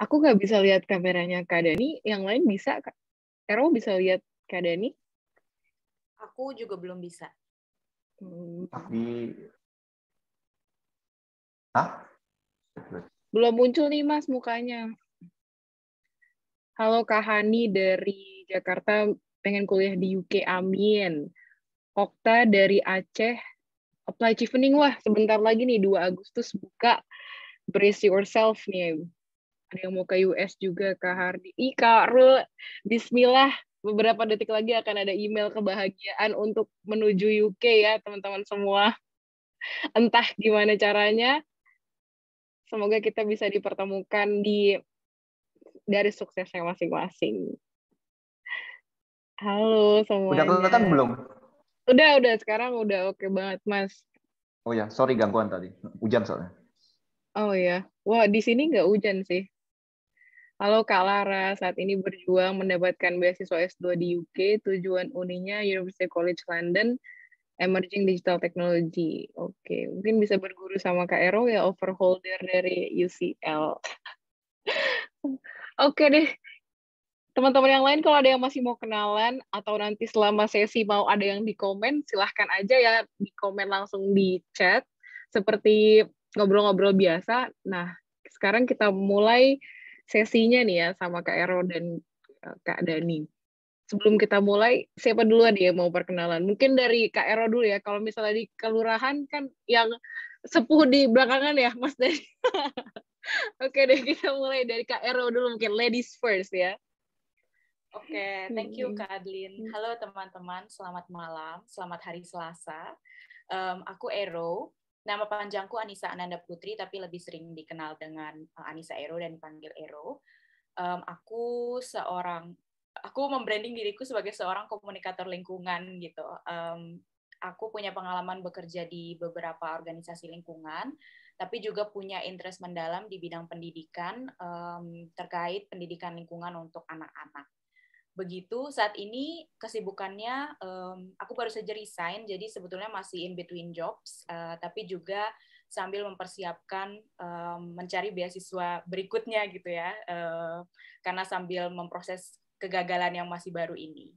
aku nggak bisa lihat kameranya Kak Dani, yang lain bisa Kak. Ero bisa lihat Kak Dani? Aku juga belum bisa. Hmm. Tapi Hah? Belum muncul nih Mas mukanya. Halo Kak Hani dari Jakarta pengen kuliah di UK. Amin. Okta dari Aceh apply chevening wah sebentar lagi nih 2 Agustus buka brace yourself nih ada yang mau ke US juga ke Hardi. Ih Kak Rul, bismillah beberapa detik lagi akan ada email kebahagiaan untuk menuju UK ya teman-teman semua. Entah gimana caranya, semoga kita bisa dipertemukan di dari suksesnya masing-masing. Halo semua. Udah kelihatan belum? Udah, udah. Sekarang udah oke banget, Mas. Oh ya, sorry gangguan tadi. Hujan soalnya. Oh ya. Wah, di sini nggak hujan sih. Halo Kak Lara, saat ini berjuang mendapatkan beasiswa S2 di UK, tujuan uninya University College London, Emerging Digital Technology. Oke, okay. mungkin bisa berguru sama Kak Ero ya overholder dari UCL. Oke okay deh. Teman-teman yang lain kalau ada yang masih mau kenalan atau nanti selama sesi mau ada yang di komen, silahkan aja ya di komen langsung di chat seperti ngobrol-ngobrol biasa. Nah, sekarang kita mulai sesinya nih ya sama Kak Ero dan eh, Kak Dani. Sebelum kita mulai, siapa duluan ya mau perkenalan? Mungkin dari Kak Ero dulu ya. Kalau misalnya di kelurahan kan yang sepuh di belakangan ya, Mas Dani. Oke deh, kita mulai dari Kak Ero dulu mungkin ladies first ya. Oke, okay, thank you Kak Adlin. Halo teman-teman, selamat malam, selamat hari Selasa. Um, aku Ero, Nama panjangku Anissa Ananda Putri, tapi lebih sering dikenal dengan eh, Anissa Ero dan dipanggil Ero. Um, aku seorang, aku membranding diriku sebagai seorang komunikator lingkungan gitu. Um, aku punya pengalaman bekerja di beberapa organisasi lingkungan, tapi juga punya interest mendalam di bidang pendidikan um, terkait pendidikan lingkungan untuk anak-anak begitu saat ini kesibukannya um, aku baru saja resign jadi sebetulnya masih in between jobs uh, tapi juga sambil mempersiapkan um, mencari beasiswa berikutnya gitu ya uh, karena sambil memproses kegagalan yang masih baru ini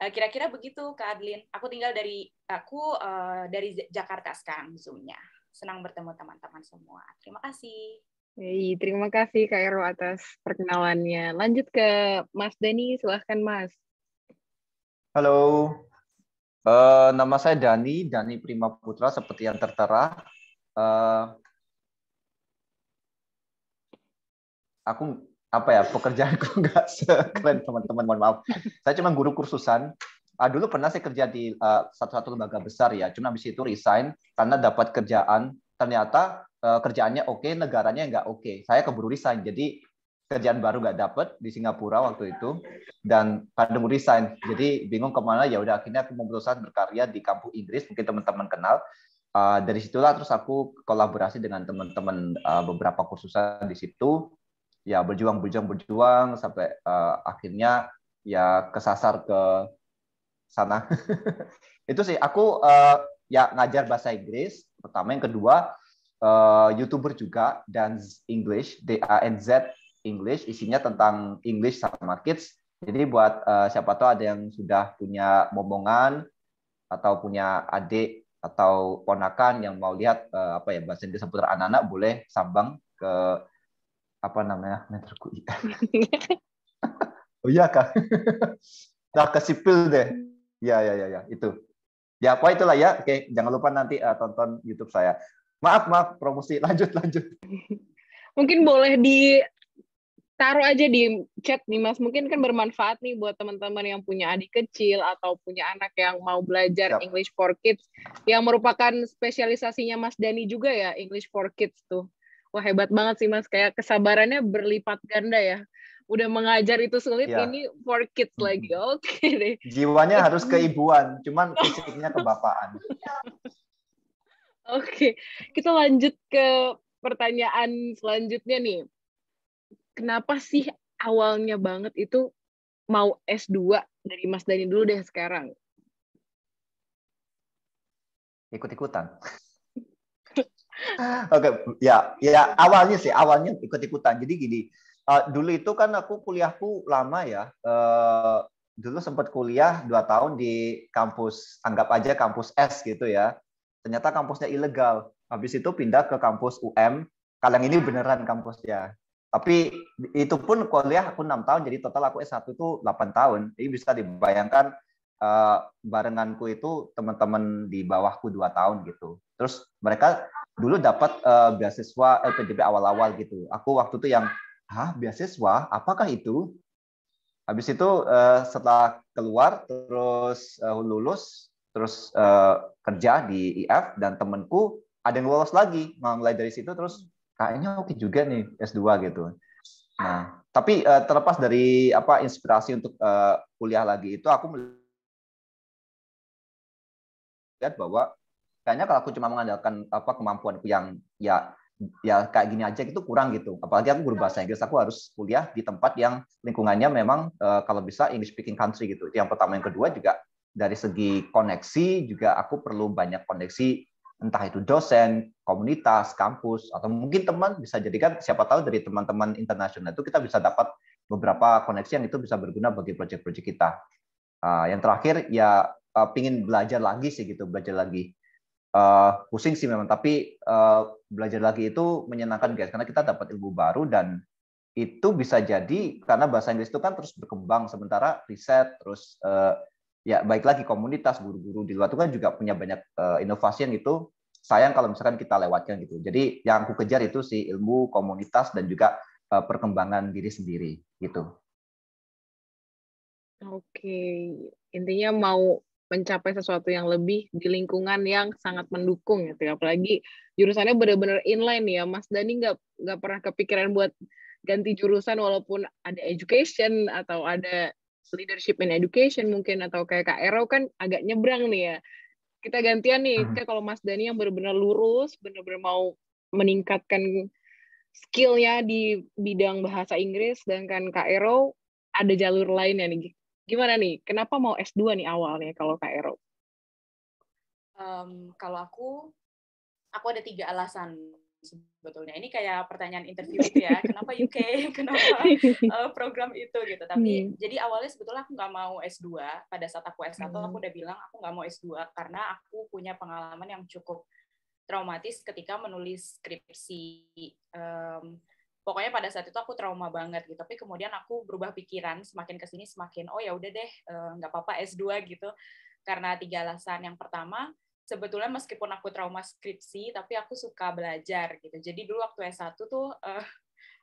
kira eh, kira-kira begitu kak Adlin aku tinggal dari aku uh, dari Jakarta sekarang zoomnya senang bertemu teman-teman semua terima kasih Hey, iya, terima kasih Kak Ero atas perkenalannya. Lanjut ke Mas Dani, silahkan Mas. Halo, uh, nama saya Dani, Dani Prima Putra seperti yang tertera. Uh, aku apa ya pekerjaanku nggak sekeren teman-teman mohon maaf saya cuma guru kursusan uh, dulu pernah saya kerja di satu eh, satu-satu lembaga besar ya cuma habis itu resign karena dapat kerjaan ternyata Eh, kerjaannya oke, okay, negaranya nggak oke. Okay. Saya keburu resign. Jadi kerjaan baru nggak dapet di Singapura waktu itu dan pandemi resign jadi bingung kemana ya udah akhirnya aku memutuskan berkarya di kampung Inggris mungkin teman-teman kenal uh, dari situlah terus aku kolaborasi dengan teman-teman uh, beberapa kursusan di situ ya berjuang berjuang berjuang sampai uh, akhirnya ya kesasar ke sana itu sih aku uh, ya ngajar bahasa Inggris pertama yang kedua uh, youtuber juga dan English D A N Z English isinya tentang English sama kids jadi buat uh, siapa tahu ada yang sudah punya momongan atau punya adik atau ponakan yang mau lihat uh, apa ya bahasa Inggris seputar anak-anak boleh sambang ke apa namanya mentorku oh iya kak nah ke sipil deh ya ya ya ya itu ya apa itulah ya oke jangan lupa nanti uh, tonton YouTube saya Maaf, maaf, promosi. Lanjut, lanjut. Mungkin boleh di taruh aja di chat nih Mas. Mungkin kan bermanfaat nih buat teman-teman yang punya adik kecil atau punya anak yang mau belajar Siap. English for Kids yang merupakan spesialisasinya Mas Dani juga ya, English for Kids tuh. Wah, hebat banget sih Mas. Kayak kesabarannya berlipat ganda ya. Udah mengajar itu sulit, ya. ini for kids lagi. Oke okay deh. Jiwanya harus keibuan, cuman fisiknya kebapaan. Oke, kita lanjut ke pertanyaan selanjutnya nih. Kenapa sih awalnya banget itu mau S2 dari Mas Dani dulu deh sekarang? Ikut-ikutan. Oke, okay, ya, ya awalnya sih awalnya ikut-ikutan. Jadi gini, uh, dulu itu kan aku kuliahku lama ya. Uh, dulu sempat kuliah dua tahun di kampus anggap aja kampus S gitu ya ternyata kampusnya ilegal habis itu pindah ke kampus UM kalian ini beneran kampusnya tapi itu pun kuliah aku enam tahun jadi total aku S1 itu 8 tahun jadi bisa dibayangkan uh, barenganku itu teman-teman di bawahku dua tahun gitu terus mereka dulu dapat uh, beasiswa LPDP awal-awal gitu. Aku waktu itu yang, hah beasiswa? Apakah itu? Habis itu uh, setelah keluar terus uh, lulus terus uh, kerja di IF dan temenku ada yang lolos lagi mulai dari situ terus kayaknya oke juga nih S2 gitu. Nah, tapi uh, terlepas dari apa inspirasi untuk uh, kuliah lagi itu aku melihat bahwa kayaknya kalau aku cuma mengandalkan apa kemampuanku yang ya ya kayak gini aja itu kurang gitu. Apalagi aku guru bahasa Inggris, aku harus kuliah di tempat yang lingkungannya memang uh, kalau bisa English speaking country gitu. yang pertama, yang kedua juga dari segi koneksi juga aku perlu banyak koneksi entah itu dosen, komunitas, kampus, atau mungkin teman bisa jadikan siapa tahu dari teman-teman internasional itu kita bisa dapat beberapa koneksi yang itu bisa berguna bagi proyek-proyek kita. Uh, yang terakhir ya uh, pingin belajar lagi sih gitu belajar lagi uh, pusing sih memang tapi uh, belajar lagi itu menyenangkan guys karena kita dapat ilmu baru dan itu bisa jadi karena bahasa Inggris itu kan terus berkembang sementara riset terus uh, ya baik lagi komunitas guru-guru di luar itu kan juga punya banyak uh, inovasi yang itu sayang kalau misalkan kita lewatkan gitu. Jadi yang aku kejar itu si ilmu komunitas dan juga uh, perkembangan diri sendiri gitu. Oke, intinya mau mencapai sesuatu yang lebih di lingkungan yang sangat mendukung gitu ya. Apalagi jurusannya benar-benar inline ya. Mas Dani nggak nggak pernah kepikiran buat ganti jurusan walaupun ada education atau ada leadership in education mungkin atau kayak Kak Ero kan agak nyebrang nih ya. Kita gantian nih, hmm. kayak kalau Mas Dani yang benar-benar lurus, benar-benar mau meningkatkan skillnya di bidang bahasa Inggris, sedangkan Kak Ero ada jalur lainnya nih. Gimana nih? Kenapa mau S2 nih awalnya kalau Kak Ero? Um, kalau aku, aku ada tiga alasan sebetulnya. Ini kayak pertanyaan interview itu ya, kenapa UK, kenapa uh, program itu gitu. Tapi hmm. jadi awalnya sebetulnya aku nggak mau S2. Pada saat aku S1 hmm. aku udah bilang aku nggak mau S2 karena aku punya pengalaman yang cukup traumatis ketika menulis skripsi. Um, pokoknya pada saat itu aku trauma banget gitu. Tapi kemudian aku berubah pikiran semakin kesini semakin oh ya udah deh eh, nggak uh, apa-apa S2 gitu. Karena tiga alasan. Yang pertama Sebetulnya meskipun aku trauma skripsi, tapi aku suka belajar gitu. Jadi dulu waktu S1 tuh uh,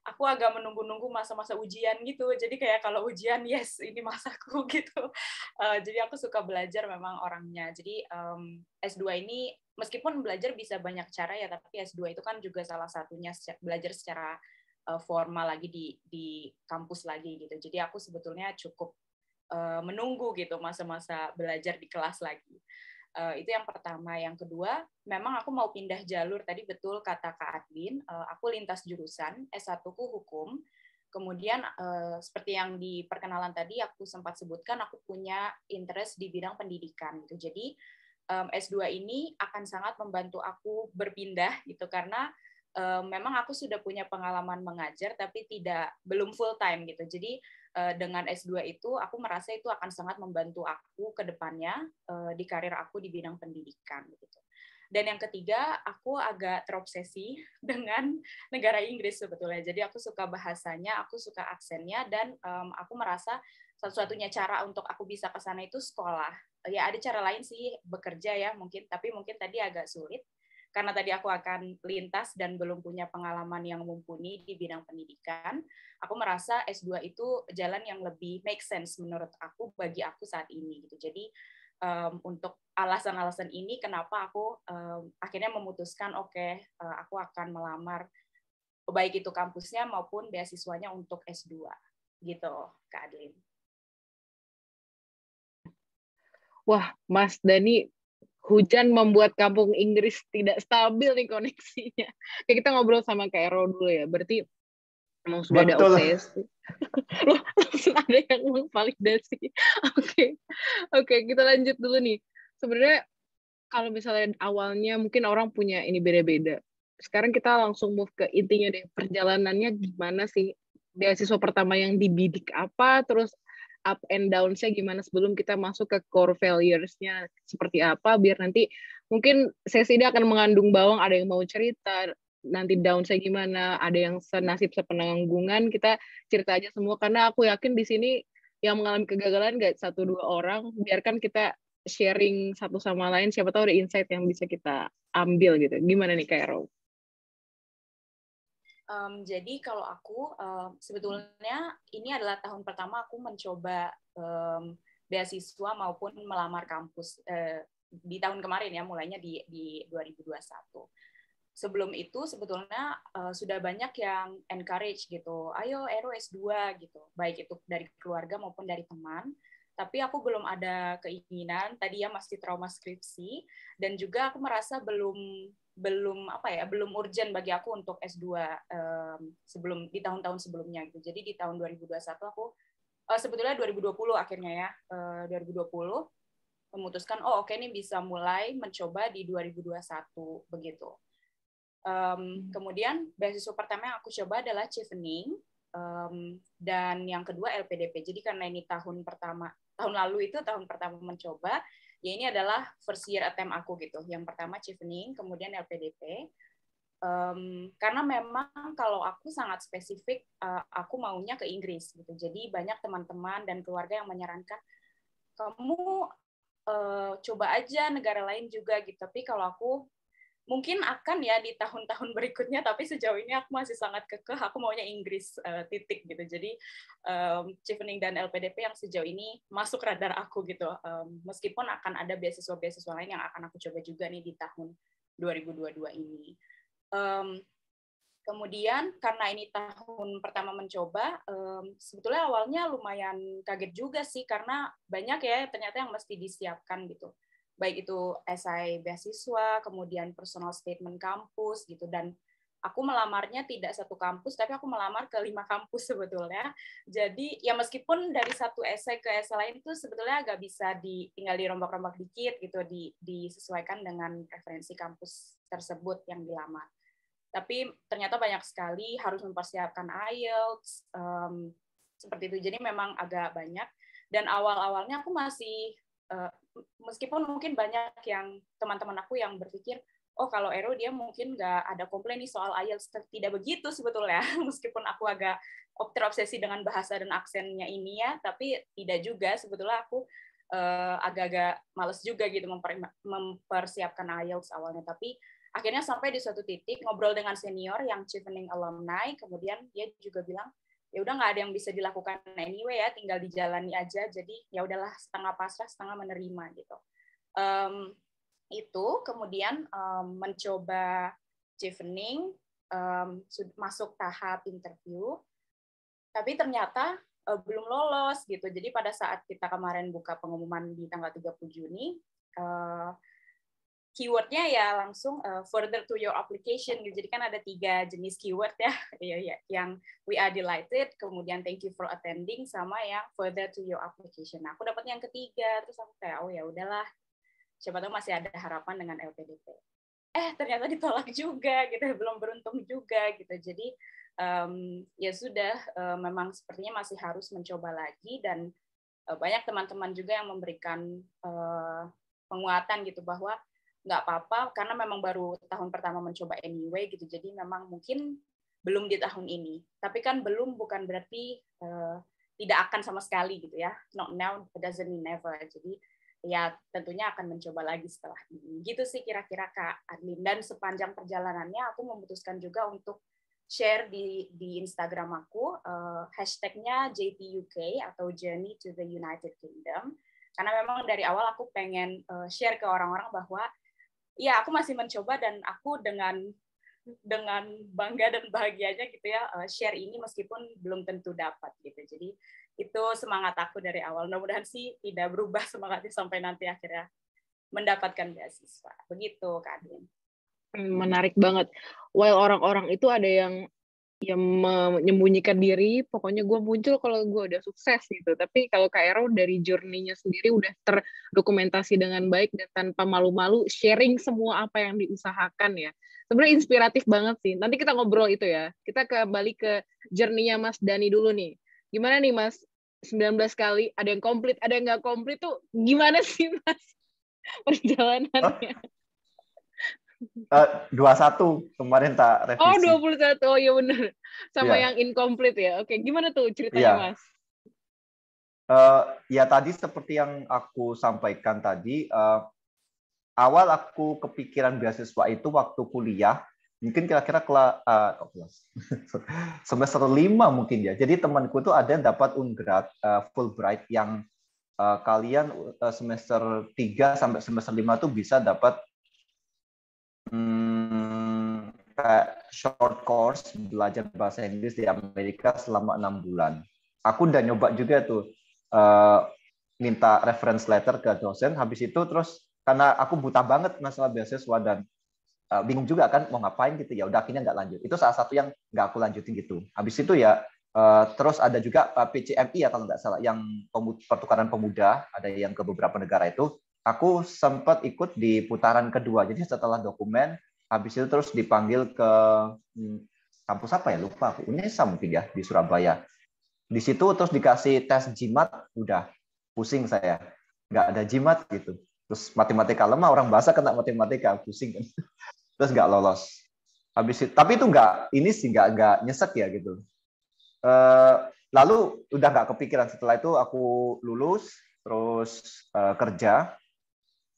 aku agak menunggu-nunggu masa-masa ujian gitu. Jadi kayak kalau ujian, yes, ini masaku gitu. Uh, jadi aku suka belajar memang orangnya. Jadi um, S2 ini meskipun belajar bisa banyak cara ya, tapi S2 itu kan juga salah satunya belajar secara uh, formal lagi di di kampus lagi gitu. Jadi aku sebetulnya cukup uh, menunggu gitu masa-masa belajar di kelas lagi. Eh, itu yang pertama. Yang kedua, memang aku mau pindah jalur. Tadi betul kata Kak Adlin, uh, aku lintas jurusan, S1-ku hukum. Kemudian uh, seperti yang di perkenalan tadi aku sempat sebutkan, aku punya interest di bidang pendidikan. Gitu. Jadi um, S2 ini akan sangat membantu aku berpindah gitu karena um, memang aku sudah punya pengalaman mengajar tapi tidak belum full time gitu. Jadi Eh, dengan S2 itu aku merasa itu akan sangat membantu aku ke depannya eh, di karir aku di bidang pendidikan gitu. Dan yang ketiga, aku agak terobsesi dengan negara Inggris sebetulnya. Jadi aku suka bahasanya, aku suka aksennya, dan um, aku merasa satu-satunya cara untuk aku bisa ke sana itu sekolah. Ya ada cara lain sih bekerja ya mungkin, tapi mungkin tadi agak sulit karena tadi aku akan lintas dan belum punya pengalaman yang mumpuni di bidang pendidikan, aku merasa S2 itu jalan yang lebih make sense menurut aku bagi aku saat ini gitu. Jadi um, untuk alasan-alasan ini kenapa aku um, akhirnya memutuskan oke okay, e, uh, aku akan melamar baik itu kampusnya maupun beasiswanya untuk S2 gitu Kak Adlin. Wah, Mas Dani hujan membuat kampung Inggris tidak stabil nih koneksinya. Kayak kita ngobrol sama Ero dulu ya. Berarti emang sudah ada obsesi. Loh, langsung ada yang memvalidasi. Oke. Oke, kita lanjut dulu nih. Sebenarnya kalau misalnya awalnya mungkin orang punya ini beda-beda. Sekarang kita langsung move ke intinya deh. Perjalanannya gimana sih? Beasiswa pertama yang dibidik apa? Terus up and down-nya gimana sebelum kita masuk ke core failures nya seperti apa biar nanti mungkin sesi ini akan mengandung bawang ada yang mau cerita nanti down-nya gimana ada yang senasib sepenanggungan kita cerita aja semua karena aku yakin di sini yang mengalami kegagalan gak satu dua orang biarkan kita sharing satu sama lain siapa tahu ada insight yang bisa kita ambil gitu gimana nih Kak Erol? Um, jadi kalau aku um, sebetulnya ini adalah tahun pertama aku mencoba um, beasiswa maupun melamar kampus uh, di tahun kemarin ya mulainya di di 2021. Sebelum itu sebetulnya uh, sudah banyak yang encourage gitu. Ayo ROS 2 gitu. Baik itu dari keluarga maupun dari teman tapi aku belum ada keinginan tadi ya masih trauma skripsi dan juga aku merasa belum belum apa ya belum urgent bagi aku untuk S2 um, sebelum di tahun-tahun sebelumnya gitu. Jadi di tahun 2021 aku uh, sebetulnya 2020 akhirnya ya eh, uh, 2020 memutuskan oh oke okay, ini bisa mulai mencoba di 2021 begitu. Um, kemudian beasiswa pertama yang aku coba adalah Chevening um, dan yang kedua LPDP. Jadi karena ini tahun pertama tahun lalu itu tahun pertama mencoba ya ini adalah first year attempt aku gitu. Yang pertama chevening, kemudian LPDP. Um, karena memang kalau aku sangat spesifik, uh, aku maunya ke Inggris gitu. Jadi banyak teman-teman dan keluarga yang menyarankan kamu uh, coba aja negara lain juga gitu. Tapi kalau aku mungkin akan ya di tahun-tahun berikutnya tapi sejauh ini aku masih sangat kekeh aku maunya Inggris uh, titik gitu jadi um, Chevening dan LPDP yang sejauh ini masuk radar aku gitu um, meskipun akan ada beasiswa-beasiswa lain yang akan aku coba juga nih di tahun 2022 ini um, kemudian karena ini tahun pertama mencoba um, sebetulnya awalnya lumayan kaget juga sih karena banyak ya ternyata yang mesti disiapkan gitu baik itu esai beasiswa, kemudian personal statement kampus gitu dan aku melamarnya tidak satu kampus tapi aku melamar ke lima kampus sebetulnya. Jadi ya meskipun dari satu esai ke esai lain itu sebetulnya agak bisa di tinggal dirombak-rombak dikit gitu di disesuaikan dengan referensi kampus tersebut yang dilamar. Tapi ternyata banyak sekali harus mempersiapkan IELTS um, seperti itu. Jadi memang agak banyak dan awal-awalnya aku masih eh, meskipun mungkin banyak yang teman-teman aku yang berpikir oh kalau Ero dia mungkin nggak ada komplain nih soal IELTS tidak begitu sebetulnya meskipun aku agak terobsesi dengan bahasa dan aksennya ini ya tapi tidak juga sebetulnya aku uh, agak-agak males juga gitu memper, mempersiapkan IELTS awalnya tapi akhirnya sampai di suatu titik ngobrol dengan senior yang Chevening alumni kemudian dia juga bilang ya udah nggak ada yang bisa dilakukan anyway ya tinggal dijalani aja jadi ya udahlah setengah pasrah setengah menerima gitu um, itu kemudian um, mencoba chevening um, masuk tahap interview tapi ternyata uh, belum lolos gitu jadi pada saat kita kemarin buka pengumuman di tanggal 30 Juni uh, keywordnya ya langsung uh, further to your application gitu. Jadi kan ada tiga jenis keyword ya, iya, iya. yang we are delighted, kemudian thank you for attending, sama yang further to your application. Nah, aku dapat yang ketiga, terus aku kayak oh ya udahlah, siapa tahu masih ada harapan dengan LPDP. Eh ternyata ditolak juga gitu, belum beruntung juga gitu. Jadi um, ya sudah, uh, memang sepertinya masih harus mencoba lagi dan uh, banyak teman-teman juga yang memberikan uh, penguatan gitu bahwa nggak apa-apa karena memang baru tahun pertama mencoba anyway gitu jadi memang mungkin belum di tahun ini tapi kan belum bukan berarti uh, tidak akan sama sekali gitu ya not now doesn't mean never jadi ya tentunya akan mencoba lagi setelah ini gitu sih kira-kira kak Adlin dan sepanjang perjalanannya aku memutuskan juga untuk share di di Instagram aku uh, hashtagnya JTUK atau Journey to the United Kingdom karena memang dari awal aku pengen uh, share ke orang-orang bahwa ya aku masih mencoba dan aku dengan dengan bangga dan bahagianya gitu ya eh, share ini meskipun belum tentu dapat gitu jadi itu semangat aku dari awal mudah-mudahan sih tidak berubah semangatnya sampai nanti akhirnya mendapatkan beasiswa begitu Kak Adin hmm, menarik banget while orang-orang itu ada yang yang menyembunyikan diri pokoknya gue muncul kalau gue udah sukses gitu tapi kalau Kak Ero dari journey-nya sendiri udah terdokumentasi dengan baik dan tanpa malu-malu sharing semua apa yang diusahakan ya sebenarnya inspiratif banget sih nanti kita ngobrol itu ya kita kembali ke journey-nya Mas Dani dulu nih gimana nih Mas 19 kali ada yang komplit ada yang nggak komplit tuh gimana sih Mas perjalanannya Hah? Eh, dua satu kemarin tak revisi. Oh dua puluh satu, oh ya benar, sama yeah. yang incomplete ya. Oke, gimana tuh ceritanya yeah. mas? Uh, ya tadi seperti yang aku sampaikan tadi, uh, awal aku kepikiran beasiswa itu waktu kuliah, mungkin kira-kira kelas uh, semester lima mungkin ya. Jadi temanku tuh ada yang dapat Ungrad uh, Fulbright yang uh, kalian uh, semester tiga sampai semester lima tuh bisa dapat hmm, short course belajar bahasa Inggris di Amerika selama enam bulan. Aku udah nyoba juga tuh uh, minta reference letter ke dosen. Habis itu terus karena aku buta banget masalah beasiswa dan uh, bingung juga kan mau ngapain gitu ya. Udah akhirnya nggak lanjut. Itu salah satu yang nggak aku lanjutin gitu. Habis itu ya Uh, terus ada juga PCMI ya kalau nggak salah yang pemu pertukaran pemuda ada yang ke beberapa negara itu aku sempat ikut di putaran kedua. Jadi setelah dokumen, habis itu terus dipanggil ke hmm, kampus apa ya lupa aku Unesa mungkin ya di Surabaya di situ terus dikasih tes jimat udah pusing saya nggak ada jimat gitu terus matematika lemah orang bahasa kena matematika pusing kan terus nggak lolos habis itu tapi itu nggak ini sih nggak nggak nyesek ya gitu e, lalu udah nggak kepikiran setelah itu aku lulus terus e, kerja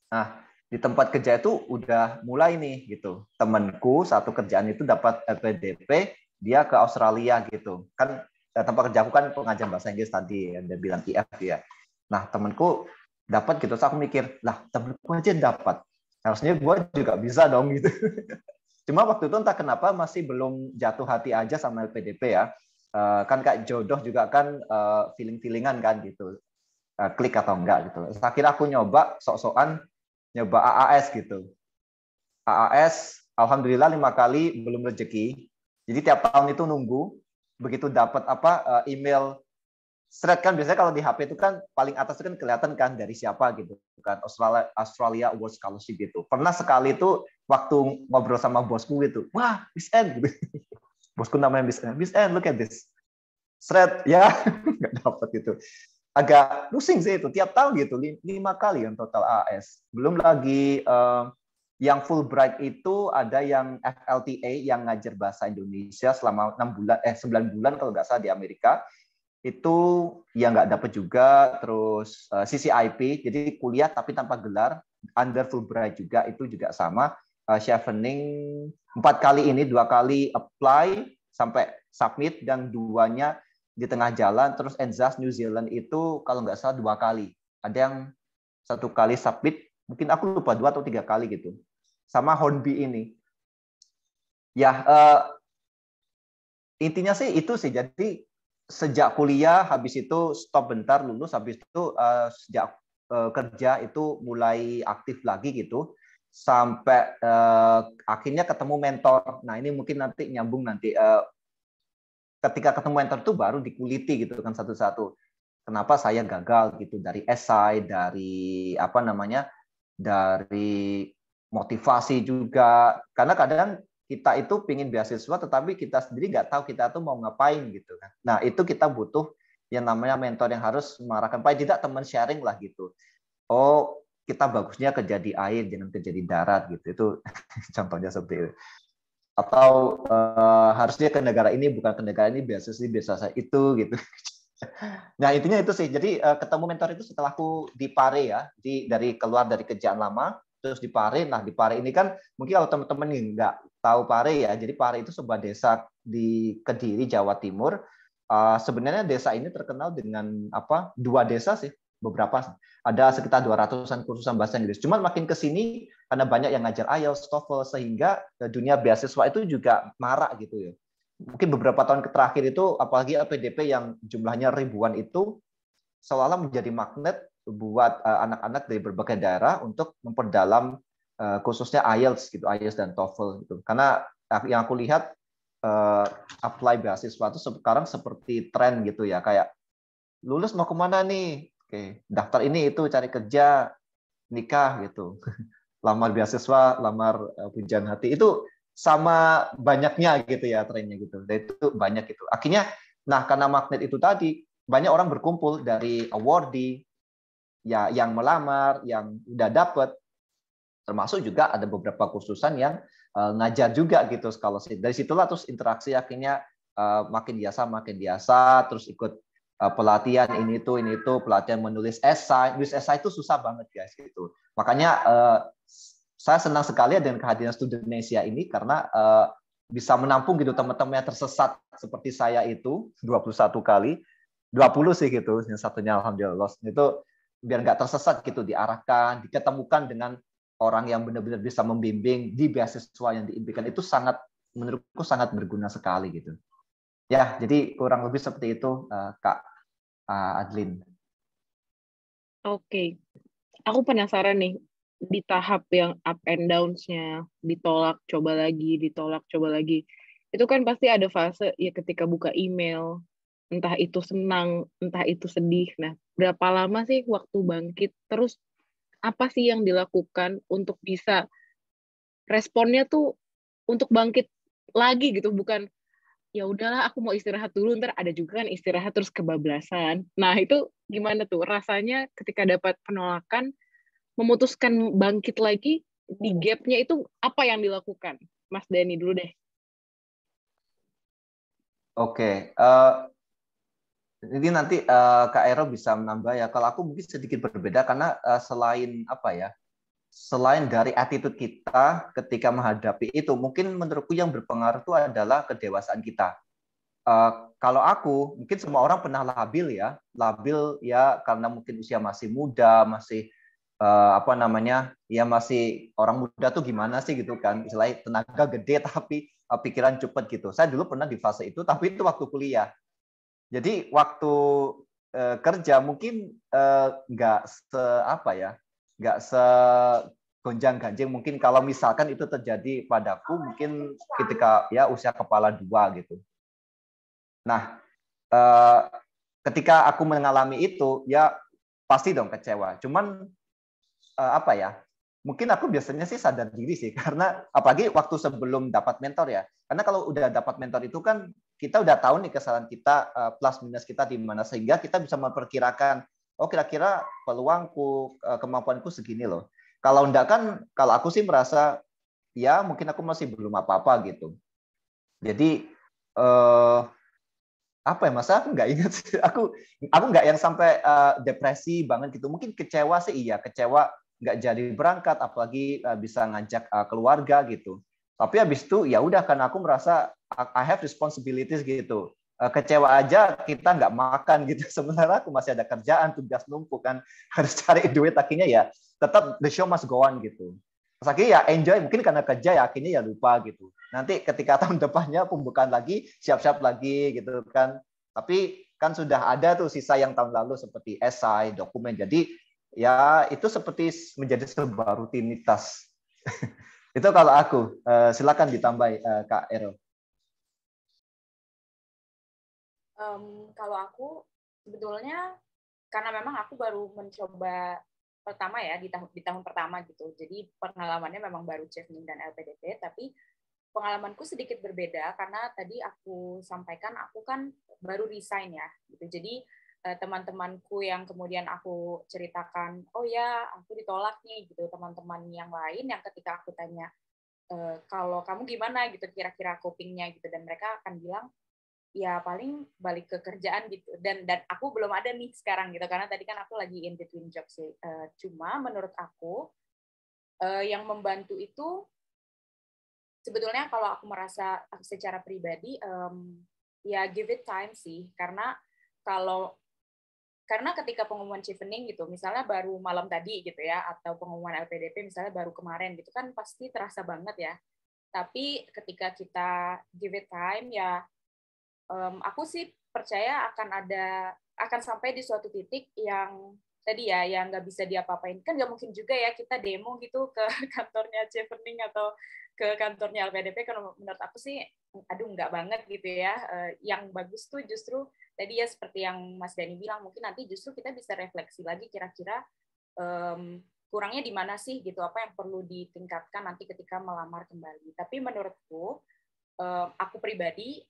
Nah, di tempat kerja itu udah mulai nih gitu. Temanku satu kerjaan itu dapat LPDP, dia ke Australia gitu. Kan eh, tempat kerja aku kan pengajar bahasa Inggris tadi yang dia bilang IF ya. Nah, temanku dapat gitu. saya aku mikir, lah temanku aja dapat. Harusnya gue juga bisa dong gitu. Cuma waktu itu entah kenapa masih belum jatuh hati aja sama LPDP ya. Eh, kan kayak jodoh juga kan eh, feeling-feelingan kan gitu. klik atau enggak gitu. akhirnya aku nyoba sok-sokan nyoba AAS gitu. AAS alhamdulillah lima kali belum rezeki. Jadi tiap tahun itu nunggu begitu dapat apa eh, email thread kan biasanya kalau di HP itu kan paling atas itu kan kelihatan kan dari siapa gitu kan Australia Australia World Scholarship gitu pernah sekali itu waktu ngobrol sama bosku gitu wah Miss N gitu. bosku namanya Miss N Miss N look at this thread ya nggak dapat gitu agak pusing sih itu tiap tahun gitu lima kali yang total AS belum lagi uh, yang Fulbright itu ada yang FLTA yang ngajar bahasa Indonesia selama enam bulan eh sembilan bulan kalau nggak salah di Amerika itu ya nggak dapat juga terus uh, CCIP jadi kuliah tapi tanpa gelar under Fulbright juga itu juga sama uh, chevening empat kali ini dua kali apply sampai submit dan duanya di tengah jalan terus Enzas New Zealand itu kalau nggak salah dua kali ada yang satu kali sabit mungkin aku lupa dua atau tiga kali gitu sama Hornby ini ya uh, intinya sih itu sih jadi sejak kuliah habis itu stop bentar lulus habis itu uh, sejak uh, kerja itu mulai aktif lagi gitu sampai uh, akhirnya ketemu mentor nah ini mungkin nanti nyambung nanti uh, ketika ketemu mentor itu baru dikuliti gitu kan satu-satu. Kenapa saya gagal gitu dari esai, dari apa namanya, dari motivasi juga. Karena kadang kita itu pingin beasiswa, tetapi kita sendiri nggak tahu kita tuh mau ngapain gitu kan. Nah itu kita butuh yang namanya mentor yang harus mengarahkan paling tidak teman sharing lah gitu. Oh kita bagusnya kerja di air jangan kerja di darat gitu itu contohnya seperti itu atau uh, harusnya ke negara ini bukan ke negara ini biasa sih biasa saja itu gitu nah intinya itu sih jadi uh, ketemu mentor itu setelah aku di Pare ya di dari keluar dari kerjaan lama terus di Pare nah di Pare ini kan mungkin kalau teman-teman yang nggak tahu Pare ya jadi Pare itu sebuah desa di Kediri Jawa Timur uh, sebenarnya desa ini terkenal dengan apa dua desa sih beberapa ada sekitar 200-an kursusan bahasa Inggris. Cuman makin ke sini karena banyak yang ngajar IELTS, TOEFL sehingga e, dunia beasiswa itu juga marak gitu ya. Mungkin beberapa tahun terakhir itu apalagi LPDP yang jumlahnya ribuan itu seolah-olah menjadi magnet buat e, anak-anak dari berbagai daerah untuk memperdalam e, khususnya IELTS gitu, IELTS dan TOEFL gitu. Karena yang aku lihat apply beasiswa itu sekarang seperti tren gitu ya, kayak lulus mau kemana nih? Oke, daftar ini itu cari kerja, nikah gitu. lamar beasiswa, lamar eh, pujian hati itu sama banyaknya gitu ya trennya gitu. Dan itu banyak itu. Akhirnya nah karena magnet itu tadi banyak orang berkumpul dari awardee ya yang melamar, yang udah dapat, termasuk juga ada beberapa khususan yang uh, ngajar juga gitu kalau Dari situlah terus interaksi akhirnya uh, makin biasa makin biasa terus ikut pelatihan ini itu ini itu pelatihan menulis esai. menulis esai itu susah banget guys gitu. Makanya uh, saya senang sekali dengan kehadiran Indonesia ini karena uh, bisa menampung gitu teman-teman yang tersesat seperti saya itu 21 kali 20 sih gitu yang satunya alhamdulillah itu biar nggak tersesat gitu diarahkan diketemukan dengan orang yang benar-benar bisa membimbing di beasiswa yang diimpikan itu sangat menurutku sangat berguna sekali gitu ya jadi kurang lebih seperti itu uh, kak uh, Adlin oke okay aku penasaran nih di tahap yang up and downs-nya, ditolak, coba lagi, ditolak, coba lagi. Itu kan pasti ada fase ya ketika buka email, entah itu senang, entah itu sedih. Nah, berapa lama sih waktu bangkit? Terus apa sih yang dilakukan untuk bisa responnya tuh untuk bangkit lagi gitu, bukan ya udahlah aku mau istirahat dulu ntar ada juga kan istirahat terus kebablasan nah itu gimana tuh rasanya ketika dapat penolakan memutuskan bangkit lagi di gapnya itu apa yang dilakukan Mas Denny dulu deh oke okay. uh, eh, jadi nanti uh, Kak Ero bisa menambah ya kalau aku mungkin sedikit berbeda karena uh, selain apa ya selain dari attitude kita ketika menghadapi itu, mungkin menurutku yang berpengaruh itu adalah kedewasaan kita. Uh, kalau aku, mungkin semua orang pernah labil ya, labil ya karena mungkin usia masih muda, masih uh, apa namanya, ya masih orang muda tuh gimana sih gitu kan, selain tenaga gede tapi uh, pikiran cepat gitu. Saya dulu pernah di fase itu, tapi itu waktu kuliah. Jadi waktu uh, kerja mungkin uh, nggak se apa ya, nggak se gonjang ganjing mungkin kalau misalkan itu terjadi padaku mungkin ketika ya usia kepala dua gitu nah eh, ketika aku mengalami itu ya pasti dong kecewa cuman eh, apa ya mungkin aku biasanya sih sadar diri sih karena apalagi waktu sebelum dapat mentor ya karena kalau udah dapat mentor itu kan kita udah tahu nih kesalahan kita eh, plus minus kita di mana sehingga kita bisa memperkirakan oh kira-kira peluangku eh, kemampuanku segini loh kalau enggak kan kalau aku sih merasa ya mungkin aku masih belum apa-apa gitu jadi eh, apa ya masa aku nggak ingat sih. aku aku nggak yang sampai eh, depresi banget gitu mungkin kecewa sih iya kecewa nggak jadi berangkat apalagi eh, bisa ngajak eh, keluarga gitu tapi habis itu ya udah karena aku merasa I have responsibilities gitu Eh, kecewa aja kita nggak makan gitu sebenarnya aku masih ada kerjaan tugas numpuk kan harus cari duit akhirnya ya tetap the show must go on gitu Terus akhirnya ya enjoy, mungkin karena kerja ya akhirnya ya lupa gitu. Nanti ketika tahun depannya pembukaan lagi, siap-siap lagi gitu kan. Tapi kan sudah ada tuh sisa yang tahun lalu seperti esai, dokumen. Jadi ya itu seperti menjadi sebuah rutinitas. itu kalau aku. Eh, silakan ditambahi eh, Kak Ero. um, kalau aku sebetulnya karena memang aku baru mencoba pertama ya di tahun di tahun pertama gitu. Jadi pengalamannya memang baru chefing dan LPDP, tapi pengalamanku sedikit berbeda karena tadi aku sampaikan aku kan baru resign ya. Gitu. Jadi eh, teman-temanku yang kemudian aku ceritakan, oh ya aku ditolak nih gitu. Teman-teman yang lain yang ketika aku tanya e, kalau kamu gimana gitu kira-kira copingnya gitu dan mereka akan bilang ya paling balik ke kerjaan gitu dan dan aku belum ada nih sekarang gitu karena tadi kan aku lagi in between job sih uh, cuma menurut aku uh, yang membantu itu sebetulnya kalau aku merasa secara pribadi um, ya give it time sih karena kalau karena ketika pengumuman chevening gitu misalnya baru malam tadi gitu ya atau pengumuman LPDP misalnya baru kemarin gitu kan pasti terasa banget ya tapi ketika kita give it time ya um, aku sih percaya akan ada akan sampai di suatu titik yang tadi ya yang nggak bisa diapa-apain kan nggak mungkin juga ya kita demo gitu ke kantornya Chevening atau ke kantornya LPDP kan menurut aku sih aduh nggak banget gitu ya eh, yang bagus tuh justru tadi ya seperti yang Mas Dani bilang mungkin nanti justru kita bisa refleksi lagi kira-kira um, kurangnya di mana sih gitu apa yang perlu ditingkatkan nanti ketika melamar kembali tapi menurutku um, aku pribadi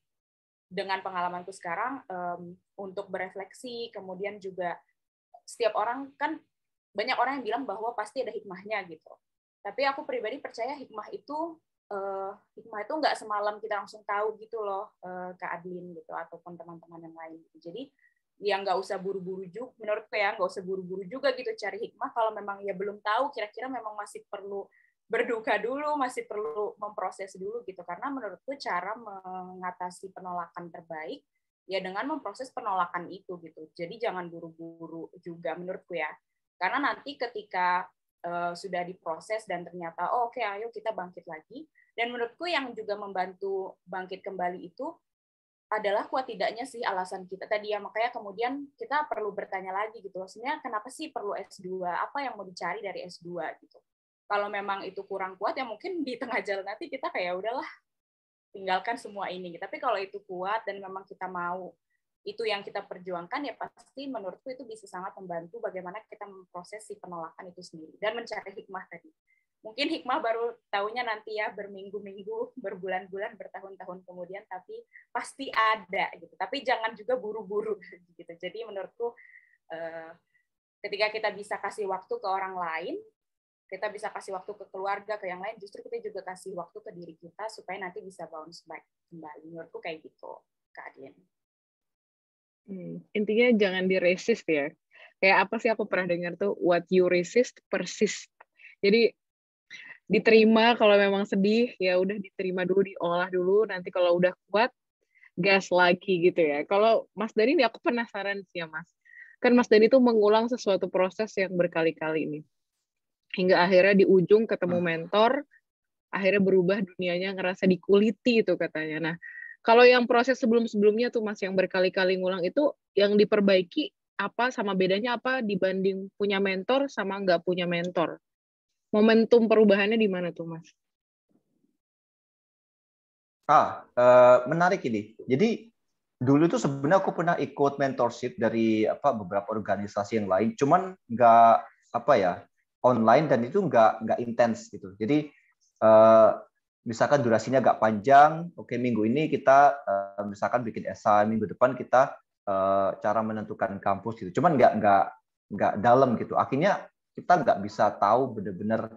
dengan pengalamanku sekarang um, untuk berefleksi kemudian juga setiap orang kan banyak orang yang bilang bahwa pasti ada hikmahnya gitu tapi aku pribadi percaya hikmah itu uh, hikmah itu nggak semalam kita langsung tahu gitu loh uh, eh, ke Adlin gitu ataupun teman-teman yang lain gitu. jadi ya nggak usah buru-buru juga menurutku ya nggak usah buru-buru juga gitu cari hikmah kalau memang ya belum tahu kira-kira memang masih perlu berduka dulu, masih perlu memproses dulu gitu. Karena menurutku cara mengatasi penolakan terbaik ya dengan memproses penolakan itu gitu. Jadi jangan buru-buru juga menurutku ya. Karena nanti ketika uh, sudah diproses dan ternyata oh, oke okay, ayo kita bangkit lagi. Dan menurutku yang juga membantu bangkit kembali itu adalah kuat tidaknya sih alasan kita tadi ya makanya kemudian kita perlu bertanya lagi gitu sebenarnya kenapa sih perlu S2 apa yang mau dicari dari S2 gitu kalau memang itu kurang kuat ya mungkin di tengah jalan nanti kita kayak ya udahlah tinggalkan semua ini. Tapi kalau itu kuat dan memang kita mau itu yang kita perjuangkan ya pasti menurutku itu bisa sangat membantu bagaimana kita memproses si penolakan itu sendiri dan mencari hikmah tadi. Mungkin hikmah baru tahunya nanti ya berminggu-minggu, berbulan-bulan, bertahun-tahun kemudian tapi pasti ada gitu. Tapi jangan juga buru-buru gitu. Jadi menurutku eh, ketika kita bisa kasih waktu ke orang lain kita bisa kasih waktu ke keluarga ke yang lain justru kita juga kasih waktu ke diri kita supaya nanti bisa bounce back kembali menurutku kayak gitu Kak Adin hmm, intinya jangan di resist ya kayak apa sih aku pernah dengar tuh what you resist persist jadi diterima kalau memang sedih ya udah diterima dulu diolah dulu nanti kalau udah kuat gas lagi gitu ya. Kalau Mas Dani ini aku penasaran sih ya Mas. Kan Mas Dani itu mengulang sesuatu proses yang berkali-kali ini hingga akhirnya di ujung ketemu ah. mentor akhirnya berubah dunianya ngerasa dikuliti itu katanya nah kalau yang proses sebelum-sebelumnya tuh Mas yang berkali-kali ngulang itu yang diperbaiki apa sama bedanya apa dibanding punya mentor sama nggak punya mentor? Momentum perubahannya di mana tuh Mas? Ah, uh, menarik ini. Jadi dulu tuh sebenarnya aku pernah ikut mentorship dari apa beberapa organisasi yang lain, cuman nggak apa ya online dan itu nggak nggak intens gitu. Jadi eh, misalkan durasinya agak panjang, oke okay, minggu ini kita eh, misalkan bikin esai, minggu depan kita eh, cara menentukan kampus gitu. Cuman nggak nggak nggak dalam gitu. Akhirnya kita nggak bisa tahu benar-benar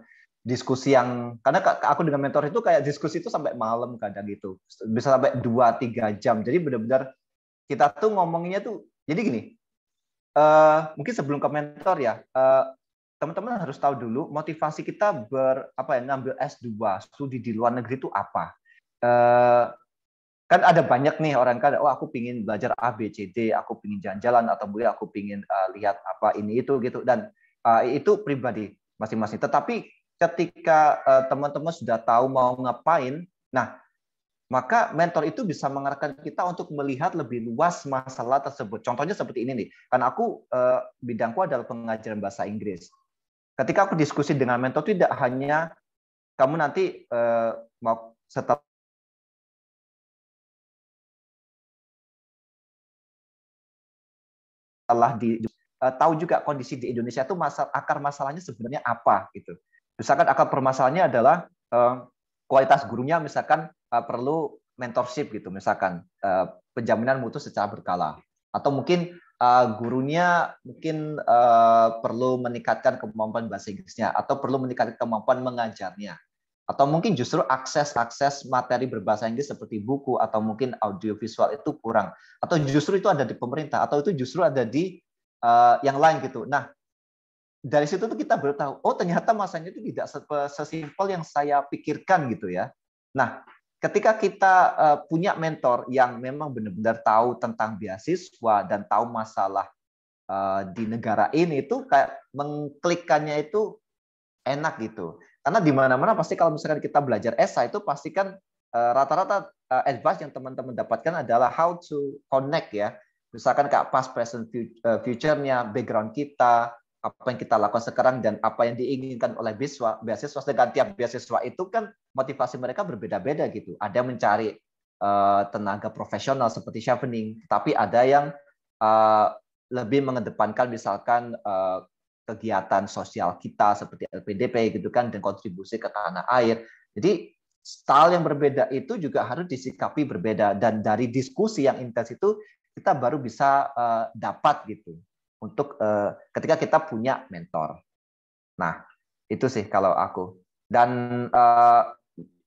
diskusi yang karena aku dengan mentor itu kayak diskusi itu sampai malam kadang gitu bisa sampai dua tiga jam jadi benar-benar kita tuh ngomongnya tuh jadi gini uh, mungkin sebelum ke mentor ya uh, teman-teman harus tahu dulu motivasi kita ber apa ya ngambil S2 studi di luar negeri itu apa. Eh, kan ada banyak nih orang kan oh aku pingin belajar A B C D, aku pingin jalan-jalan atau mungkin aku pingin uh, lihat apa ini itu gitu dan uh, itu pribadi masing-masing. Tetapi ketika teman eh, teman-teman sudah tahu mau ngapain, nah maka mentor itu bisa mengarahkan kita untuk melihat lebih luas masalah tersebut. Contohnya seperti ini nih, kan aku bidangku adalah pengajaran bahasa Inggris ketika aku diskusi dengan mentor tidak hanya kamu nanti uh, mau setelah di uh, tahu juga kondisi di Indonesia itu masalah akar masalahnya sebenarnya apa gitu. Misalkan akar permasalahannya adalah uh, kualitas gurunya misalkan uh, perlu mentorship gitu misalkan uh, penjaminan mutu secara berkala atau mungkin uh, gurunya mungkin uh, perlu meningkatkan kemampuan bahasa Inggrisnya atau perlu meningkatkan kemampuan mengajarnya atau mungkin justru akses-akses materi berbahasa Inggris seperti buku atau mungkin audiovisual itu kurang atau justru itu ada di pemerintah atau itu justru ada di uh, yang lain gitu. Nah, dari situ tuh kita baru tahu oh ternyata masanya itu tidak sesimpel yang saya pikirkan gitu ya. Nah, ketika kita uh, punya mentor yang memang benar-benar tahu tentang beasiswa dan tahu masalah uh, di negara ini itu kayak mengklikkannya itu enak gitu. Karena di mana-mana pasti kalau misalkan kita belajar esai itu pasti kan rata eh, rata-rata uh, advice yang teman-teman dapatkan adalah how to connect ya. Misalkan kayak past present future-nya, background kita, apa yang kita lakukan sekarang dan apa yang diinginkan oleh beasiswa, beasiswa dengan tiap beasiswa itu kan motivasi mereka berbeda-beda gitu. Ada yang mencari uh, tenaga profesional seperti Chevening, tapi ada yang uh, lebih mengedepankan misalkan uh, kegiatan sosial kita seperti LPDP gitu kan dan kontribusi ke tanah air. Jadi style yang berbeda itu juga harus disikapi berbeda dan dari diskusi yang intens itu kita baru bisa uh, dapat gitu untuk uh, ketika kita punya mentor. Nah, itu sih kalau aku. Dan uh,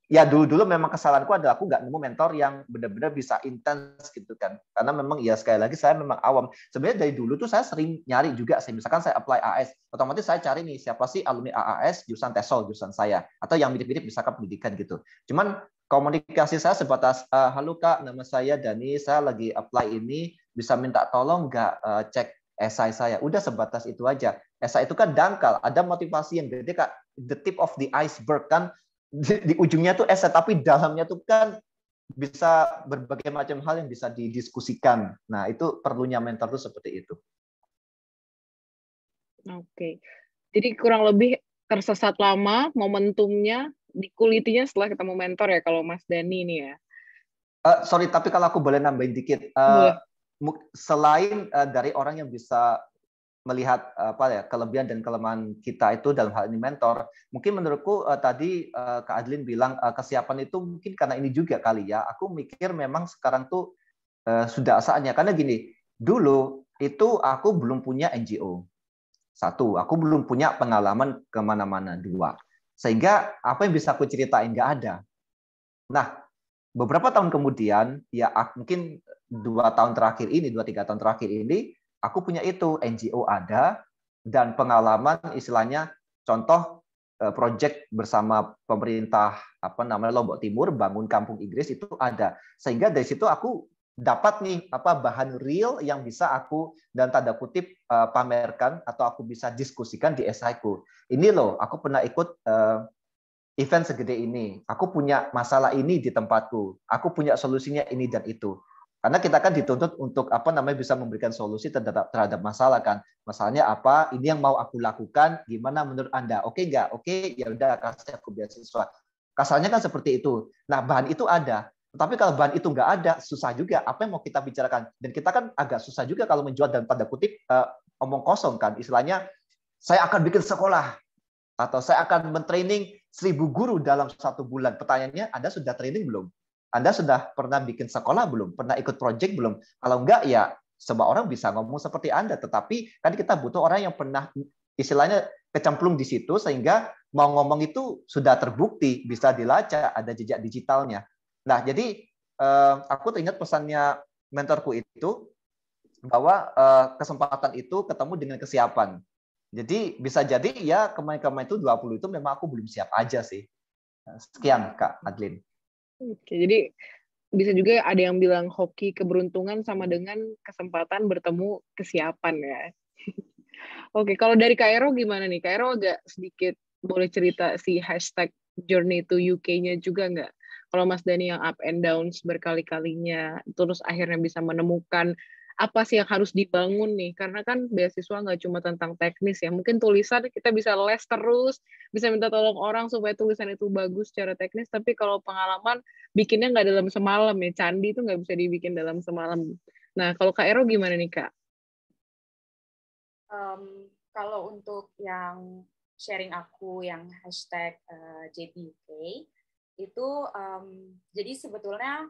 ya dulu-dulu memang kesalahanku adalah aku nggak nemu mentor yang benar-benar bisa intens gitu kan karena memang ya sekali lagi saya memang awam sebenarnya dari dulu tuh saya sering nyari juga saya misalkan saya apply AAS otomatis saya cari nih siapa sih alumni AAS jurusan TESOL jurusan saya atau yang mirip-mirip misalkan pendidikan gitu cuman komunikasi saya sebatas eh, halo kak nama saya Dani saya lagi apply ini bisa minta tolong nggak cek esai saya. Udah sebatas itu aja. Esai itu kan dangkal, ada motivasi yang gede kak. The tip of the iceberg kan di, di ujungnya tuh esai, tapi dalamnya tuh kan bisa berbagai macam hal yang bisa didiskusikan. Nah itu perlunya mentor tuh seperti itu. Oke, okay. jadi kurang lebih tersesat lama momentumnya di kulitnya setelah kita mau mentor ya kalau Mas Dani ini ya. Uh, sorry, tapi kalau aku boleh nambahin dikit. Uh, boleh selain uh, dari orang yang bisa melihat apa ya kelebihan dan kelemahan kita itu dalam hal ini mentor. Mungkin menurutku uh, tadi uh, Kak Adlin bilang uh, kesiapan itu mungkin karena ini juga kali ya. Aku mikir memang sekarang tuh uh, sudah saatnya karena gini, dulu itu aku belum punya NGO. Satu, aku belum punya pengalaman kemana-mana. Dua, sehingga apa yang bisa aku ceritain nggak ada. Nah, beberapa tahun kemudian ya mungkin dua tahun terakhir ini dua tiga tahun terakhir ini aku punya itu NGO ada dan pengalaman istilahnya contoh eh, project bersama pemerintah apa namanya Lombok Timur bangun kampung Inggris itu ada sehingga dari situ aku dapat nih apa bahan real yang bisa aku dan tanda kutip eh, pamerkan atau aku bisa diskusikan di esaiku ini loh aku pernah ikut eh, event segede ini, aku punya masalah ini di tempatku, aku punya solusinya ini dan itu. Karena kita kan dituntut untuk apa namanya bisa memberikan solusi terhadap, terhadap masalah kan. Masalahnya apa? Ini yang mau aku lakukan. Gimana menurut anda? Oke nggak? Oke, ya udah kasih aku beasiswa. Kasarnya kan seperti itu. Nah bahan itu ada, tapi kalau bahan itu nggak ada, susah juga. Apa yang mau kita bicarakan? Dan kita kan agak susah juga kalau menjual dan tanda kutip eh, omong kosong kan. Istilahnya, saya akan bikin sekolah atau saya akan mentraining seribu guru dalam satu bulan. Pertanyaannya, Anda sudah training belum? Anda sudah pernah bikin sekolah belum? Pernah ikut project belum? Kalau enggak, ya semua orang bisa ngomong seperti Anda. Tetapi kan kita butuh orang yang pernah istilahnya kecemplung di situ sehingga mau ngomong itu sudah terbukti, bisa dilacak, ada jejak digitalnya. Nah, jadi eh, aku ingat pesannya mentorku itu bahwa eh, kesempatan itu ketemu dengan kesiapan. Jadi bisa jadi ya kemarin-kemarin itu 20 itu memang aku belum siap aja sih. Eh, sekian Kak Adlin. Oke, jadi bisa juga ada yang bilang hoki keberuntungan sama dengan kesempatan bertemu kesiapan ya. Oke, kalau dari Kairo gimana nih? Kairo agak sedikit boleh cerita si hashtag journey to UK-nya juga nggak? Kalau Mas Dani yang up and downs berkali-kalinya, terus akhirnya bisa menemukan apa sih yang harus dibangun nih karena kan beasiswa nggak cuma tentang teknis ya mungkin tulisan kita bisa les terus bisa minta tolong orang supaya tulisan itu bagus secara teknis tapi kalau pengalaman bikinnya nggak dalam semalam ya candi itu nggak bisa dibikin dalam semalam nah kalau kak Ero gimana nih kak? Um, kalau untuk yang sharing aku yang hashtag uh, eh, JPUK itu um, jadi sebetulnya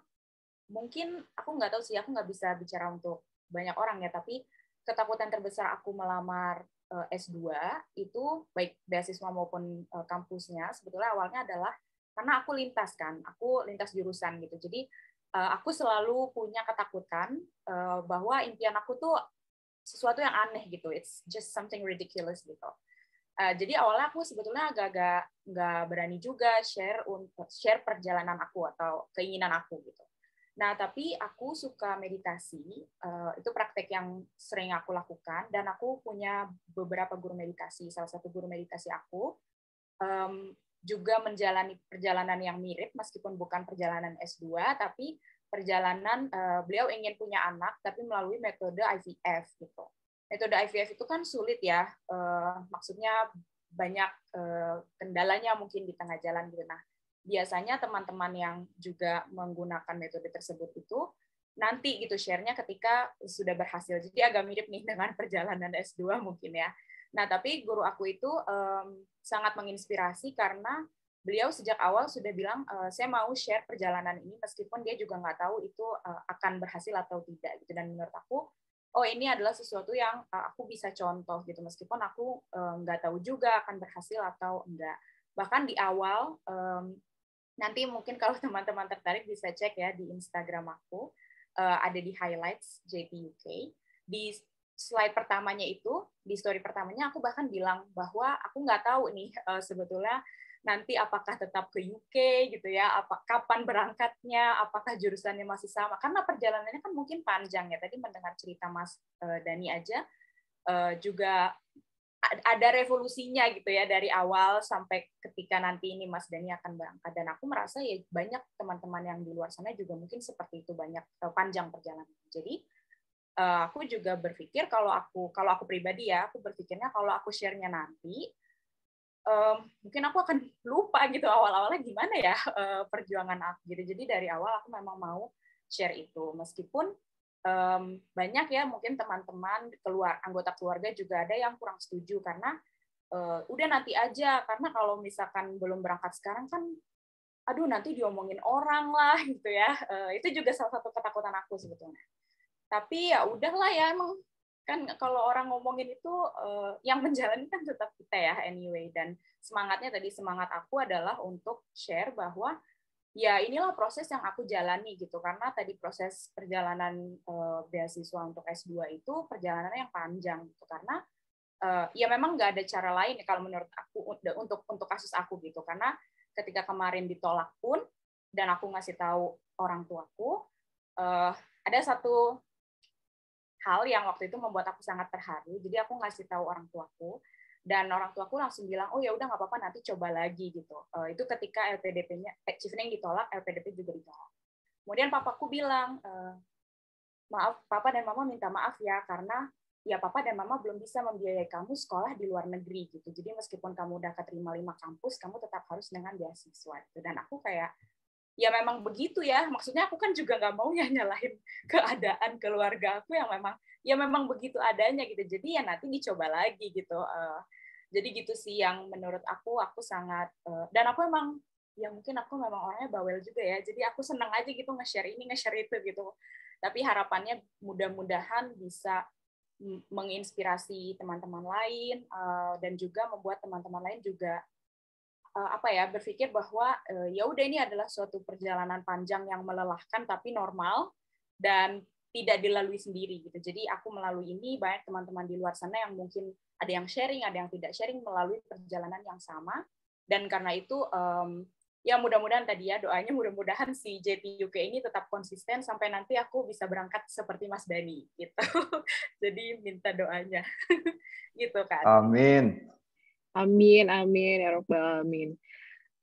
mungkin aku nggak tahu sih aku nggak bisa bicara untuk banyak orang ya, tapi ketakutan terbesar aku melamar uh, eh, S2 itu baik beasiswa maupun uh, kampusnya sebetulnya awalnya adalah karena aku lintas kan, aku lintas jurusan gitu. Jadi uh, aku selalu punya ketakutan uh, bahwa impian aku tuh sesuatu yang aneh gitu. It's just something ridiculous gitu. Uh, jadi awalnya aku sebetulnya agak-agak nggak berani juga share untuk share perjalanan aku atau keinginan aku gitu. Nah, tapi aku suka meditasi, uh, itu praktek yang sering aku lakukan, dan aku punya beberapa guru meditasi. Salah satu guru meditasi aku um, juga menjalani perjalanan yang mirip, meskipun bukan perjalanan S2, tapi perjalanan uh, beliau ingin punya anak, tapi melalui metode IVF gitu. Metode IVF itu kan sulit ya, uh, maksudnya banyak uh, kendalanya mungkin di tengah jalan gitu. Nah, biasanya teman-teman yang juga menggunakan metode tersebut itu nanti gitu share-nya ketika sudah berhasil. Jadi agak mirip nih dengan perjalanan S2 mungkin ya. Nah, tapi guru aku itu um, sangat menginspirasi karena beliau sejak awal sudah bilang e, saya mau share perjalanan ini meskipun dia juga nggak tahu itu uh, akan berhasil atau tidak gitu dan menurut aku oh ini adalah sesuatu yang uh, aku bisa contoh gitu meskipun aku uh, nggak tahu juga akan berhasil atau enggak bahkan di awal um, Nanti mungkin kalau teman-teman tertarik bisa cek ya di Instagram aku. Uh, ada di highlights JPUK. Di slide pertamanya itu, di story pertamanya aku bahkan bilang bahwa aku nggak tahu nih uh, sebetulnya nanti apakah tetap ke UK gitu ya, apa kapan berangkatnya, apakah jurusannya masih sama. Karena perjalanannya kan mungkin panjang ya. Tadi mendengar cerita Mas uh, eh, Dani aja uh, juga ada revolusinya gitu ya dari awal sampai ketika nanti ini Mas Dani akan berangkat dan aku merasa ya banyak teman-teman yang di luar sana juga mungkin seperti itu banyak eh, panjang perjalanan. Jadi eh, aku juga berpikir kalau aku kalau aku pribadi ya aku berpikirnya kalau aku sharenya nanti eh, mungkin aku akan lupa gitu awal-awalnya gimana ya perjuangan aku gitu. Jadi dari awal aku memang mau share itu meskipun um, banyak ya mungkin teman-teman keluar anggota keluarga juga ada yang kurang setuju karena uh, udah nanti aja karena kalau misalkan belum berangkat sekarang kan aduh nanti diomongin orang lah gitu ya uh, itu juga salah satu ketakutan aku sebetulnya tapi ya udahlah ya emang kan kalau orang ngomongin itu uh, yang menjalani kan tetap kita ya anyway dan semangatnya tadi semangat aku adalah untuk share bahwa ya inilah proses yang aku jalani gitu karena tadi proses perjalanan uh, beasiswa untuk S2 itu perjalanannya yang panjang gitu karena uh, ya memang nggak ada cara lain ya kalau menurut aku untuk untuk kasus aku gitu karena ketika kemarin ditolak pun dan aku ngasih tahu orang tuaku uh, ada satu hal yang waktu itu membuat aku sangat terharu jadi aku ngasih tahu orang tuaku dan orang tuaku langsung bilang oh ya udah nggak apa-apa nanti coba lagi gitu uh, itu ketika LPDP-nya eh, yang ditolak LPDP juga ditolak kemudian papaku bilang e, maaf papa dan mama minta maaf ya karena ya papa dan mama belum bisa membiayai kamu sekolah di luar negeri gitu jadi meskipun kamu udah keterima lima kampus kamu tetap harus dengan beasiswa gitu. dan aku kayak ya memang begitu ya maksudnya aku kan juga nggak mau ya nyalahin keadaan keluarga aku yang memang ya memang begitu adanya gitu jadi ya nanti dicoba lagi gitu uh, jadi gitu sih yang menurut aku aku sangat uh, dan aku emang ya mungkin aku memang orangnya bawel juga ya jadi aku seneng aja gitu nge-share ini nge-share itu gitu tapi harapannya mudah-mudahan bisa menginspirasi teman-teman lain uh, dan juga membuat teman-teman lain juga Eh, apa ya berpikir bahwa eh, ya udah ini adalah suatu perjalanan panjang yang melelahkan tapi normal dan tidak dilalui sendiri gitu. Jadi aku melalui ini banyak teman-teman di luar sana yang mungkin ada yang sharing, ada yang tidak sharing melalui perjalanan yang sama. Dan karena itu um, ya mudah-mudahan tadi ya doanya mudah-mudahan si JT ini tetap konsisten sampai nanti aku bisa berangkat seperti Mas Dani gitu. Jadi minta doanya. gitu kan. Amin. Amin, amin, ya robbal Amin.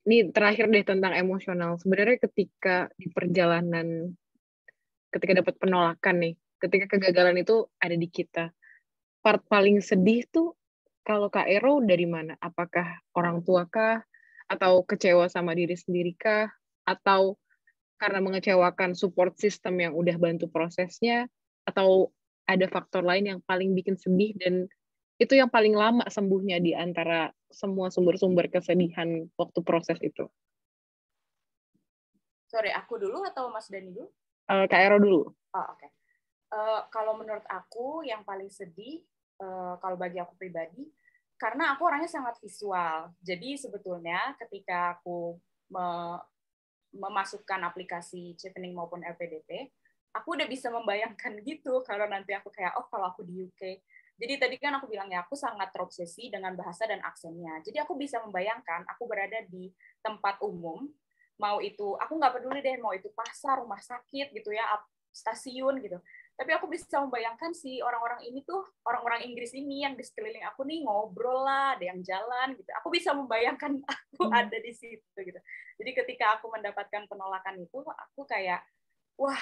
Ini terakhir deh tentang emosional. Sebenarnya ketika di perjalanan, ketika dapat penolakan nih, ketika kegagalan itu ada di kita. Part paling sedih tuh kalau Kak Ero dari mana? Apakah orang tua kah? Atau kecewa sama diri sendiri kah? Atau karena mengecewakan support system yang udah bantu prosesnya? Atau ada faktor lain yang paling bikin sedih dan itu yang paling lama sembuhnya di antara semua sumber-sumber kesedihan waktu proses itu. Sorry, aku dulu atau Mas Dani dulu? Uh, Kak Ero dulu. Oh, oke. Okay. Uh, eh, kalau menurut aku yang paling sedih, uh, kalau bagi aku pribadi, karena aku orangnya sangat visual. Jadi sebetulnya ketika aku me memasukkan aplikasi Chatting maupun LPDP, aku udah bisa membayangkan gitu kalau nanti aku kayak, oh kalau aku di UK, jadi tadi kan aku bilang ya, aku sangat terobsesi dengan bahasa dan aksennya. Jadi aku bisa membayangkan aku berada di tempat umum, mau itu aku nggak peduli deh mau itu pasar, rumah sakit gitu ya, stasiun gitu. Tapi aku bisa membayangkan si orang-orang ini tuh orang-orang Inggris ini yang di sekeliling aku nih ngobrol lah, ada yang jalan gitu. Aku bisa membayangkan aku hmm. ada di situ gitu. Jadi ketika aku mendapatkan penolakan itu, aku kayak wah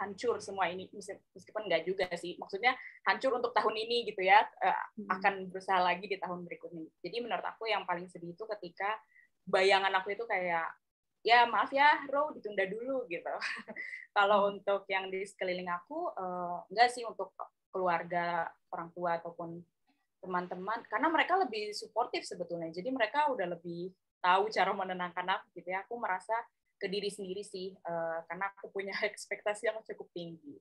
hancur semua ini meskipun nggak juga sih maksudnya hancur untuk tahun ini gitu ya eh, hmm. akan berusaha lagi di tahun berikutnya jadi menurut aku yang paling sedih itu ketika bayangan aku itu kayak ya maaf ya row ditunda dulu gitu kalau hmm. untuk yang di sekeliling aku enggak eh, sih untuk keluarga orang tua ataupun teman-teman karena mereka lebih suportif sebetulnya jadi mereka udah lebih tahu cara menenangkan aku gitu ya aku merasa ke diri sendiri sih uh, karena aku punya ekspektasi yang cukup tinggi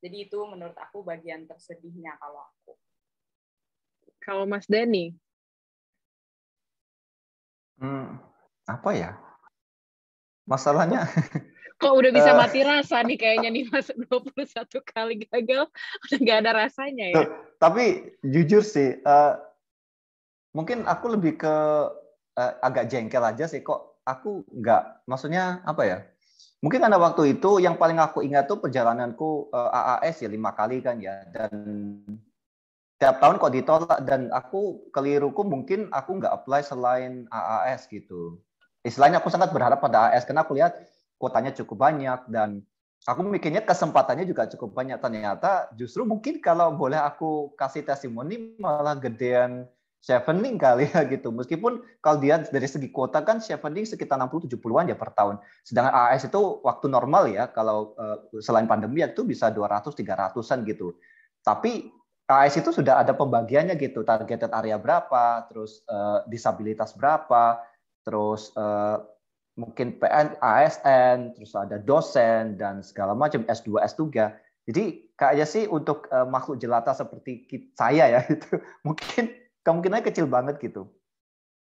jadi itu menurut aku bagian tersedihnya kalau aku kalau Mas Denny hmm, apa ya masalahnya kok udah bisa eh. mati rasa nih kayaknya nih mas 21 kali gagal udah nggak ada rasanya ya tapi jujur sih uh, mungkin aku lebih ke uh, agak jengkel aja sih kok aku nggak maksudnya apa ya mungkin karena waktu itu yang paling aku ingat tuh perjalananku uh, eh, AAS ya lima kali kan ya dan tiap tahun kok ditolak dan aku keliruku mungkin aku nggak apply selain AAS gitu istilahnya aku sangat berharap pada AAS karena aku lihat kuotanya cukup banyak dan aku mikirnya kesempatannya juga cukup banyak ternyata justru mungkin kalau boleh aku kasih testimoni malah gedean Chevening kali ya gitu. Meskipun kalau dia dari segi kuota kan Chevening sekitar 60-70-an ya per tahun. Sedangkan AS itu waktu normal ya kalau eh, selain pandemi ya, itu bisa 200-300-an gitu. Tapi AS itu sudah ada pembagiannya gitu. Targeted area berapa, terus uh, disabilitas berapa, terus uh, mungkin PN, ASN, terus ada dosen dan segala macam S2, S3. Jadi kayaknya sih untuk uh, makhluk jelata seperti saya ya itu mungkin kemungkinannya kecil banget gitu.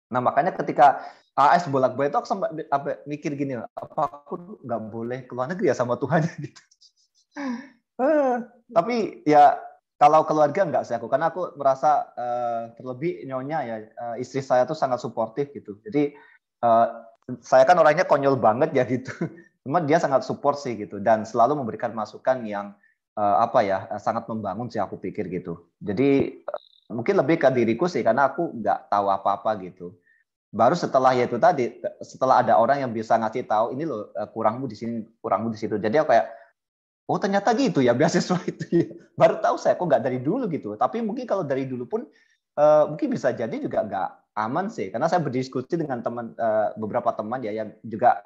Nah makanya ketika AS bolak-balik itu aku sampai apa, mikir gini, apa aku nggak boleh keluar negeri ya sama Tuhan gitu. Eh, tapi ya kalau keluarga nggak sih aku, karena aku merasa uh, terlebih nyonya ya uh, istri saya tuh sangat suportif gitu. Jadi uh, saya kan orangnya konyol banget ya gitu. Cuma dia sangat support sih gitu dan selalu memberikan masukan yang uh, apa ya sangat membangun sih aku pikir gitu. Jadi mungkin lebih ke diriku sih karena aku nggak tahu apa-apa gitu baru setelah yaitu tadi setelah ada orang yang bisa ngasih tahu ini loh eh, kurangmu di sini kurangmu di situ jadi aku kayak oh ternyata gitu ya beasiswa itu ya. baru tahu saya kok nggak dari dulu gitu tapi mungkin kalau dari dulu pun eh, mungkin bisa jadi juga nggak aman sih karena saya berdiskusi dengan teman eh, beberapa teman ya yang juga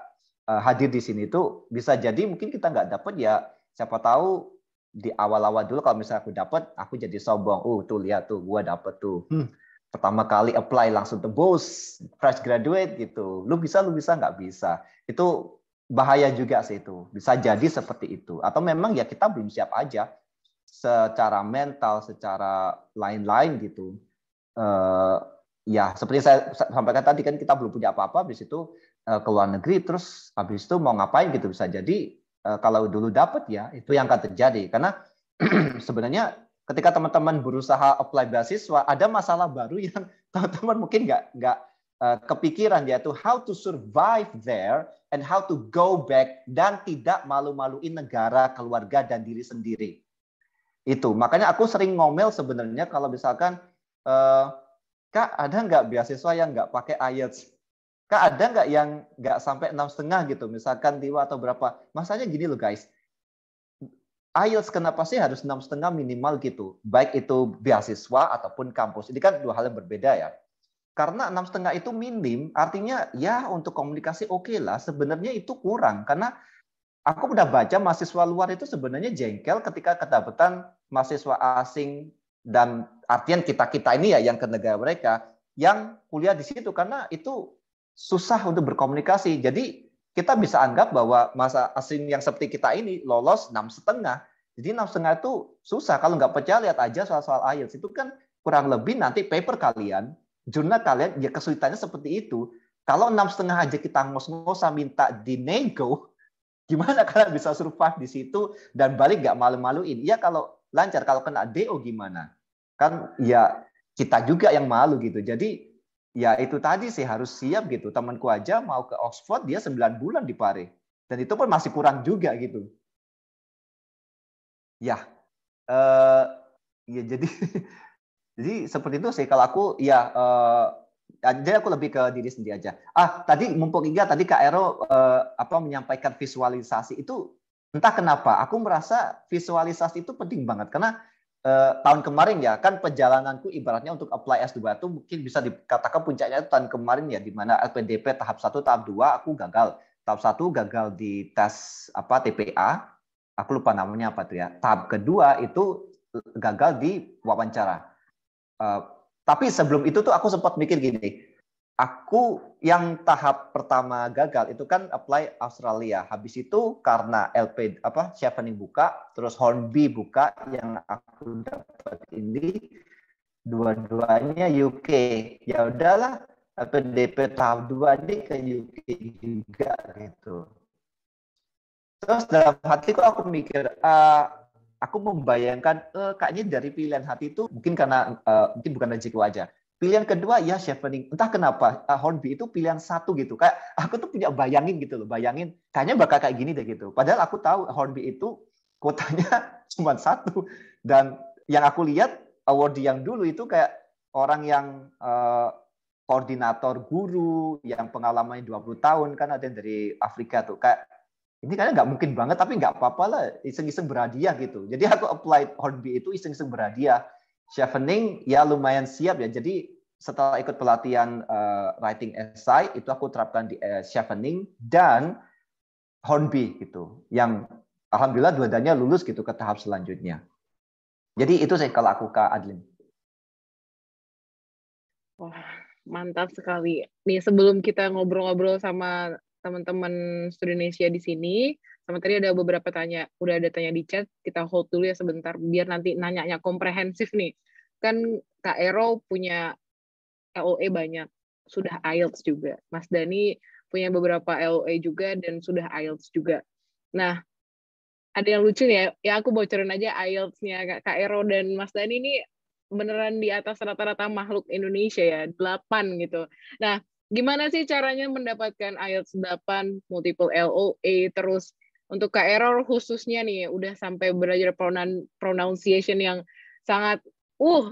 hadir di sini itu bisa jadi mungkin kita nggak dapat ya siapa tahu di awal-awal dulu kalau misalnya aku dapat aku jadi sombong uh tuh lihat tuh gua dapet tuh hmm. pertama kali apply langsung tebus fresh graduate gitu lu bisa lu bisa nggak bisa itu bahaya juga sih itu bisa jadi seperti itu atau memang ya kita belum siap aja secara mental secara lain-lain gitu uh, ya seperti saya sampaikan tadi kan kita belum punya apa-apa habis itu uh, ke luar negeri terus habis itu mau ngapain gitu bisa jadi Eh, kalau dulu dapat ya itu yang akan terjadi karena sebenarnya ketika teman-teman berusaha apply beasiswa ada masalah baru yang teman-teman mungkin nggak nggak eh, kepikiran yaitu how to survive there and how to go back dan tidak malu-maluin negara keluarga dan diri sendiri itu makanya aku sering ngomel sebenarnya kalau misalkan eh, kak ada nggak beasiswa yang nggak pakai ayat Kak ada nggak yang nggak sampai enam setengah gitu, misalkan tiwa atau berapa? Masanya gini loh guys, IELTS kenapa sih harus enam setengah minimal gitu? Baik itu beasiswa ataupun kampus, ini kan dua hal yang berbeda ya. Karena enam setengah itu minim, artinya ya untuk komunikasi oke okay lah. Sebenarnya itu kurang karena aku udah baca mahasiswa luar itu sebenarnya jengkel ketika kedapatan mahasiswa asing dan artian kita kita ini ya yang ke negara mereka yang kuliah di situ karena itu susah untuk berkomunikasi. Jadi kita bisa anggap bahwa masa asing yang seperti kita ini lolos enam setengah. Jadi enam setengah itu susah. Kalau nggak pecah lihat aja soal-soal air itu kan kurang lebih nanti paper kalian, jurnal kalian ya kesulitannya seperti itu. Kalau enam setengah aja kita ngos-ngosan minta dinego, gimana kalian bisa survive di situ dan balik nggak malu-maluin? Iya kalau lancar, kalau kena DO gimana? Kan ya kita juga yang malu gitu. Jadi ya itu tadi sih harus siap gitu. Temanku aja mau ke Oxford dia 9 bulan di Paris Dan itu pun masih kurang juga gitu. Ya. Eh ya jadi jadi seperti itu sih kalau aku ya eh, jadi aku lebih ke diri sendiri aja. Ah, tadi mumpung ingat tadi Kak Ero eh, apa menyampaikan visualisasi itu entah kenapa aku merasa visualisasi itu penting banget karena eh, tahun kemarin ya kan perjalananku ibaratnya untuk apply S2 itu mungkin bisa dikatakan puncaknya itu tahun kemarin ya di mana LPDP tahap 1 tahap 2 aku gagal. Tahap 1 gagal di tes apa TPA. Aku lupa namanya apa tuh ya. Tahap kedua itu gagal di wawancara. Uh, tapi sebelum itu tuh aku sempat mikir gini, aku yang tahap pertama gagal itu kan apply Australia. Habis itu karena LP apa Chevening buka, terus Hornby buka yang aku dapat ini dua-duanya UK. Ya udahlah LPDP tahap dua ini ke UK juga gitu. Terus dalam hatiku aku mikir uh, aku membayangkan uh, kayaknya dari pilihan hati itu mungkin karena uh, mungkin bukan rezeki aja Pilihan kedua ya chevening. Entah kenapa uh, Hornby itu pilihan satu gitu. Kayak aku tuh punya bayangin gitu loh, bayangin kayaknya bakal kayak gini deh gitu. Padahal aku tahu Hornby itu kotanya cuma satu dan yang aku lihat award yang dulu itu kayak orang yang uh, koordinator guru yang pengalamannya 20 tahun kan ada yang dari Afrika tuh kayak ini kayaknya nggak mungkin banget tapi nggak apa-apa lah iseng-iseng berhadiah gitu. Jadi aku apply Hornby itu iseng-iseng berhadiah. Chevening ya lumayan siap ya. Jadi setelah ikut pelatihan uh, writing essay itu aku terapkan di uh, eh, Chevening dan Hornby gitu yang alhamdulillah dua-duanya lulus gitu ke tahap selanjutnya. Jadi itu saya kalau aku ke Adlin. Wah, mantap sekali. Nih sebelum kita ngobrol-ngobrol sama teman-teman Indonesia di sini, sama tadi ada beberapa tanya, udah ada tanya di chat, kita hold dulu ya sebentar biar nanti nanyanya komprehensif nih. Kan Kak Ero punya LOE banyak, sudah IELTS juga. Mas Dani punya beberapa LOE juga dan sudah IELTS juga. Nah, ada yang lucu nih ya, ya aku bocorin aja IELTS-nya Kak Ero dan Mas Dani ini beneran di atas rata-rata makhluk Indonesia ya, 8 gitu. Nah, gimana sih caranya mendapatkan IELTS e 8, multiple LOE, terus untuk Kak Ero khususnya nih, udah sampai belajar pronun pronunciation yang sangat, uh,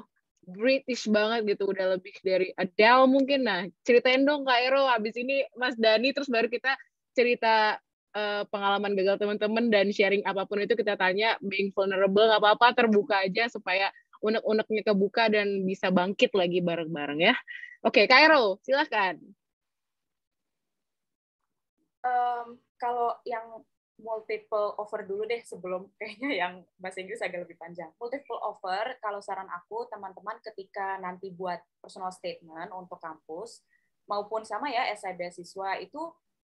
British banget gitu udah lebih dari Adele mungkin nah ceritain dong Kak Ero abis ini Mas Dani terus baru kita cerita uh, pengalaman gagal teman-teman dan sharing apapun itu kita tanya being vulnerable nggak apa-apa terbuka aja supaya unek-uneknya kebuka dan bisa bangkit lagi bareng-bareng ya oke Kak Ero silahkan um, kalau yang multiple offer dulu deh sebelum kayaknya yang bahasa Inggris agak lebih panjang. Multiple offer kalau saran aku teman-teman ketika nanti buat personal statement untuk kampus maupun sama ya SI siswa itu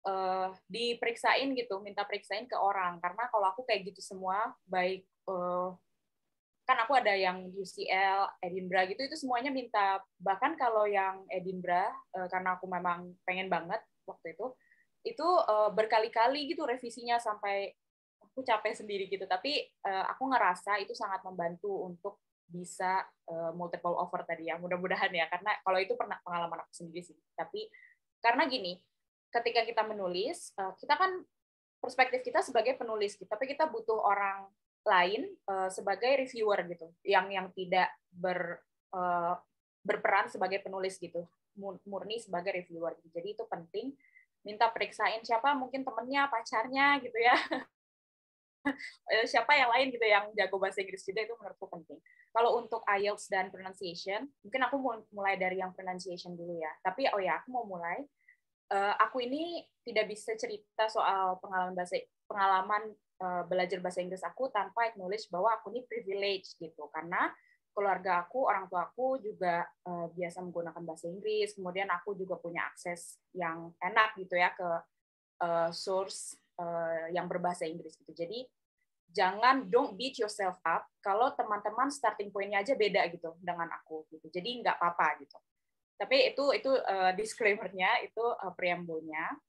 uh, diperiksain gitu, minta periksain ke orang karena kalau aku kayak gitu semua baik uh, kan aku ada yang UCL, Edinburgh gitu itu semuanya minta bahkan kalau yang Edinburgh eh, karena aku memang pengen banget waktu itu itu uh, berkali-kali gitu revisinya sampai aku capek sendiri gitu tapi uh, aku ngerasa itu sangat membantu untuk bisa uh, multiple offer tadi ya mudah-mudahan ya karena kalau itu pernah pengalaman aku sendiri sih tapi karena gini ketika kita menulis uh, kita kan perspektif kita sebagai penulis gitu tapi kita butuh orang lain uh, sebagai reviewer gitu yang yang tidak ber uh, berperan sebagai penulis gitu murni sebagai reviewer gitu. jadi itu penting minta periksain siapa mungkin temennya pacarnya gitu ya eh, siapa yang lain gitu yang jago bahasa Inggris juga itu menurutku penting. Kalau untuk IELTS dan pronunciation, mungkin aku mulai dari yang pronunciation dulu ya. Tapi oh ya, aku mau mulai. Uh, aku ini tidak bisa cerita soal pengalaman bahasa pengalaman uh, belajar bahasa Inggris aku tanpa acknowledge bahwa aku ini privilege gitu. Karena keluarga aku, orang tua aku juga uh, biasa menggunakan bahasa Inggris. Kemudian aku juga punya akses yang enak gitu ya ke uh, source uh, yang berbahasa Inggris gitu. Jadi jangan don't beat yourself up kalau teman-teman starting pointnya aja beda gitu dengan aku gitu. Jadi nggak apa-apa gitu. Tapi itu itu uh, disclaimernya, itu uh, preambulnya.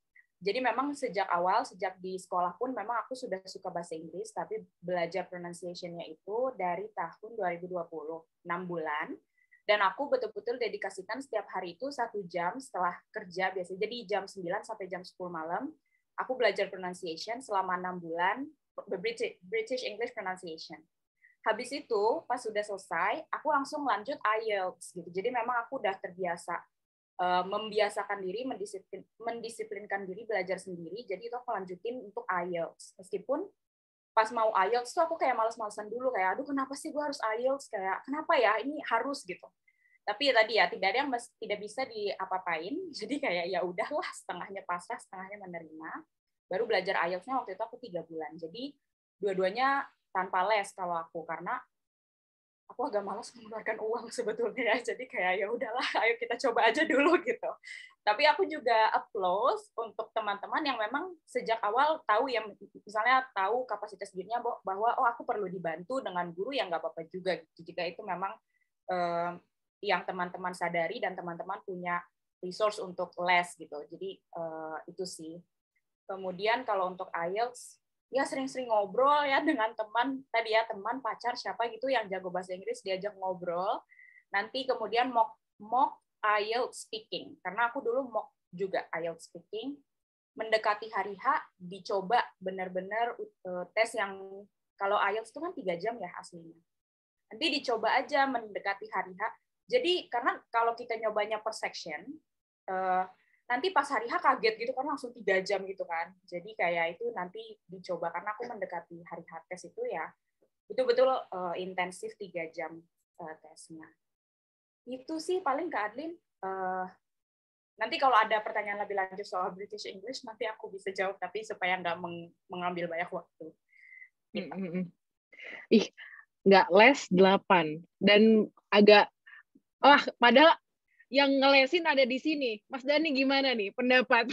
Jadi memang sejak awal, sejak di sekolah pun memang aku sudah suka bahasa Inggris, tapi belajar pronunciation-nya itu dari tahun 2020, 6 bulan. Dan aku betul-betul dedikasikan setiap hari itu satu jam setelah kerja biasanya Jadi jam 9 sampai jam 10 malam, aku belajar pronunciation selama enam bulan, British English pronunciation. Habis itu, pas sudah selesai, aku langsung lanjut IELTS gitu. Jadi memang aku udah terbiasa uh, membiasakan diri, mendisiplin, mendisiplinkan diri, belajar sendiri. Jadi itu aku lanjutin untuk IELTS. Meskipun pas mau IELTS tuh aku kayak males-malesan dulu kayak aduh kenapa sih gue harus IELTS kayak kenapa ya ini harus gitu tapi ya tadi ya tidak ada yang mas, tidak bisa diapapain jadi kayak ya udahlah setengahnya pasrah setengahnya menerima baru belajar IELTS-nya waktu itu aku tiga bulan jadi dua-duanya tanpa les kalau aku karena aku agak malas mengeluarkan uang sebetulnya ya jadi kayak ya udahlah ayo kita coba aja dulu gitu tapi aku juga applause untuk teman-teman yang memang sejak awal tahu yang misalnya tahu kapasitas dirinya bahwa oh aku perlu dibantu dengan guru yang nggak apa-apa juga jika itu memang eh, yang teman-teman sadari dan teman-teman punya resource untuk les gitu jadi eh, itu sih kemudian kalau untuk IELTS ya sering-sering ngobrol ya dengan teman tadi ya teman pacar siapa gitu yang jago bahasa Inggris diajak ngobrol nanti kemudian mock mock IELTS speaking karena aku dulu mock juga IELTS speaking mendekati hari H dicoba benar-benar eh, tes yang kalau IELTS itu kan tiga jam ya aslinya nanti dicoba aja mendekati hari H jadi karena kalau kita nyobanya per section eh, nanti pas hari H kaget gitu kan langsung tiga jam gitu kan jadi kayak itu nanti dicoba karena aku mendekati hari H tes itu ya itu betul uh, eh, intensif tiga jam uh, tesnya itu sih paling ke Adlin uh, nanti kalau ada pertanyaan lebih lanjut soal British English nanti aku bisa jawab tapi supaya nggak meng mengambil banyak waktu gitu. ih nggak les delapan dan agak wah padahal yang ngelesin ada di sini. Mas Dani gimana nih pendapat?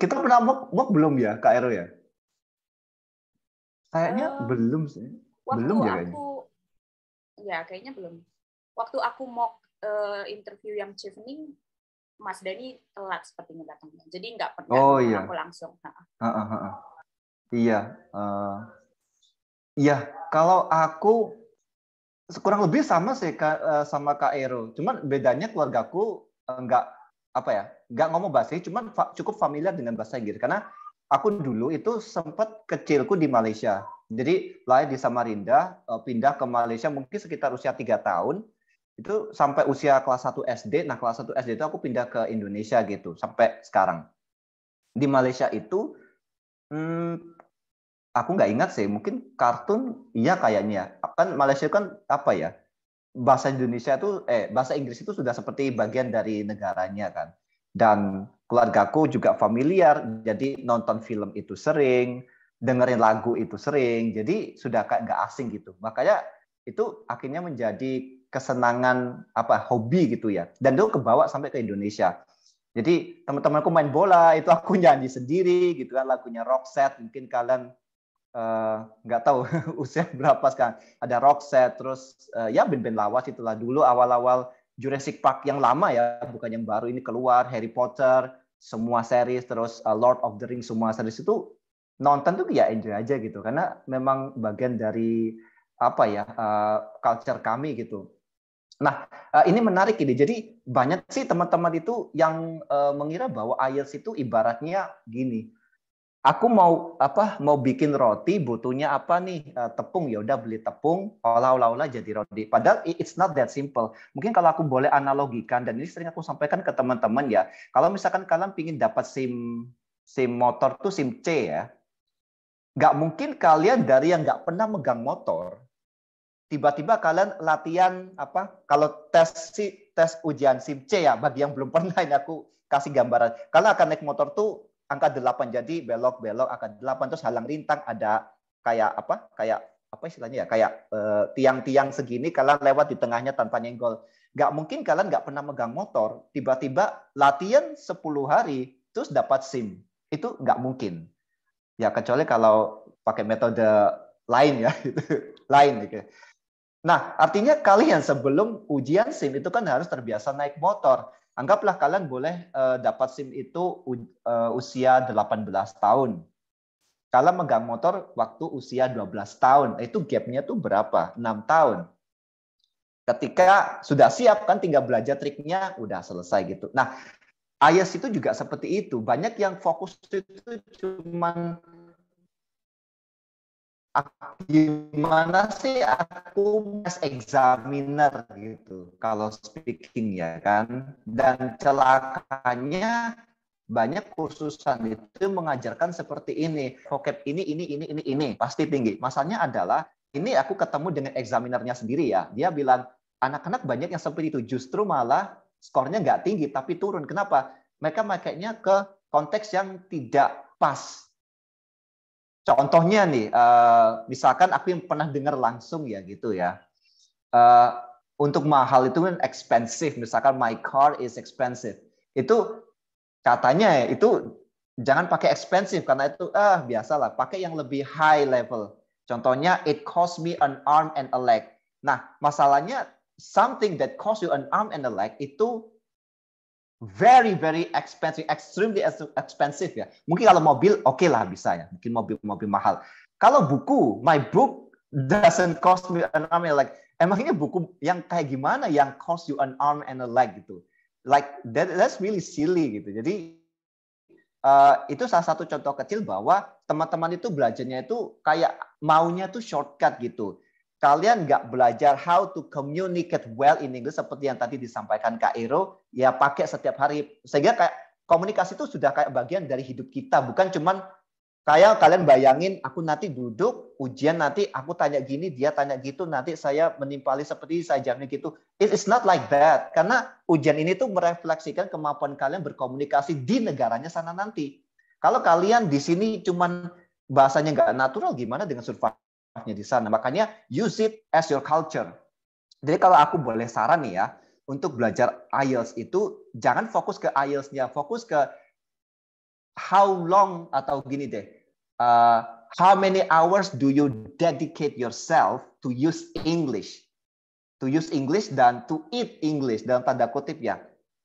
Kita pernah mock work belum ya Kak ya? Kayaknya uh, belum sih. Waktu belum ya kayaknya. ya kayaknya belum. Waktu aku mock uh, interview yang chevening Mas Dani telat sepertinya datangnya. Jadi nggak pernah oh, iya. aku langsung. Uh, uh, uh, uh. Iya. Uh, Iya, kalau aku kurang lebih sama sih eh, sama Kak Ero. Cuman bedanya keluargaku enggak eh, apa ya, enggak ngomong bahasa cuman cukup familiar dengan bahasa Inggris karena aku dulu itu sempat kecilku di Malaysia. Jadi lahir di Samarinda, eh, pindah ke Malaysia mungkin sekitar usia tiga tahun itu sampai usia kelas 1 SD. Nah, kelas 1 SD itu aku pindah ke Indonesia gitu sampai sekarang. Di Malaysia itu hmm, aku nggak ingat sih mungkin kartun iya kayaknya kan Malaysia kan apa ya bahasa Indonesia itu eh bahasa Inggris itu sudah seperti bagian dari negaranya kan dan keluargaku juga familiar jadi nonton film itu sering dengerin lagu itu sering jadi sudah kayak nggak asing gitu makanya itu akhirnya menjadi kesenangan apa hobi gitu ya dan itu kebawa sampai ke Indonesia jadi teman-temanku main bola itu aku nyanyi sendiri gitu kan lagunya rock set mungkin kalian Eh, nggak uh, tahu usia berapa sekarang. Ada rock set terus uh, ya band-band lawas itulah dulu awal-awal Jurassic Park yang lama ya, bukan yang baru ini keluar, Harry Potter, semua series, terus uh, Lord of the Rings semua series itu nonton tuh ya enjoy aja gitu karena memang bagian dari apa ya uh, culture kami gitu. Nah, ini menarik ini. Jadi banyak sih teman-teman itu yang mengira bahwa IELTS itu ibaratnya gini, aku mau apa mau bikin roti butuhnya apa nih eh, tepung ya udah beli tepung olah-olah jadi roti padahal it's not that simple mungkin kalau aku boleh analogikan dan ini sering aku sampaikan ke teman-teman ya kalau misalkan kalian ingin dapat sim sim motor tuh sim C ya nggak mungkin kalian dari yang nggak pernah megang motor tiba-tiba kalian latihan apa kalau tes si tes ujian sim C ya bagi yang belum pernah ini aku kasih gambaran kalian akan naik motor tuh angka 8 jadi belok-belok angka 8 terus halang rintang ada kayak apa? Kayak apa istilahnya ya? Kayak eh, tiang-tiang uh, segini kalian lewat di tengahnya tanpa nyenggol. Nggak mungkin kalian nggak pernah megang motor, tiba-tiba latihan 10 hari terus dapat SIM. Itu nggak mungkin. Ya kecuali kalau pakai metode lain ya, lain gitu. Nah, artinya kalian sebelum ujian SIM itu kan harus terbiasa naik motor. Anggaplah kalian boleh uh, dapat SIM itu uh, usia 18 tahun. Kalian megang motor waktu usia 12 tahun, nah, itu gapnya tuh berapa? 6 tahun. Ketika sudah siap kan tinggal belajar triknya, udah selesai gitu. Nah, IAS itu juga seperti itu. Banyak yang fokus itu cuma gimana sih aku as examiner gitu kalau speaking ya kan dan celakanya banyak kursusan itu mengajarkan seperti ini vocab ini ini ini ini ini pasti tinggi masalahnya adalah ini aku ketemu dengan examinernya sendiri ya dia bilang anak-anak banyak yang seperti itu justru malah skornya nggak tinggi tapi turun kenapa mereka makanya ke konteks yang tidak pas Contohnya nih, eh, misalkan aku yang pernah dengar langsung ya gitu ya. Eh, untuk mahal itu kan expensive, misalkan my car is expensive. Itu katanya ya, itu jangan pakai expensive karena itu ah biasalah, pakai yang lebih high level. Contohnya it cost me an arm and a leg. Nah, masalahnya something that cost you an arm and a leg itu very very expensive, extremely expensive ya. Mungkin kalau mobil oke okay lah bisa ya, mungkin mobil-mobil mahal. Kalau buku, my book doesn't cost me an arm and a leg. Emangnya buku yang kayak gimana yang cost you an arm and a leg gitu? Like that, that's really silly gitu. Jadi uh, itu salah satu contoh kecil bahwa teman-teman itu belajarnya itu kayak maunya tuh shortcut gitu kalian nggak belajar how to communicate well in English seperti yang tadi disampaikan Kak Ero, ya pakai setiap hari. Sehingga kayak komunikasi itu sudah kayak bagian dari hidup kita, bukan cuman kayak kalian bayangin aku nanti duduk ujian nanti aku tanya gini dia tanya gitu nanti saya menimpali seperti saya jamnya gitu it is not like that karena ujian ini tuh merefleksikan kemampuan kalian berkomunikasi di negaranya sana nanti kalau kalian di sini cuman bahasanya nggak natural gimana dengan survive manfaatnya di sana. Makanya use it as your culture. Jadi kalau aku boleh saran nih ya, untuk belajar IELTS itu jangan fokus ke IELTS-nya, fokus ke how long atau gini deh, uh, how many hours do you dedicate yourself to use English, to use English dan to eat English dalam tanda kutip ya.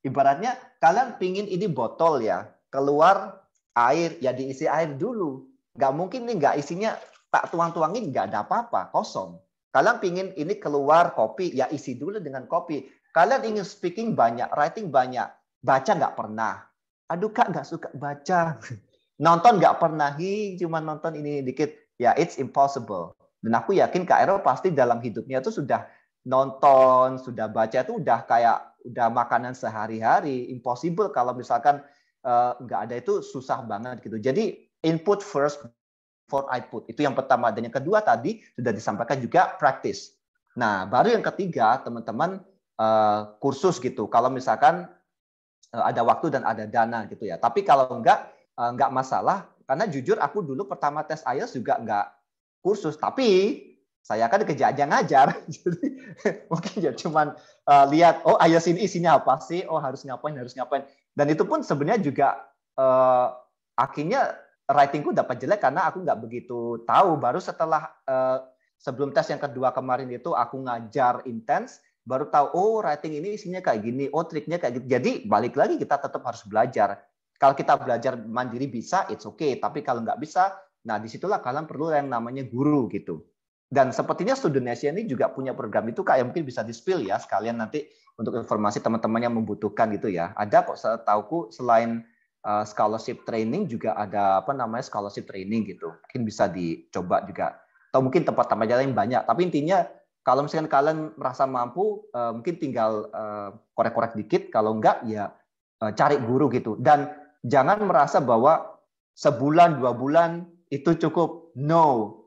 Ibaratnya kalian pingin ini botol ya, keluar air ya diisi air dulu. Gak mungkin nih gak isinya tak tuang-tuangin nggak ada apa-apa, kosong. Kalian pingin ini keluar kopi, ya isi dulu dengan kopi. Kalian ingin speaking banyak, writing banyak, baca nggak pernah. Aduh kak nggak suka baca. Nonton nggak pernah, hi cuma nonton ini dikit. Ya it's impossible. Dan aku yakin Kak Ero pasti dalam hidupnya itu sudah nonton, sudah baca itu udah kayak udah makanan sehari-hari. Impossible kalau misalkan eh, nggak uh, ada itu susah banget gitu. Jadi input first before I put. Itu yang pertama. Dan yang kedua tadi sudah disampaikan juga practice. Nah, baru yang ketiga, teman-teman eh, kursus gitu. Kalau misalkan eh, ada waktu dan ada dana gitu ya. Tapi kalau enggak, uh, enggak masalah. Karena jujur aku dulu pertama tes IELTS juga enggak kursus. Tapi saya kan kerja aja ngajar. Jadi mungkin ya cuman lihat, oh IELTS ini isinya apa sih? Oh harus ngapain, harus ngapain. Dan itu pun sebenarnya juga uh, akhirnya writingku dapat jelek karena aku nggak begitu tahu. Baru setelah uh, sebelum tes yang kedua kemarin itu aku ngajar intens, baru tahu oh writing ini isinya kayak gini, oh triknya kayak gitu. Jadi balik lagi kita tetap harus belajar. Kalau kita belajar mandiri bisa, it's okay. Tapi kalau nggak bisa, nah disitulah kalian perlu yang namanya guru gitu. Dan sepertinya Studenesia ini juga punya program itu kayak mungkin bisa di-spill ya sekalian nanti untuk informasi teman-teman yang membutuhkan gitu ya. Ada kok setauku selain Eh, scholarship training juga ada apa namanya scholarship training gitu. Mungkin bisa dicoba juga. Atau mungkin tempat-tempat lain banyak. Tapi intinya kalau misalkan kalian merasa mampu, uh, mungkin tinggal eh, korek-korek dikit. Kalau enggak, ya uh, cari guru gitu. Dan jangan merasa bahwa sebulan dua bulan itu cukup. No,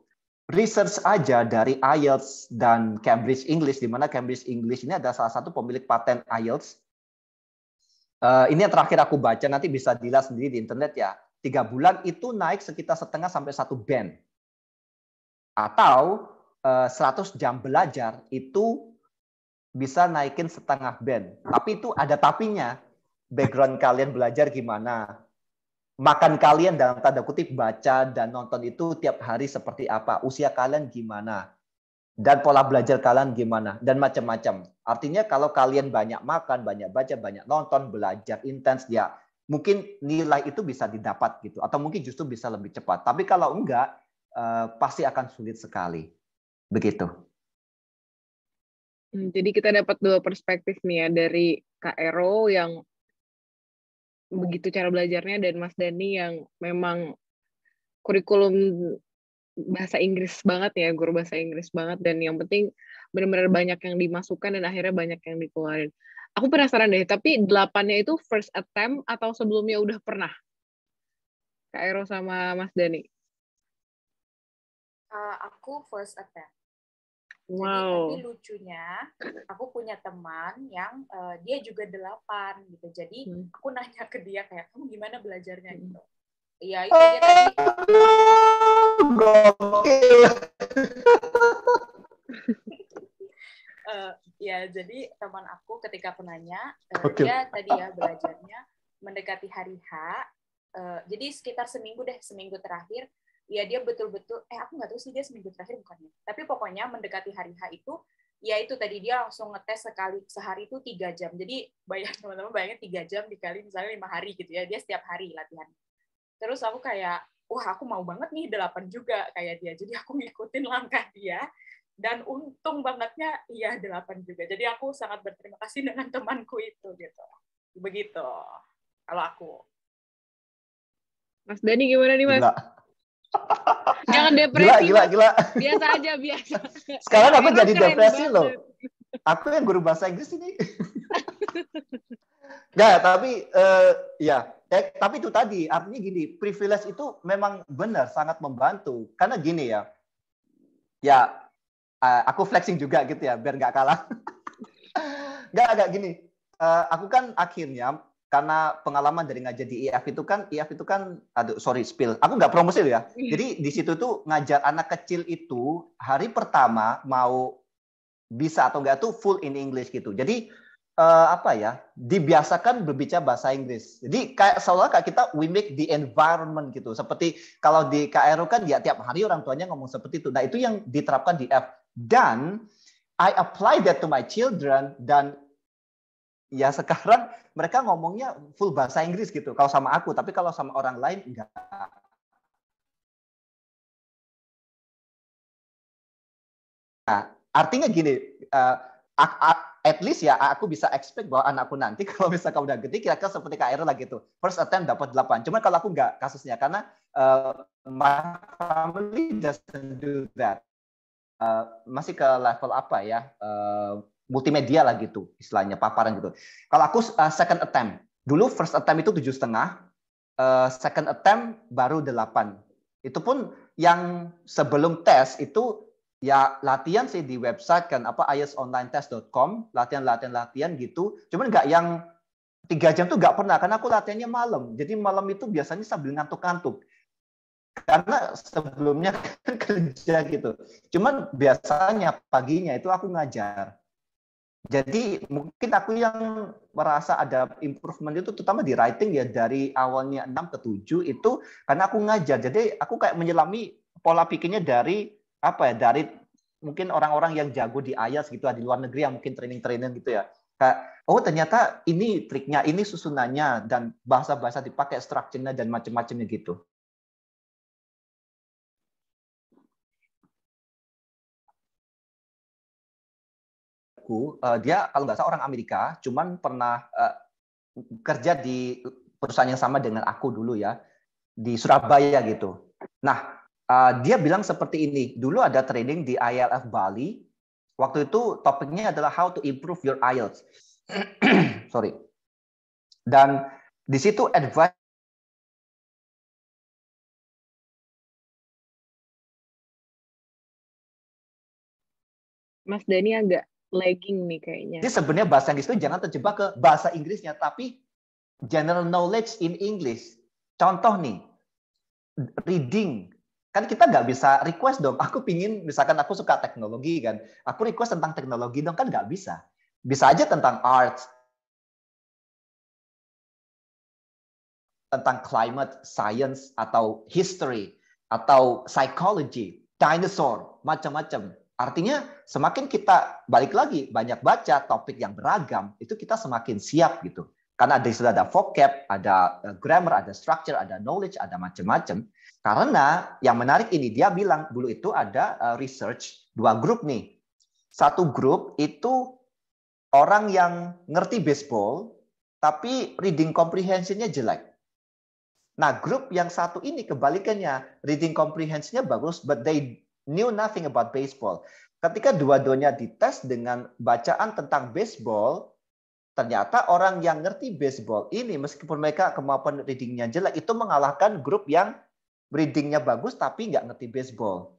research aja dari IELTS dan Cambridge English, di mana Cambridge English ini ada salah satu pemilik paten IELTS Uh, ini yang terakhir aku baca nanti bisa dilihat sendiri di internet ya. Tiga bulan itu naik sekitar setengah sampai satu band. Atau uh, eh, 100 jam belajar itu bisa naikin setengah band. Tapi itu ada tapinya. Background kalian belajar gimana? Makan kalian dalam tanda kutip baca dan nonton itu tiap hari seperti apa? Usia kalian gimana? Dan pola belajar kalian gimana? Dan macam-macam Artinya kalau kalian banyak makan, banyak baca, banyak nonton, belajar intens, ya mungkin nilai itu bisa didapat gitu. Atau mungkin justru bisa lebih cepat. Tapi kalau enggak, eh, pasti akan sulit sekali. Begitu. Hmm, jadi kita dapat dua perspektif nih ya dari Kak Ero yang begitu cara belajarnya dan Mas Dani yang memang kurikulum bahasa Inggris banget ya guru bahasa Inggris banget dan yang penting benar-benar banyak yang dimasukkan dan akhirnya banyak yang dikeluarin aku penasaran deh tapi delapannya itu first attempt atau sebelumnya udah pernah Kak Ero sama Mas Dani uh, aku first attempt Wow. Jadi, tapi lucunya aku punya teman yang uh, dia juga delapan gitu. Jadi hmm. aku nanya ke dia kayak kamu gimana belajarnya hmm. gitu. Iya itu dia tadi gokil. uh, eh, ya jadi teman aku ketika penanya uh, eh, okay. dia tadi ya belajarnya mendekati hari H uh, jadi sekitar seminggu deh seminggu terakhir ya dia betul-betul eh aku nggak tahu sih dia seminggu terakhir bukannya tapi pokoknya mendekati hari H itu ya itu tadi dia langsung ngetes sekali sehari itu tiga jam jadi banyak teman-teman bayangin tiga jam dikali misalnya lima hari gitu ya dia setiap hari latihan terus aku kayak wah aku mau banget nih delapan juga kayak dia. Jadi aku ngikutin langkah dia dan untung bangetnya iya delapan juga. Jadi aku sangat berterima kasih dengan temanku itu gitu. Begitu kalau aku. Mas Dani gimana nih Mas? Gila. Jangan depresi. Gila, gila, gila. Biasa aja, biasa. Sekarang aku jadi depresi banget. loh. Aku yang guru bahasa Inggris ini. Ya, tapi uh, ya, eh, tapi itu tadi artinya gini, privilege itu memang benar sangat membantu karena gini ya. Ya, uh, aku flexing juga gitu ya, biar nggak kalah. nggak agak gini. Uh, aku kan akhirnya karena pengalaman dari ngajar di IF itu kan IF itu kan aduh sorry spill. Aku nggak promosi ya. Hmm. Jadi di situ tuh ngajar anak kecil itu hari pertama mau bisa atau enggak tuh full in English gitu. Jadi uh, apa ya dibiasakan berbicara bahasa Inggris. Jadi kayak seolah kayak kita we make the environment gitu. Seperti kalau di KRU kan ya tiap hari orang tuanya ngomong seperti itu. Nah itu yang diterapkan di F dan I apply that to my children dan ya sekarang mereka ngomongnya full bahasa Inggris gitu kalau sama aku tapi kalau sama orang lain enggak nah, artinya gini uh, at least ya aku bisa expect bahwa anakku nanti kalau misalkan udah gede kira-kira seperti Kak Erla gitu. First attempt dapat 8. Cuman kalau aku nggak kasusnya karena uh, my family doesn't do that. Uh, masih ke level apa ya? Uh, multimedia lah gitu istilahnya paparan gitu. Kalau aku uh, second attempt. Dulu first attempt itu tujuh setengah, uh, second attempt baru 8. Itu pun yang sebelum tes itu ya latihan sih di website kan apa isonlinetest.com latihan latihan latihan gitu cuman nggak yang tiga jam tuh nggak pernah karena aku latihannya malam jadi malam itu biasanya sambil ngantuk-ngantuk karena sebelumnya kan kerja gitu cuman biasanya paginya itu aku ngajar jadi mungkin aku yang merasa ada improvement itu terutama di writing ya dari awalnya 6 ke 7 itu karena aku ngajar jadi aku kayak menyelami pola pikirnya dari apa ya dari mungkin orang-orang yang jago di IELTS gitu ya, di luar negeri yang mungkin training-training gitu ya. Kayak, oh ternyata ini triknya, ini susunannya dan bahasa-bahasa dipakai strukturnya dan macam-macamnya gitu. aku eh, dia kalau nggak salah orang Amerika, cuman pernah eh, kerja di perusahaan yang sama dengan aku dulu ya di Surabaya gitu. Nah uh, dia bilang seperti ini. Dulu ada training di ILF Bali. Waktu itu topiknya adalah how to improve your IELTS. Sorry. Dan di situ advice Mas Dani agak lagging nih kayaknya. Jadi sebenarnya bahasa Inggris itu jangan terjebak ke bahasa Inggrisnya, tapi general knowledge in English. Contoh nih, reading, kan kita nggak bisa request dong. Aku pingin, misalkan aku suka teknologi kan, aku request tentang teknologi dong kan nggak bisa. Bisa aja tentang art, tentang climate, science, atau history, atau psychology, dinosaur, macam-macam. Artinya semakin kita balik lagi banyak baca topik yang beragam, itu kita semakin siap gitu. Karena ada sudah ada vocab, ada eh, grammar, ada structure, ada knowledge, ada macam-macam karena yang menarik ini dia bilang dulu itu ada eh, research dua grup nih. Satu grup itu orang yang ngerti baseball tapi reading comprehensionnya jelek. Nah, grup yang satu ini kebalikannya, reading comprehensionnya bagus but they knew nothing about baseball. Ketika dua-duanya dites dengan bacaan tentang baseball, ternyata orang yang ngerti baseball ini meskipun mereka kemampuan readingnya jelek itu mengalahkan grup yang Breedingnya bagus tapi nggak ngerti baseball.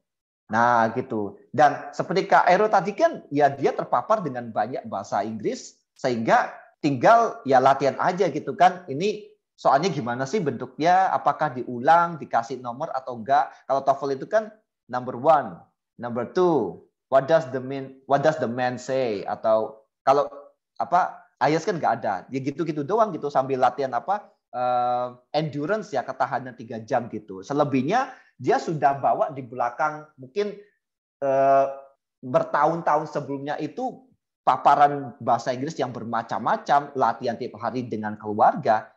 Nah gitu. Dan seperti Kak Aero tadi kan ya dia terpapar dengan banyak bahasa Inggris sehingga tinggal ya latihan aja gitu kan. Ini soalnya gimana sih bentuknya? Apakah diulang, dikasih nomor atau enggak? Kalau TOEFL itu kan number one, number two, what does the mean? what does the man say? Atau kalau apa Ayas kan nggak ada. Ya gitu-gitu doang gitu sambil latihan apa uh, endurance ya ketahanan tiga jam gitu. Selebihnya dia sudah bawa di belakang mungkin uh, bertahun-tahun sebelumnya itu paparan bahasa Inggris yang bermacam-macam, latihan tiap hari dengan keluarga.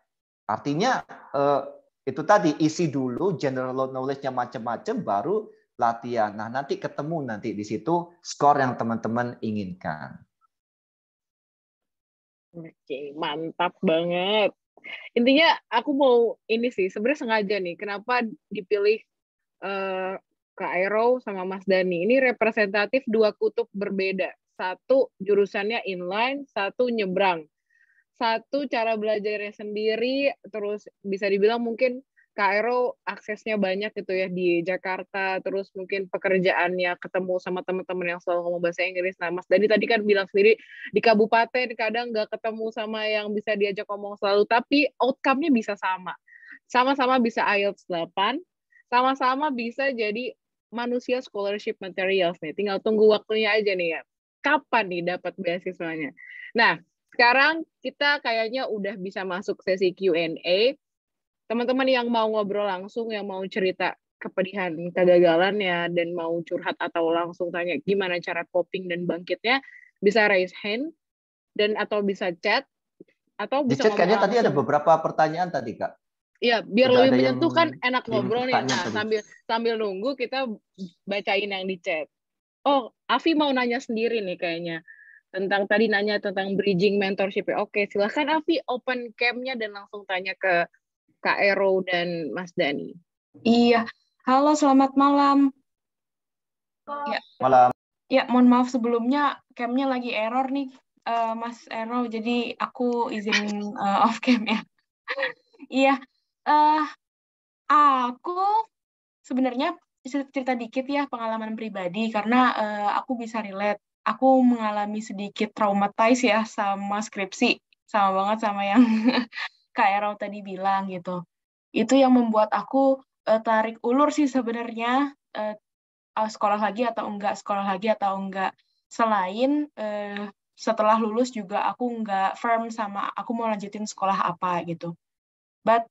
Artinya uh, itu tadi isi dulu general knowledge-nya macam-macam baru latihan. Nah, nanti ketemu nanti di situ skor yang teman-teman inginkan. Oke, mantap banget intinya aku mau ini sih sebenarnya sengaja nih kenapa dipilih uh, eh, ke Aero sama Mas Dani ini representatif dua kutub berbeda satu jurusannya inline satu nyebrang satu cara belajarnya sendiri terus bisa dibilang mungkin KRO aksesnya banyak gitu ya di Jakarta, terus mungkin pekerjaannya ketemu sama teman-teman yang selalu ngomong bahasa Inggris. Nah, Mas Dani tadi kan bilang sendiri di kabupaten kadang nggak ketemu sama yang bisa diajak ngomong selalu, tapi outcome-nya bisa sama. Sama-sama bisa IELTS 8, sama-sama bisa jadi manusia scholarship materials nih. Tinggal tunggu waktunya aja nih ya. Kapan nih dapat beasiswanya? Nah, sekarang kita kayaknya udah bisa masuk sesi Q&A teman-teman yang mau ngobrol langsung, yang mau cerita kepedihan kegagalannya dan mau curhat atau langsung tanya gimana cara coping dan bangkitnya bisa raise hand dan atau bisa chat atau bisa di chat kayaknya tadi ada beberapa pertanyaan tadi kak Iya, biar Udah lebih menyentuh kan enak ngobrol nih. Nah, sambil sambil nunggu kita bacain yang di chat. Oh, Avi mau nanya sendiri nih kayaknya tentang tadi nanya tentang bridging mentorship. Oke, silahkan Avi open camnya dan langsung tanya ke Kak Ero dan Mas Dani. Iya, halo selamat malam. Ya. Malam. Ya, mohon maaf sebelumnya camnya lagi error nih, uh, Mas Ero. Jadi aku izin uh, off cam ya. iya, uh, aku sebenarnya cerita dikit ya pengalaman pribadi karena uh, aku bisa relate. Aku mengalami sedikit traumatize ya sama skripsi, sama banget sama yang Kak Erau tadi bilang gitu. Itu yang membuat aku uh, tarik ulur sih sebenarnya uh, sekolah lagi atau enggak, sekolah lagi atau enggak. Selain uh, setelah lulus juga aku enggak firm sama aku mau lanjutin sekolah apa gitu. But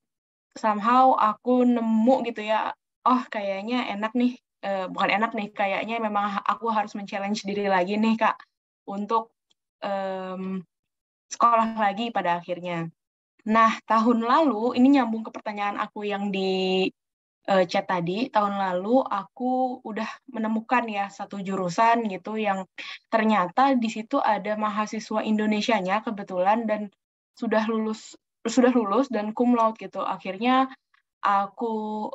somehow aku nemu gitu ya, oh kayaknya enak nih, uh, bukan enak nih, kayaknya memang aku harus men-challenge diri lagi nih Kak untuk um, sekolah lagi pada akhirnya. Nah, tahun lalu ini nyambung ke pertanyaan aku yang di uh, chat tadi tahun lalu aku udah menemukan ya satu jurusan gitu yang ternyata di situ ada mahasiswa Indonesianya kebetulan dan sudah lulus sudah lulus dan cum laude gitu akhirnya aku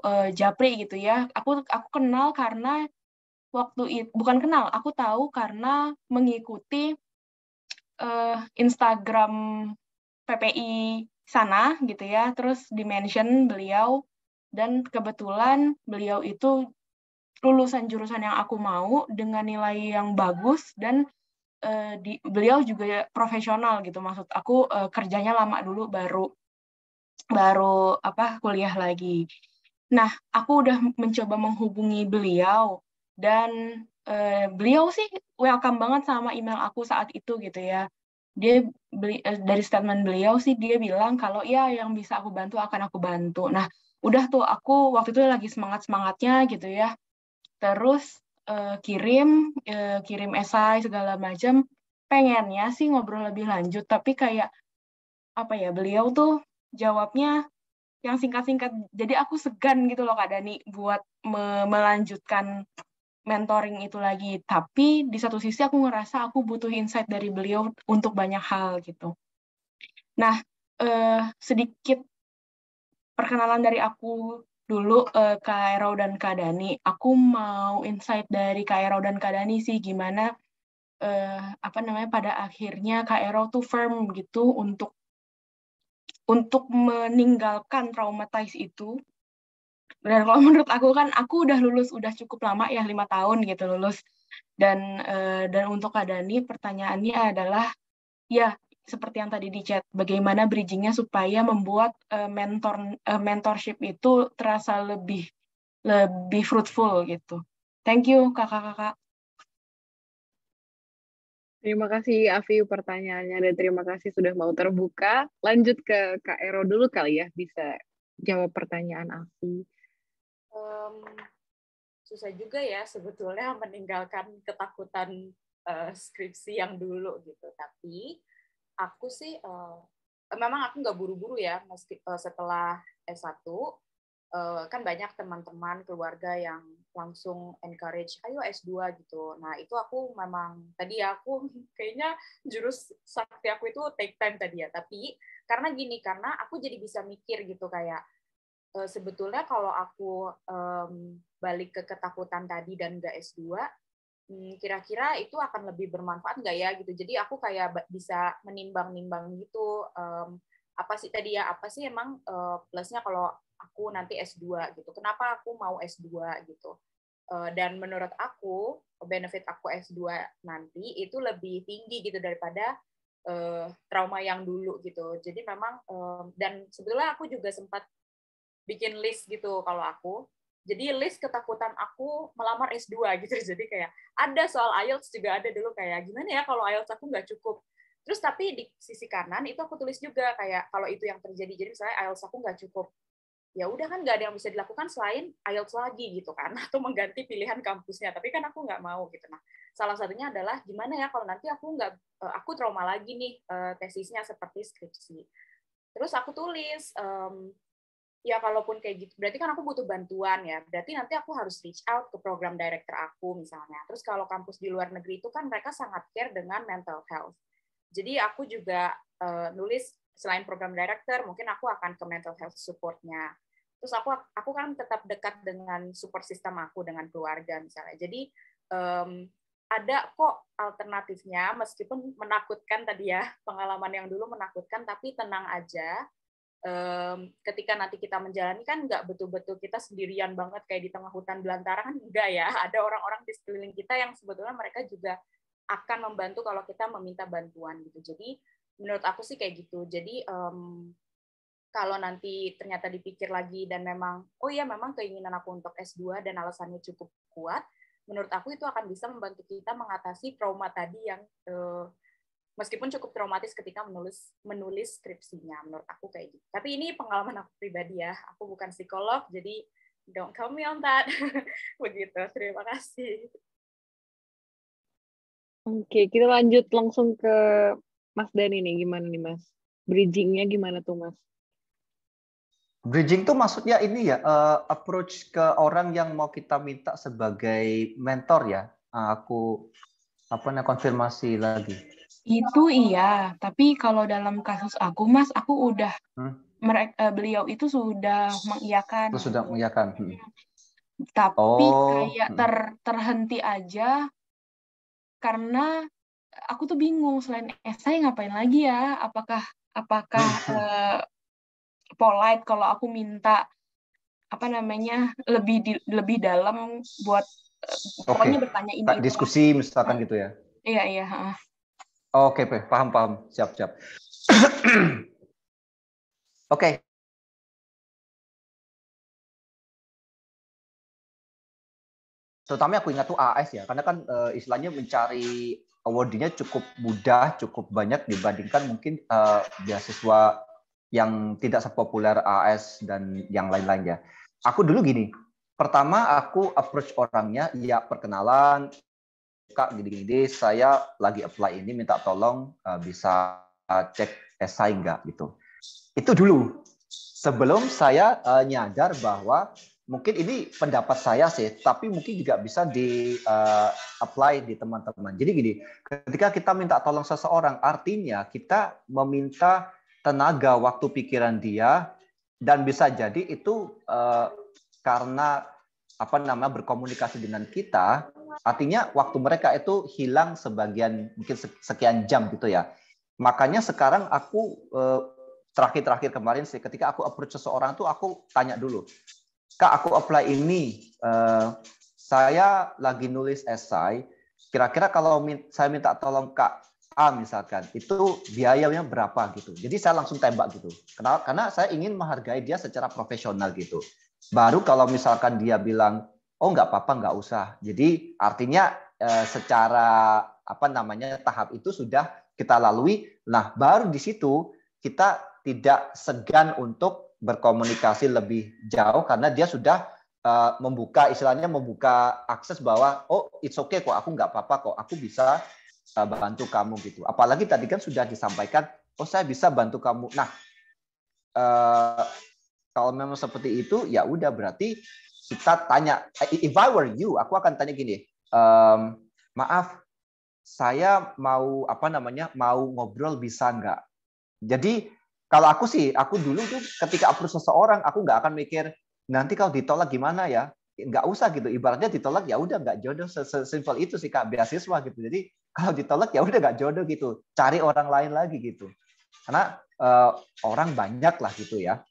uh, japri gitu ya aku aku kenal karena waktu itu bukan kenal aku tahu karena mengikuti uh, Instagram PPI sana gitu ya. Terus dimention beliau dan kebetulan beliau itu lulusan jurusan yang aku mau dengan nilai yang bagus dan uh, di, beliau juga profesional gitu maksud aku uh, kerjanya lama dulu baru baru apa kuliah lagi. Nah aku udah mencoba menghubungi beliau dan uh, beliau sih welcome banget sama email aku saat itu gitu ya dia beli, eh, dari statement beliau sih dia bilang kalau ya yang bisa aku bantu akan aku bantu. Nah, udah tuh aku waktu itu lagi semangat-semangatnya gitu ya. Terus uh, kirim uh, kirim esai segala macam. Pengennya sih ngobrol lebih lanjut tapi kayak apa ya, beliau tuh jawabnya yang singkat-singkat. Jadi aku segan gitu loh Kak Dani buat me melanjutkan mentoring itu lagi. Tapi di satu sisi aku ngerasa aku butuh insight dari beliau untuk banyak hal gitu. Nah, eh, sedikit perkenalan dari aku dulu eh, Kak dan Kak Dani. Aku mau insight dari Kak dan Kak Dani sih gimana eh, apa namanya pada akhirnya Kak tuh firm gitu untuk untuk meninggalkan traumatize itu dan kalau menurut aku kan aku udah lulus udah cukup lama ya lima tahun gitu lulus dan uh, dan untuk Kak Dani pertanyaannya adalah ya seperti yang tadi di chat bagaimana bridgingnya supaya membuat uh, mentor uh, mentorship itu terasa lebih lebih fruitful gitu thank you kakak-kakak Terima kasih Avi pertanyaannya dan terima kasih sudah mau terbuka. Lanjut ke Kak Ero dulu kali ya bisa jawab pertanyaan Afi um, susah juga ya sebetulnya meninggalkan ketakutan uh, skripsi yang dulu gitu. Tapi aku sih uh, memang aku nggak buru-buru ya meski uh, setelah S1 uh, kan banyak teman-teman keluarga yang langsung encourage ayo S2 gitu. Nah, itu aku memang tadi ya, aku kayaknya jurus sakti aku itu take time tadi ya, tapi karena gini karena aku jadi bisa mikir gitu kayak Eh, sebetulnya kalau aku um, balik ke ketakutan tadi dan nggak S2, hmm, kira-kira hmm, itu akan lebih bermanfaat nggak ya gitu. Jadi aku kayak bisa menimbang-nimbang gitu um, apa sih tadi ya apa sih emang uh, plusnya kalau aku nanti S2 gitu. Kenapa aku mau S2 gitu. Uh, dan menurut aku benefit aku S2 nanti itu lebih tinggi gitu daripada uh, trauma yang dulu gitu. Jadi memang um, dan sebetulnya aku juga sempat bikin list gitu kalau aku. Jadi list ketakutan aku melamar S2 gitu. Jadi kayak ada soal IELTS juga ada dulu kayak gimana ya kalau IELTS aku nggak cukup. Terus tapi di sisi kanan itu aku tulis juga kayak kalau itu yang terjadi jadi misalnya IELTS aku nggak cukup. Ya udah kan nggak ada yang bisa dilakukan selain IELTS lagi gitu kan atau mengganti pilihan kampusnya. Tapi kan aku nggak mau gitu. Nah, salah satunya adalah gimana ya kalau nanti aku nggak eh, aku trauma lagi nih eh, tesisnya seperti skripsi terus aku tulis um, ya kalaupun kayak gitu berarti kan aku butuh bantuan ya berarti nanti aku harus reach out ke program director aku misalnya terus kalau kampus di luar negeri itu kan mereka sangat care dengan mental health jadi aku juga uh, nulis selain program director mungkin aku akan ke mental health supportnya terus aku aku kan tetap dekat dengan support system aku dengan keluarga misalnya jadi um, ada kok alternatifnya meskipun menakutkan tadi ya pengalaman yang dulu menakutkan tapi tenang aja um, ketika nanti kita menjalani kan nggak betul-betul kita sendirian banget kayak di tengah hutan belantara kan enggak ya ada orang-orang di sekeliling kita yang sebetulnya mereka juga akan membantu kalau kita meminta bantuan gitu jadi menurut aku sih kayak gitu jadi um, kalau nanti ternyata dipikir lagi dan memang oh ya memang keinginan aku untuk S2 dan alasannya cukup kuat menurut aku itu akan bisa membantu kita mengatasi trauma tadi yang uh, meskipun cukup traumatis ketika menulis menulis skripsinya menurut aku kayak gitu tapi ini pengalaman aku pribadi ya aku bukan psikolog jadi don't call me on that begitu terima kasih oke okay, kita lanjut langsung ke Mas Dani nih gimana nih Mas bridgingnya gimana tuh Mas Bridging tuh maksudnya ini ya uh, approach ke orang yang mau kita minta sebagai mentor ya. Uh, aku apa namanya konfirmasi lagi. Itu iya, tapi kalau dalam kasus aku Mas, aku udah hmm? mereka eh, beliau itu sudah mengiyakan. Oh, sudah mengiyakan. Hmm. Tapi oh. kayak hmm. ter, terhenti aja karena aku tuh bingung selain esai ngapain lagi ya? Apakah apakah uh, polite kalau aku minta apa namanya lebih di, lebih dalam buat okay. Eh, pokoknya bertanya ini. Diskusi misalkan gitu ya. Iya iya. Oke, okay, paham paham, siap siap. Oke. Okay. Terutama aku ingat tuh AS ya, karena kan uh, istilahnya mencari awardnya cukup mudah, cukup banyak dibandingkan mungkin uh, beasiswa yang tidak sepopuler AS dan yang lain lain ya Aku dulu gini, pertama aku approach orangnya ya perkenalan kak gini-gini saya lagi apply ini minta tolong uh, bisa cek SI enggak gitu. Itu dulu sebelum saya uh, nyadar bahwa mungkin ini pendapat saya sih, tapi mungkin juga bisa di uh, apply di teman-teman. Jadi gini, ketika kita minta tolong seseorang, artinya kita meminta tenaga, waktu, pikiran dia, dan bisa jadi itu uh, karena apa namanya berkomunikasi dengan kita Artinya waktu mereka itu hilang sebagian mungkin sekian jam gitu ya. Makanya sekarang aku eh, terakhir-terakhir kemarin sih ketika aku approach seseorang tuh aku tanya dulu, "Kak, aku apply ini eh, saya lagi nulis esai, kira-kira kalau saya minta tolong Kak A misalkan, itu biayanya berapa gitu. Jadi saya langsung tembak gitu. Karena, karena saya ingin menghargai dia secara profesional gitu. Baru kalau misalkan dia bilang oh nggak apa-apa nggak usah. Jadi artinya eh, secara apa namanya tahap itu sudah kita lalui. Nah baru di situ kita tidak segan untuk berkomunikasi lebih jauh karena dia sudah eh, membuka istilahnya membuka akses bahwa oh it's okay kok aku nggak apa-apa kok aku bisa eh, bantu kamu gitu. Apalagi tadi kan sudah disampaikan oh saya bisa bantu kamu. Nah kalau memang seperti itu ya udah berarti kita tanya eh, if I were you aku akan tanya gini um, maaf saya mau apa namanya mau ngobrol bisa nggak jadi kalau aku sih aku dulu tuh ketika approve seseorang aku nggak akan mikir nanti kalau ditolak gimana ya nggak usah gitu ibaratnya ditolak ya udah nggak jodoh sesimpel itu sih kak beasiswa gitu jadi kalau ditolak ya udah nggak jodoh gitu cari orang lain lagi gitu karena uh, orang banyak lah gitu ya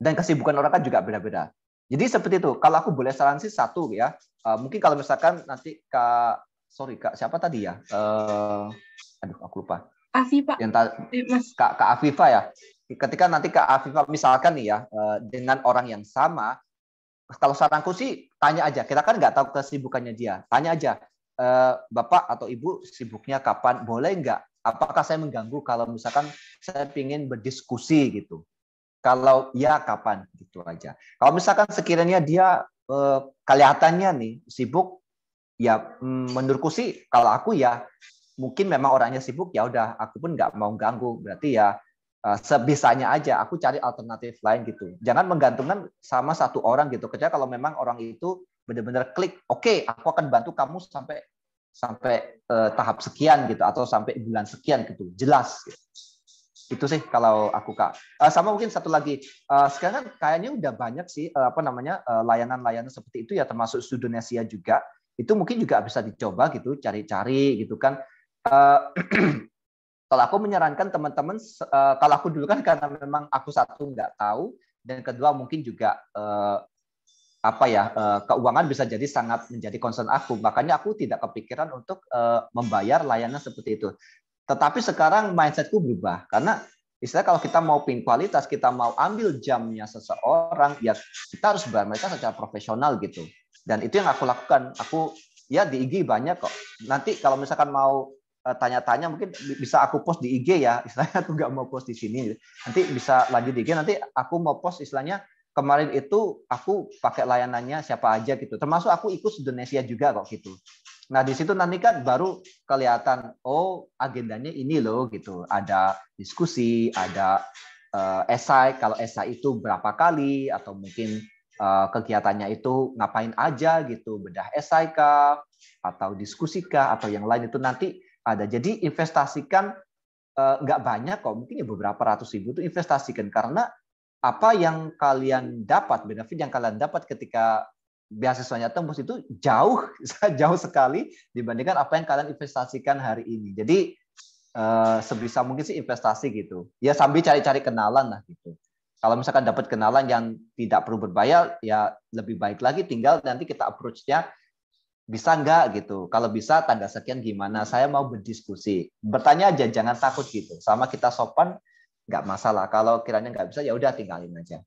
dan kesibukan orang kan juga beda-beda jadi seperti itu. Kalau aku boleh saran sih satu ya. Uh, mungkin kalau misalkan nanti kak sorry kak siapa tadi ya? Uh, aduh aku lupa. Afifa. Yang eh, Mas. Kak Kak Afifa ya. Ketika nanti Kak Afifa misalkan nih ya uh, dengan orang yang sama, kalau saranku sih tanya aja. Kita kan nggak tahu kesibukannya dia. Tanya aja. Bapak atau Ibu sibuknya kapan? Boleh nggak? Apakah saya mengganggu kalau misalkan saya ingin berdiskusi gitu? Kalau ya kapan gitu aja. Kalau misalkan sekiranya dia eh, kelihatannya nih sibuk, ya mm, menurutku sih kalau aku ya mungkin memang orangnya sibuk ya udah aku pun nggak mau ganggu berarti ya eh, sebisanya aja aku cari alternatif lain gitu jangan menggantungkan sama satu orang gitu kerja kalau memang orang itu benar-benar klik oke okay, aku akan bantu kamu sampai sampai uh, tahap sekian gitu atau sampai bulan sekian gitu jelas gitu itu sih kalau aku kak uh, sama mungkin satu lagi uh, sekarang kayaknya udah banyak sih uh, apa namanya layanan-layanan uh, seperti itu ya termasuk Indonesia juga itu mungkin juga bisa dicoba gitu cari-cari gitu kan uh, kalau aku menyarankan teman-teman uh, kalau aku dulu kan karena memang aku satu nggak tahu dan kedua mungkin juga uh, apa ya keuangan bisa jadi sangat menjadi concern aku makanya aku tidak kepikiran untuk membayar layanan seperti itu tetapi sekarang mindsetku berubah karena istilah kalau kita mau pin kualitas, kita mau ambil jamnya seseorang, ya kita harus bayar mereka secara profesional gitu. Dan itu yang aku lakukan. Aku ya di IG banyak kok. Nanti kalau misalkan mau eh, tanya-tanya mungkin bisa aku post di IG ya istilahnya aku nggak mau post di sini nanti bisa lanjut di IG nanti aku mau post istilahnya kemarin itu aku pakai layanannya siapa aja gitu termasuk aku ikut Indonesia juga kok gitu Nah, di situ nanti kan baru kelihatan, oh agendanya ini loh gitu. Ada diskusi, ada uh, esai. Kalau esai itu berapa kali atau mungkin uh, kegiatannya itu ngapain aja gitu, bedah esai kah atau diskusi kah atau yang lain itu nanti ada. Jadi investasikan uh, nggak banyak kok, mungkin ya beberapa ratus ribu itu investasikan karena apa yang kalian dapat benefit yang kalian dapat ketika beasiswanya tembus itu jauh jauh sekali dibandingkan apa yang kalian investasikan hari ini. Jadi eh, sebisa mungkin sih investasi gitu. Ya sambil cari-cari kenalan lah gitu. Kalau misalkan dapat kenalan yang tidak perlu berbayar, ya lebih baik lagi tinggal nanti kita approach-nya bisa nggak gitu. Kalau bisa tanda sekian gimana? Saya mau berdiskusi. Bertanya aja, jangan takut gitu. Sama kita sopan nggak masalah. Kalau kiranya nggak bisa ya udah tinggalin aja.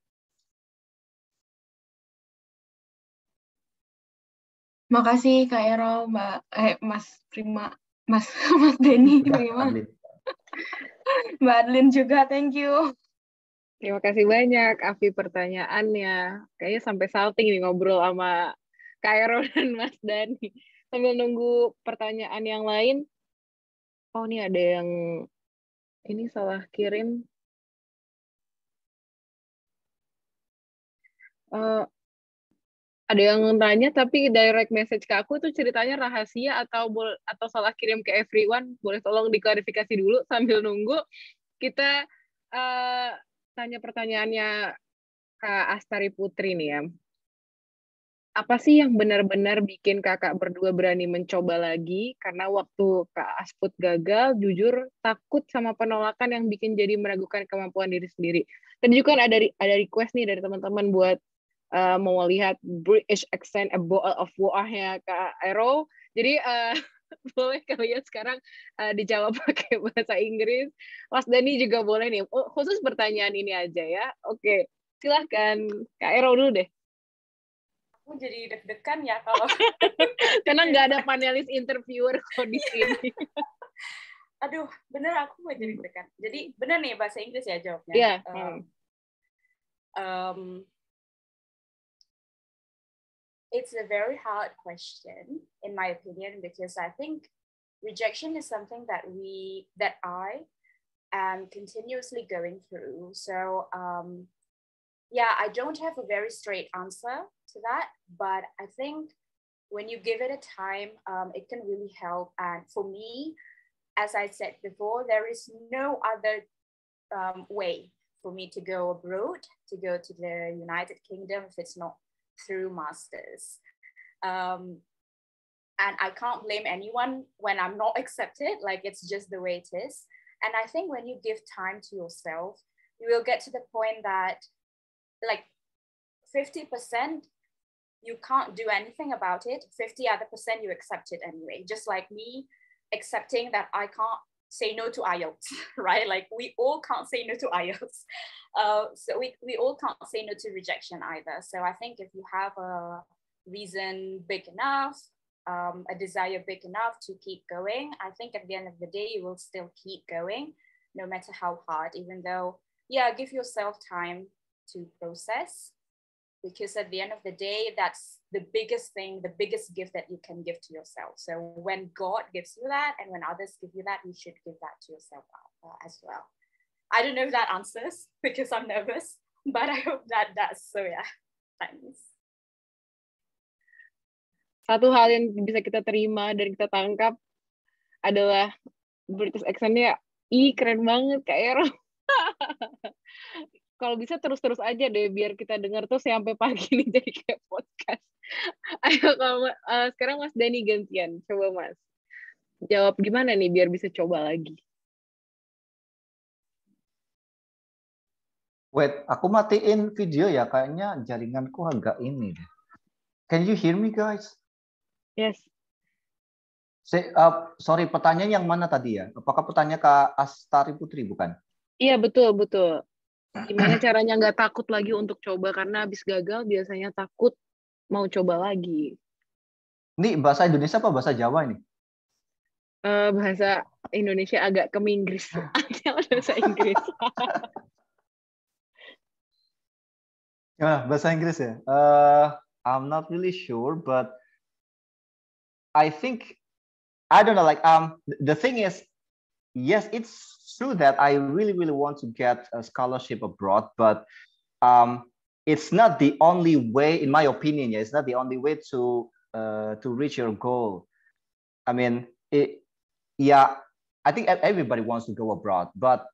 Makasih Kak Ero, Mbak eh, Mas Prima, Mas Mas Denny bagaimana? Mbak Adlin juga, thank you. Terima kasih banyak Avi pertanyaannya. Kayaknya sampai salting nih ngobrol sama kak Ero dan Mas Dani. Sambil nunggu pertanyaan yang lain. Oh, ini ada yang ini salah kirim. Uh, ada yang nanya tapi direct message ke aku itu ceritanya rahasia atau bol atau salah kirim ke everyone boleh tolong diklarifikasi dulu sambil nunggu kita uh, tanya pertanyaannya ke Astari Putri nih ya apa sih yang benar-benar bikin kakak berdua berani mencoba lagi? Karena waktu Kak Asput gagal, jujur takut sama penolakan yang bikin jadi meragukan kemampuan diri sendiri. Tadi juga kan ada ada request nih dari teman-teman buat Eh, mau lihat British accent a bowl of war ya Kak Aero. Jadi uh, boleh kalian sekarang uh, dijawab pakai bahasa Inggris. Mas Dani juga boleh nih. Oh, khusus pertanyaan ini aja ya. Oke, silahkan Kak Aero dulu deh. Aku jadi deg-degan ya kalau karena nggak ada panelis interviewer kok di sini. Aduh, bener aku mau jadi deg-degan. Jadi bener nih bahasa Inggris ya jawabnya. Iya. Yeah. Um, hmm. um, It's a very hard question, in my opinion, because I think rejection is something that we, that I am continuously going through. So, um, yeah, I don't have a very straight answer to that, but I think when you give it a time, um, it can really help. And for me, as I said before, there is no other um, way for me to go abroad, to go to the United Kingdom, if it's not through masters. Um, and I can't blame anyone when I'm not accepted. Like it's just the way it is. And I think when you give time to yourself, you will get to the point that like 50% you can't do anything about it. 50 other percent you accept it anyway. Just like me accepting that I can't say no to IELTS, right? Like we all can't say no to IELTS. Uh, so we, we all can't say no to rejection either. So I think if you have a reason big enough, um, a desire big enough to keep going, I think at the end of the day, you will still keep going no matter how hard, even though, yeah, give yourself time to process because at the end of the day that's the biggest thing the biggest gift that you can give to yourself so when god gives you that and when others give you that you should give that to yourself uh, as well i don't know if that answers because i'm nervous but i hope that does so yeah thanks satu hal yang bisa kita terima dan kita tangkap adalah British accentnya i keren banget kalau bisa terus-terus aja deh biar kita dengar tuh sampai pagi nih jadi kayak podcast. Ayo kalau uh, sekarang Mas Dani gantian, coba Mas. Jawab gimana nih biar bisa coba lagi. Wait, aku matiin video ya kayaknya jaringanku agak ini Can you hear me guys? Yes. Say, uh, eh, sorry, pertanyaan yang mana tadi ya? Apakah pertanyaan Kak Astari Putri bukan? Iya, betul, betul gimana caranya nggak takut lagi untuk coba karena habis gagal biasanya takut mau coba lagi. Ini bahasa Indonesia apa bahasa Jawa ini? Uh, bahasa Indonesia agak ke Inggris. bahasa Inggris. Ah, bahasa Inggris ya? Uh, I'm not really sure, but I think I don't know. Like um, the thing is, yes, it's true that I really, really want to get a scholarship abroad, but um, it's not the only way, in my opinion. Yeah, it's not the only way to uh, to reach your goal. I mean, it, yeah, I think everybody wants to go abroad, but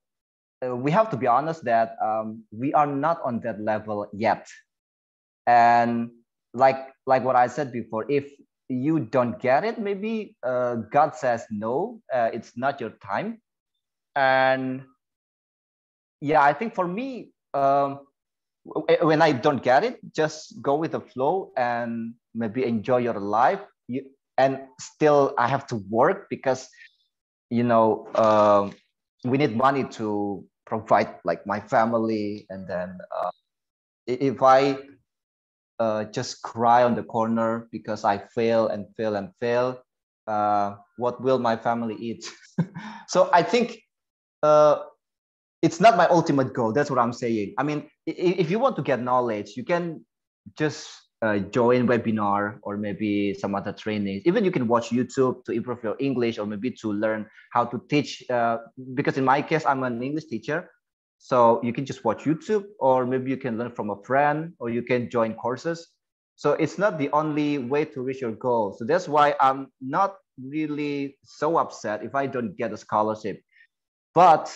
uh, we have to be honest that um, we are not on that level yet. And like like what I said before, if you don't get it, maybe uh, God says no, uh, it's not your time and yeah i think for me um, when i don't get it just go with the flow and maybe enjoy your life you, and still i have to work because you know uh, we need money to provide like my family and then uh, if i uh, just cry on the corner because i fail and fail and fail uh, what will my family eat so i think uh, it's not my ultimate goal. That's what I'm saying. I mean, if you want to get knowledge, you can just uh, join webinar or maybe some other training. Even you can watch YouTube to improve your English or maybe to learn how to teach. Uh, because in my case, I'm an English teacher. So you can just watch YouTube or maybe you can learn from a friend or you can join courses. So it's not the only way to reach your goal. So that's why I'm not really so upset if I don't get a scholarship but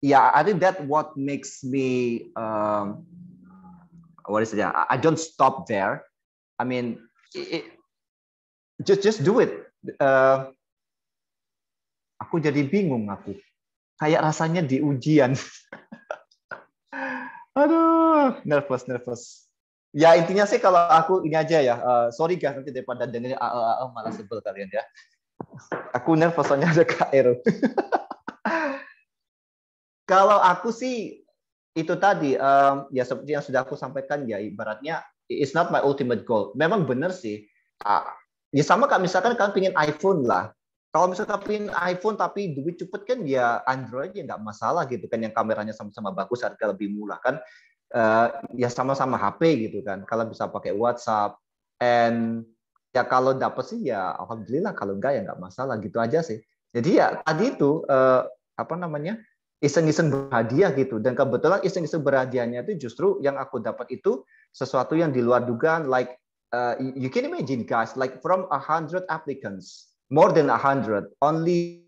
yeah, I think that what makes me um, what is it? Yeah, I don't stop there. I mean, it, just just do it. Uh, aku jadi bingung aku. Kayak rasanya di ujian. Aduh, nervous nervous ya intinya sih kalau aku ini aja ya uh, sorry guys nanti daripada dengerin uh, uh, uh malah sebel kalian ya aku nervous soalnya ada KR Kalau aku sih itu tadi um, ya seperti yang sudah aku sampaikan ya ibaratnya it's not my ultimate goal. Memang benar sih. Uh, ya sama kayak misalkan kalian pingin iPhone lah. Kalau misalkan pingin iPhone tapi duit cepet kan ya Android ya nggak masalah gitu kan yang kameranya sama-sama bagus harga lebih murah kan uh, ya sama-sama HP gitu kan. Kalau bisa pakai WhatsApp and ya kalau dapat sih ya alhamdulillah kalau enggak ya nggak masalah gitu aja sih. Jadi ya tadi itu uh, apa namanya iseng-iseng berhadiah gitu dan kebetulan iseng-iseng berhadiahnya itu justru yang aku dapat itu sesuatu yang di luar dugaan like uh, you can imagine guys like from a hundred applicants more than a hundred only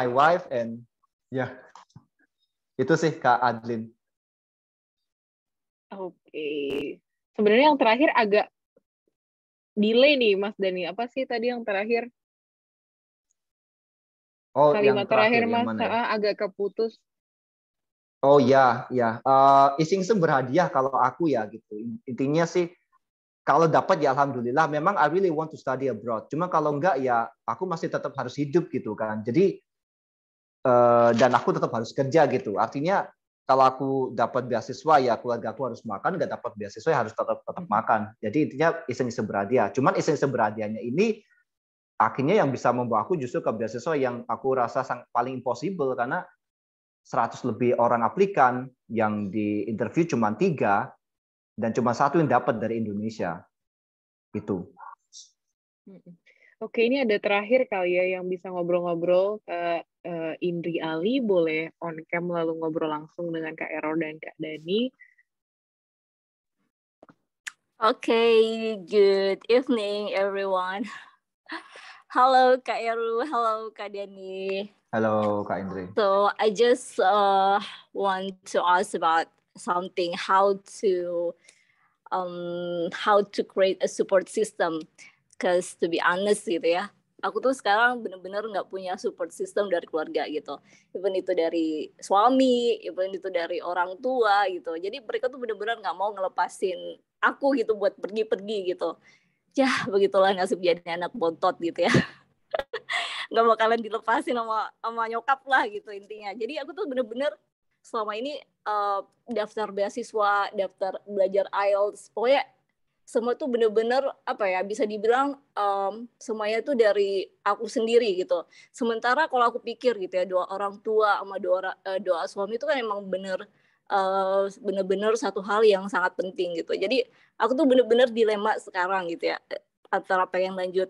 my wife and Ya, itu sih Kak Adlin. Oke, okay. sebenarnya yang terakhir agak delay nih Mas Dani. Apa sih tadi yang terakhir? Oh, Kalimat yang terakhir, terakhir Mas ya? agak keputus. Oh ya, ya. Uh, eh, Isingsem berhadiah kalau aku ya gitu. Intinya sih kalau dapat ya alhamdulillah. Memang I really want to study abroad. Cuma kalau enggak ya aku masih tetap harus hidup gitu kan. Jadi Eh, dan aku tetap harus kerja gitu artinya kalau aku dapat beasiswa ya keluarga aku harus makan nggak dapat beasiswa ya harus tetap tetap makan jadi intinya iseng-iseng beradia. cuman iseng-iseng beradianya ini akhirnya yang bisa membawa aku justru ke beasiswa yang aku rasa sang, paling impossible karena 100 lebih orang aplikan yang di interview cuma tiga dan cuma satu yang dapat dari Indonesia itu. Oke, ini ada terakhir kali ya yang bisa ngobrol-ngobrol. Uh, uh, Indri Ali boleh on cam lalu ngobrol langsung dengan Kak Ero dan Kak Dani. Okay, good evening everyone. Halo Kak Eru, halo Kak Dani. Halo Kak Indri. So I just uh, want to ask about something how to um, how to create a support system because to be honest gitu ya aku tuh sekarang bener-bener nggak punya support system dari keluarga gitu even itu dari suami even itu dari orang tua gitu jadi mereka tuh bener-bener nggak -bener mau ngelepasin aku gitu buat pergi-pergi gitu ya begitulah nasib jadi anak bontot gitu ya nggak bakalan dilepasin sama sama nyokap lah gitu intinya jadi aku tuh bener-bener selama ini uh, daftar beasiswa daftar belajar IELTS pokoknya semua tuh bener-bener apa ya bisa dibilang um, semuanya tuh dari aku sendiri gitu. Sementara kalau aku pikir gitu ya doa orang tua sama doa eh, doa suami itu kan emang bener eh, bener bener uh, satu hal yang sangat penting gitu. Jadi aku tuh bener-bener dilema sekarang gitu ya antara apa yang lanjut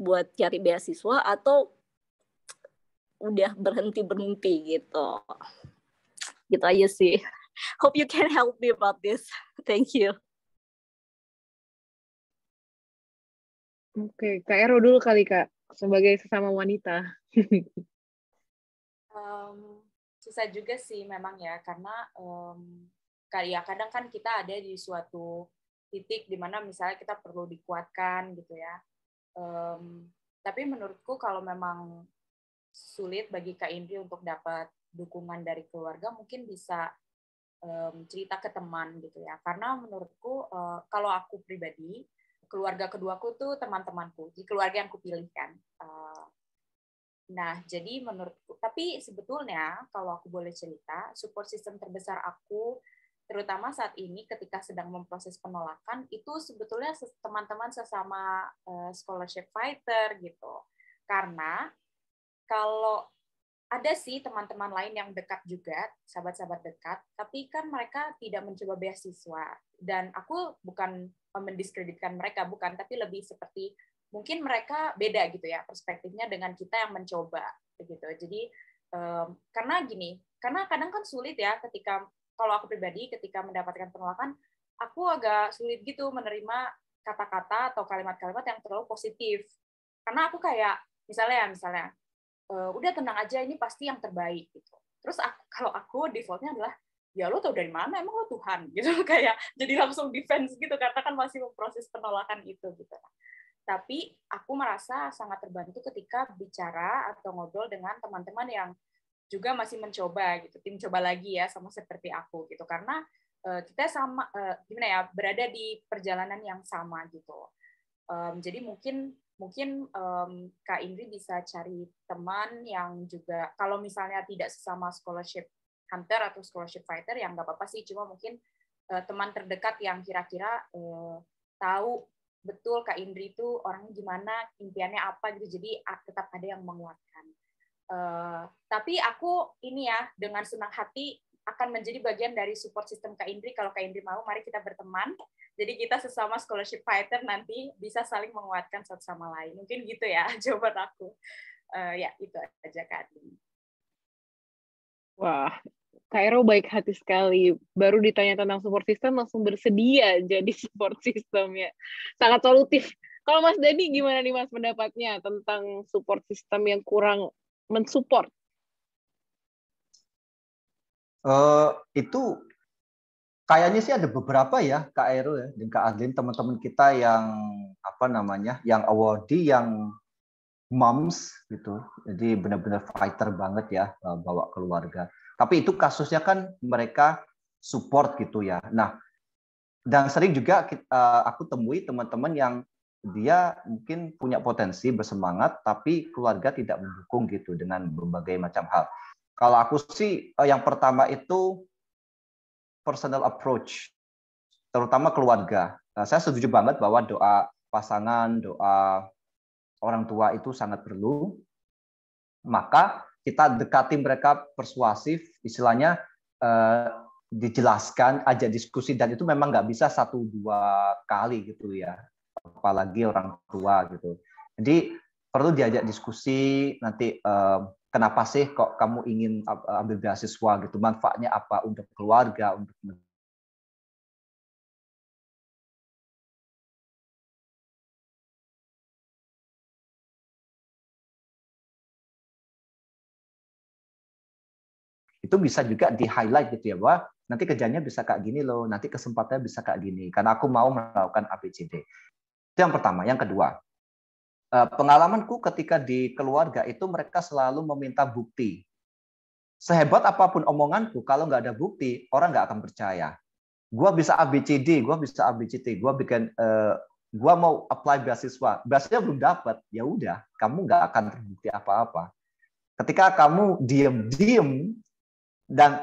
buat cari beasiswa atau udah berhenti berhenti gitu. Gitu aja sih. Hope you can help me about this. Thank you. Oke, okay. Kak Ero dulu kali Kak, sebagai sesama wanita. um, susah juga sih memang ya, karena um, ya kadang kan kita ada di suatu titik di mana misalnya kita perlu dikuatkan gitu ya. Um, tapi menurutku kalau memang sulit bagi Kak Indri untuk dapat dukungan dari keluarga, mungkin bisa um, cerita ke teman gitu ya. Karena menurutku uh, kalau aku pribadi keluarga kedua keduaku tuh teman-temanku di keluarga yang kupilihkan eh, nah jadi menurutku tapi sebetulnya kalau aku boleh cerita support system terbesar aku terutama saat ini ketika sedang memproses penolakan itu sebetulnya teman-teman sesama eh, scholarship fighter gitu karena kalau ada sih teman-teman lain yang dekat juga, sahabat-sahabat dekat, tapi kan mereka tidak mencoba beasiswa. Dan aku bukan mendiskreditkan mereka bukan tapi lebih seperti mungkin mereka beda gitu ya perspektifnya dengan kita yang mencoba gitu jadi um, karena gini karena kadang kan sulit ya ketika kalau aku pribadi ketika mendapatkan penolakan aku agak sulit gitu menerima kata-kata atau kalimat-kalimat yang terlalu positif karena aku kayak misalnya misalnya e, udah tenang aja ini pasti yang terbaik gitu terus aku, kalau aku defaultnya adalah ya lo tau dari mana emang lo Tuhan gitu kayak jadi langsung defense gitu karena kan masih memproses penolakan itu gitu tapi aku merasa sangat terbantu ketika bicara atau ngobrol dengan teman-teman yang juga masih mencoba gitu tim coba lagi ya sama seperti aku gitu karena uh, kita sama uh, gimana ya berada di perjalanan yang sama gitu um, jadi mungkin mungkin um, kak Indri bisa cari teman yang juga kalau misalnya tidak sesama scholarship hunter atau scholarship fighter yang nggak apa-apa sih cuma mungkin uh, teman terdekat yang kira-kira uh, tahu betul Kak Indri itu orangnya gimana impiannya apa gitu jadi tetap ada yang menguatkan uh, tapi aku ini ya dengan senang hati akan menjadi bagian dari support system Kak Indri kalau Kak Indri mau mari kita berteman jadi kita sesama scholarship fighter nanti bisa saling menguatkan satu sama lain mungkin gitu ya jawaban aku uh, ya itu aja Kak Indri. Wah, Kairo baik hati sekali. Baru ditanya tentang support system langsung bersedia jadi support system ya. Sangat solutif. Kalau Mas Dani gimana nih Mas pendapatnya tentang support system yang kurang mensupport? Uh, itu kayaknya sih ada beberapa ya Kak ya dan Kak Adlin teman-teman kita yang apa namanya yang awardee yang moms gitu jadi benar-benar fighter banget ya eh, bawa keluarga tapi itu kasusnya kan mereka support gitu ya. Nah, dan sering juga kita, eh, aku temui teman-teman yang dia mungkin punya potensi bersemangat tapi keluarga tidak mendukung gitu dengan berbagai macam hal. Kalau aku sih eh, yang pertama itu personal approach terutama keluarga. Nah, Saya setuju banget bahwa doa pasangan, doa orang tua itu sangat perlu. Maka kita dekati mereka persuasif, istilahnya eh, dijelaskan, ajak diskusi dan itu memang nggak bisa satu dua kali gitu ya, apalagi orang tua gitu. Jadi perlu diajak diskusi nanti eh, kenapa sih kok kamu ingin eh, ambil beasiswa gitu, manfaatnya apa untuk keluarga, untuk itu bisa juga di highlight gitu ya bahwa nanti kerjanya bisa kayak gini loh, nanti kesempatannya bisa kayak gini karena aku mau melakukan ABCD. Itu yang pertama, yang kedua. Eh, pengalamanku ketika di keluarga itu mereka selalu meminta bukti. Sehebat apapun omonganku, kalau nggak ada bukti, orang nggak akan percaya. Gua bisa ABCD, gua bisa ABCD, gua bikin uh, gua mau apply beasiswa, beasiswa belum dapat, ya udah, kamu nggak akan terbukti apa-apa. Ketika kamu diem-diem dan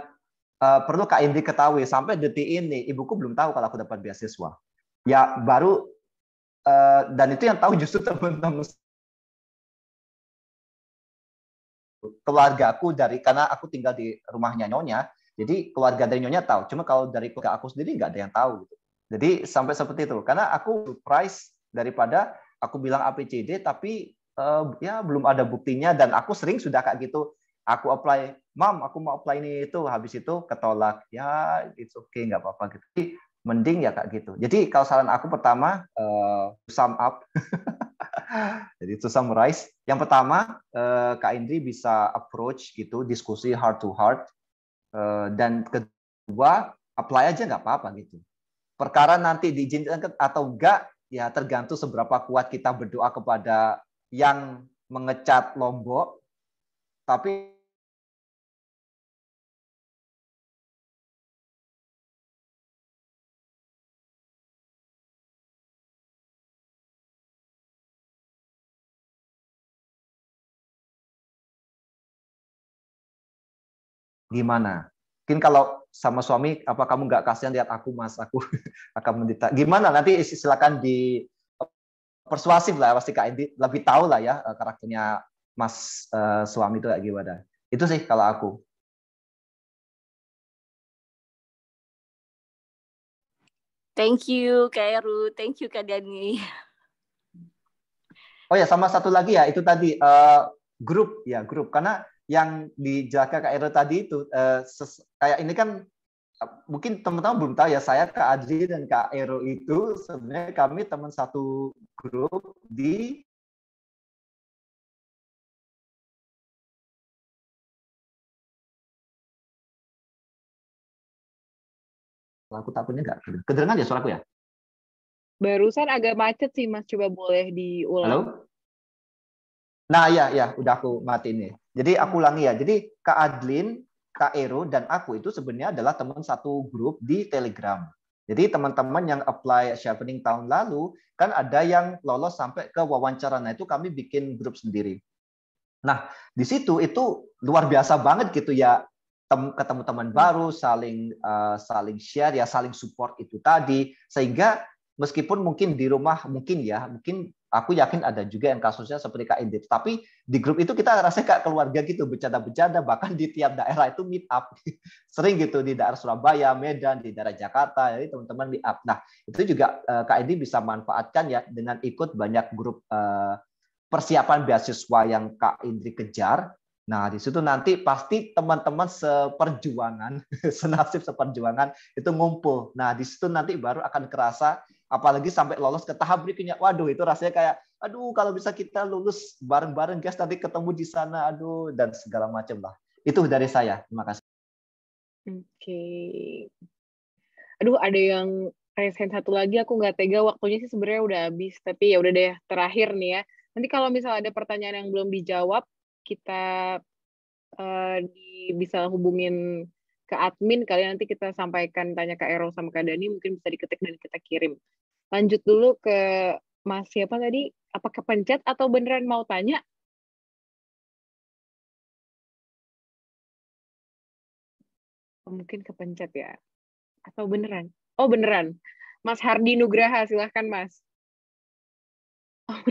uh, perlu Kak Indri ketahui sampai detik ini ibuku belum tahu kalau aku dapat beasiswa. Ya baru uh, dan itu yang tahu justru teman-teman keluarga aku dari karena aku tinggal di rumahnya nyonya jadi keluarga dari nyonya tahu cuma kalau dari keluarga aku sendiri nggak ada yang tahu gitu. jadi sampai seperti itu karena aku surprise daripada aku bilang APCD tapi uh, ya belum ada buktinya dan aku sering sudah kayak gitu aku apply, mam aku mau apply ini itu, habis itu ketolak, ya it's okay nggak apa-apa gitu. Jadi, mending ya kak gitu. Jadi kalau saran aku pertama uh, sum up, jadi itu summarize, yang pertama uh, Kak Indri bisa approach gitu, diskusi heart to heart, uh, dan kedua apply aja nggak apa-apa gitu. Perkara nanti diizinkan atau enggak ya tergantung seberapa kuat kita berdoa kepada yang mengecat Lombok tapi gimana? Mungkin kalau sama suami, apa kamu nggak kasihan lihat aku mas, aku akan menderita. Gimana? Nanti silakan di persuasif lah ya, pasti Kak Indi lebih tahu lah ya eh, karakternya mas uh, suami itu kayak gimana. Itu sih kalau aku. Thank you Kak Eru, thank you Kak Dani. Oh ya sama satu lagi ya itu tadi uh, grup ya grup karena yang di kak Ero tadi itu eh, kayak ini kan eh, mungkin teman-teman belum tahu ya saya Kak Adri dan Kak Ero itu sebenarnya kami teman satu grup di aku takutnya nggak kedengeran ya suaraku ya barusan agak macet sih mas coba boleh diulang halo Nah, ya, ya, udah aku mati nih. Jadi aku ulangi ya. Jadi Kak Adlin, Kak Ero, dan aku itu sebenarnya adalah teman satu grup di Telegram. Jadi teman-teman yang apply sharpening tahun lalu, kan ada yang lolos sampai ke wawancara. Nah, itu kami bikin grup sendiri. Nah, di situ itu luar biasa banget gitu ya ketemu teman baru, saling uh, saling share ya, saling support itu tadi sehingga meskipun mungkin di rumah mungkin ya, mungkin Aku yakin ada juga yang kasusnya seperti Kak Indip. Tapi di grup itu kita rasanya kayak keluarga gitu, bercanda-bercanda. Bahkan di tiap daerah itu meet up. Sering gitu di daerah Surabaya, Medan, di daerah Jakarta. Jadi ya, teman-teman meet up. Nah, itu juga eh, Kak Indip bisa manfaatkan ya dengan ikut banyak grup eh, persiapan beasiswa yang Kak Indri kejar Nah, di situ nanti pasti teman-teman seperjuangan, senasib seperjuangan itu ngumpul. Nah, di situ nanti baru akan kerasa apalagi sampai lolos ke tahap berikutnya. Waduh, itu rasanya kayak aduh kalau bisa kita lulus bareng-bareng guys nanti ketemu di sana aduh dan segala macam lah. Itu dari saya. Terima kasih. Oke. Okay. Aduh, ada yang resen satu lagi aku nggak tega waktunya sih sebenarnya udah habis tapi ya udah deh terakhir nih ya. Nanti kalau misalnya ada pertanyaan yang belum dijawab kita uh, di, bisa hubungin ke admin kali ya, nanti kita sampaikan tanya ke Ero sama Kak Dani mungkin bisa diketik dan kita kirim. Lanjut dulu ke Mas siapa tadi? Apakah pencet atau beneran mau tanya? Oh, mungkin kepencet ya. Atau beneran? Oh beneran. Mas Hardi Nugraha, silahkan Mas. Oh,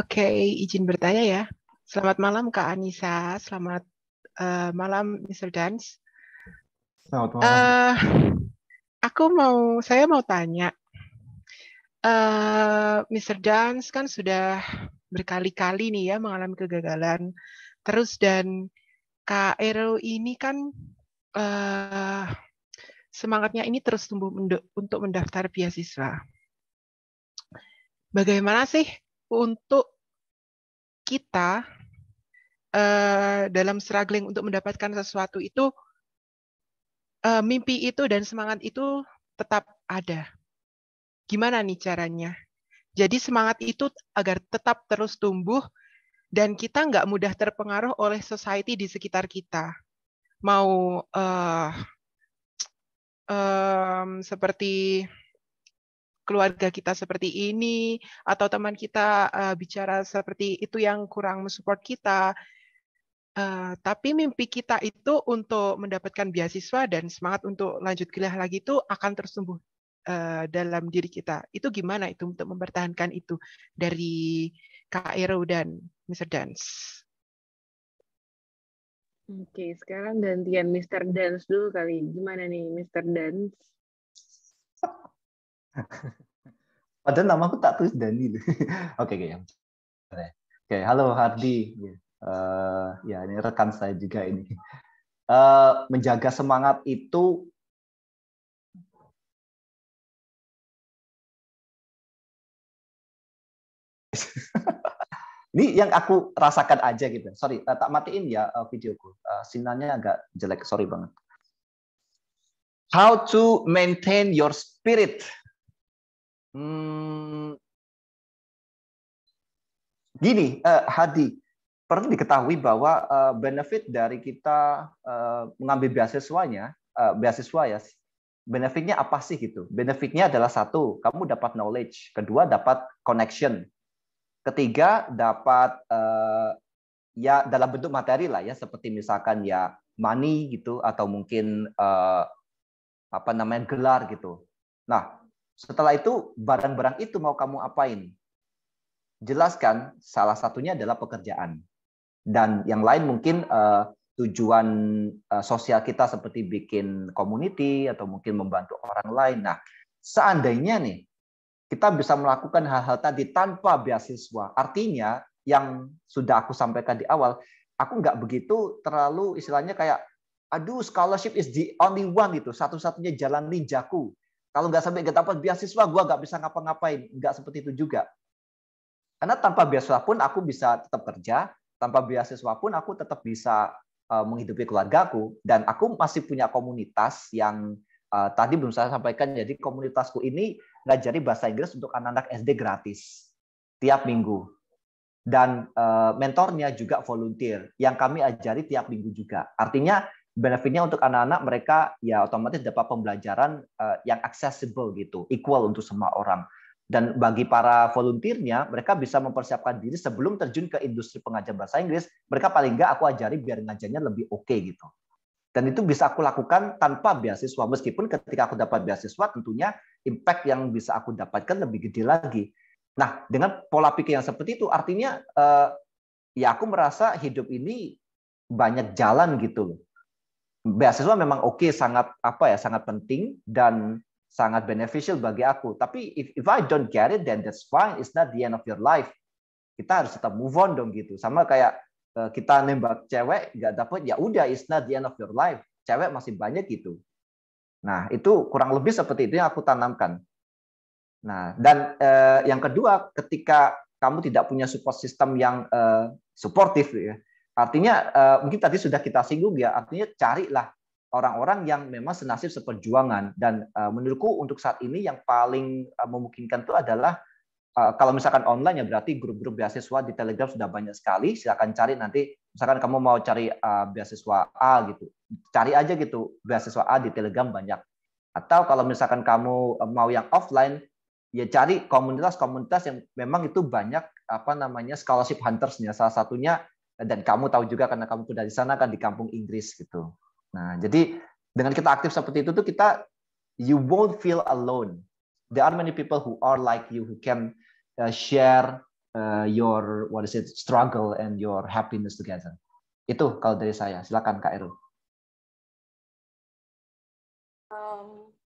Oke, izin bertanya ya. Selamat malam Kak Anissa, selamat uh, malam Mr. Dance. Selamat malam. Uh, aku mau, saya mau tanya, uh, eh, Mr. Dans kan sudah berkali-kali nih ya mengalami kegagalan. Terus dan Kak Ero ini kan uh, semangatnya ini terus tumbuh untuk mendaftar beasiswa. Bagaimana sih untuk kita eh, dalam struggling untuk mendapatkan sesuatu itu eh, mimpi itu dan semangat itu tetap ada. Gimana nih caranya? Jadi semangat itu agar tetap terus tumbuh dan kita nggak mudah terpengaruh oleh society di sekitar kita. Mau uh, um, seperti keluarga kita seperti ini atau teman kita uh, bicara seperti itu yang kurang mensupport kita. Uh, tapi mimpi kita itu untuk mendapatkan beasiswa dan semangat untuk lanjut kuliah lagi itu akan terus tumbuh uh, eh, dalam diri kita. Itu gimana itu untuk mempertahankan itu dari Kak Ero dan Mr. Dance? Oke, sekarang gantian Mr. Dance dulu kali. Gimana nih Mr. Dance? Padahal namaku tak tulis Dani. Oke, oke. Oke, halo Hardi. Uh, ya, ini rekan saya juga ini. Uh, menjaga semangat itu Ini yang aku rasakan aja gitu. Sorry, eh, tak matiin ya eh, videoku. Eh, sinarnya agak jelek, sorry banget. How to maintain your spirit. Hmm. Gini, uh, Hadi, perlu diketahui bahwa uh, benefit dari kita uh, mengambil beasiswanya, uh, beasiswa ya, benefitnya apa sih gitu? Benefitnya adalah satu, kamu dapat knowledge, kedua dapat connection, Ketiga, dapat uh, ya dalam bentuk materi lah ya, seperti misalkan ya money gitu atau mungkin uh, apa namanya gelar gitu. Nah, setelah itu barang-barang itu mau kamu apain? Jelaskan salah satunya adalah pekerjaan. Dan yang lain mungkin uh, tujuan uh, sosial kita seperti bikin community atau mungkin membantu orang lain. Nah, seandainya nih kita bisa melakukan hal-hal tadi tanpa beasiswa. Artinya yang sudah aku sampaikan di awal, aku nggak begitu terlalu istilahnya kayak aduh scholarship is the only one itu satu-satunya jalan ninjaku. Kalau nggak sampai nggak dapat beasiswa, gue nggak bisa ngapa-ngapain. Nggak seperti itu juga. Karena tanpa beasiswa pun aku bisa tetap kerja, tanpa beasiswa pun aku tetap bisa eh, menghidupi keluargaku dan aku masih punya komunitas yang uh, tadi belum saya sampaikan jadi komunitasku ini ngajari bahasa Inggris untuk anak-anak SD gratis tiap minggu. Dan uh, mentornya juga volunteer yang kami ajari tiap minggu juga. Artinya benefitnya untuk anak-anak mereka ya otomatis dapat pembelajaran uh, yang accessible gitu, equal untuk semua orang. Dan bagi para volunteernya, mereka bisa mempersiapkan diri sebelum terjun ke industri pengajar bahasa Inggris. Mereka paling nggak aku ajari biar ngajarnya lebih oke okay, gitu dan itu bisa aku lakukan tanpa beasiswa meskipun ketika aku dapat beasiswa tentunya impact yang bisa aku dapatkan lebih gede lagi. Nah, dengan pola pikir yang seperti itu, artinya uh, ya aku merasa hidup ini banyak jalan gitu Beasiswa memang oke, okay, sangat apa ya, sangat penting dan sangat beneficial bagi aku. Tapi if, if I don't get it, then that's fine. It's not the end of your life. Kita harus tetap move on dong gitu. Sama kayak uh, kita nembak cewek nggak dapet, ya udah, it's not the end of your life. Cewek masih banyak gitu Nah, itu kurang lebih seperti itu yang aku tanamkan. Nah, dan eh, yang kedua, ketika kamu tidak punya support system yang eh, suportif, ya, artinya eh, mungkin tadi sudah kita singgung ya, artinya carilah orang-orang yang memang senasib seperjuangan. Dan eh, menurutku untuk saat ini yang paling eh, memungkinkan itu adalah eh, kalau misalkan online ya berarti grup-grup beasiswa di Telegram sudah banyak sekali. Silakan cari nanti, misalkan kamu mau cari eh, beasiswa A gitu, cari aja gitu beasiswa A di Telegram banyak. Atau kalau misalkan kamu eh, mau yang offline, ya cari komunitas-komunitas yang memang itu banyak apa namanya scholarship huntersnya. Salah satunya dan kamu tahu juga karena kamu sudah di sana kan di kampung Inggris gitu. Nah, jadi dengan kita aktif seperti itu tuh kita you won't feel alone. There are many people who are like you who can eh, share uh, your what is it struggle and your happiness together. Itu kalau dari saya. Silakan Kak Eru.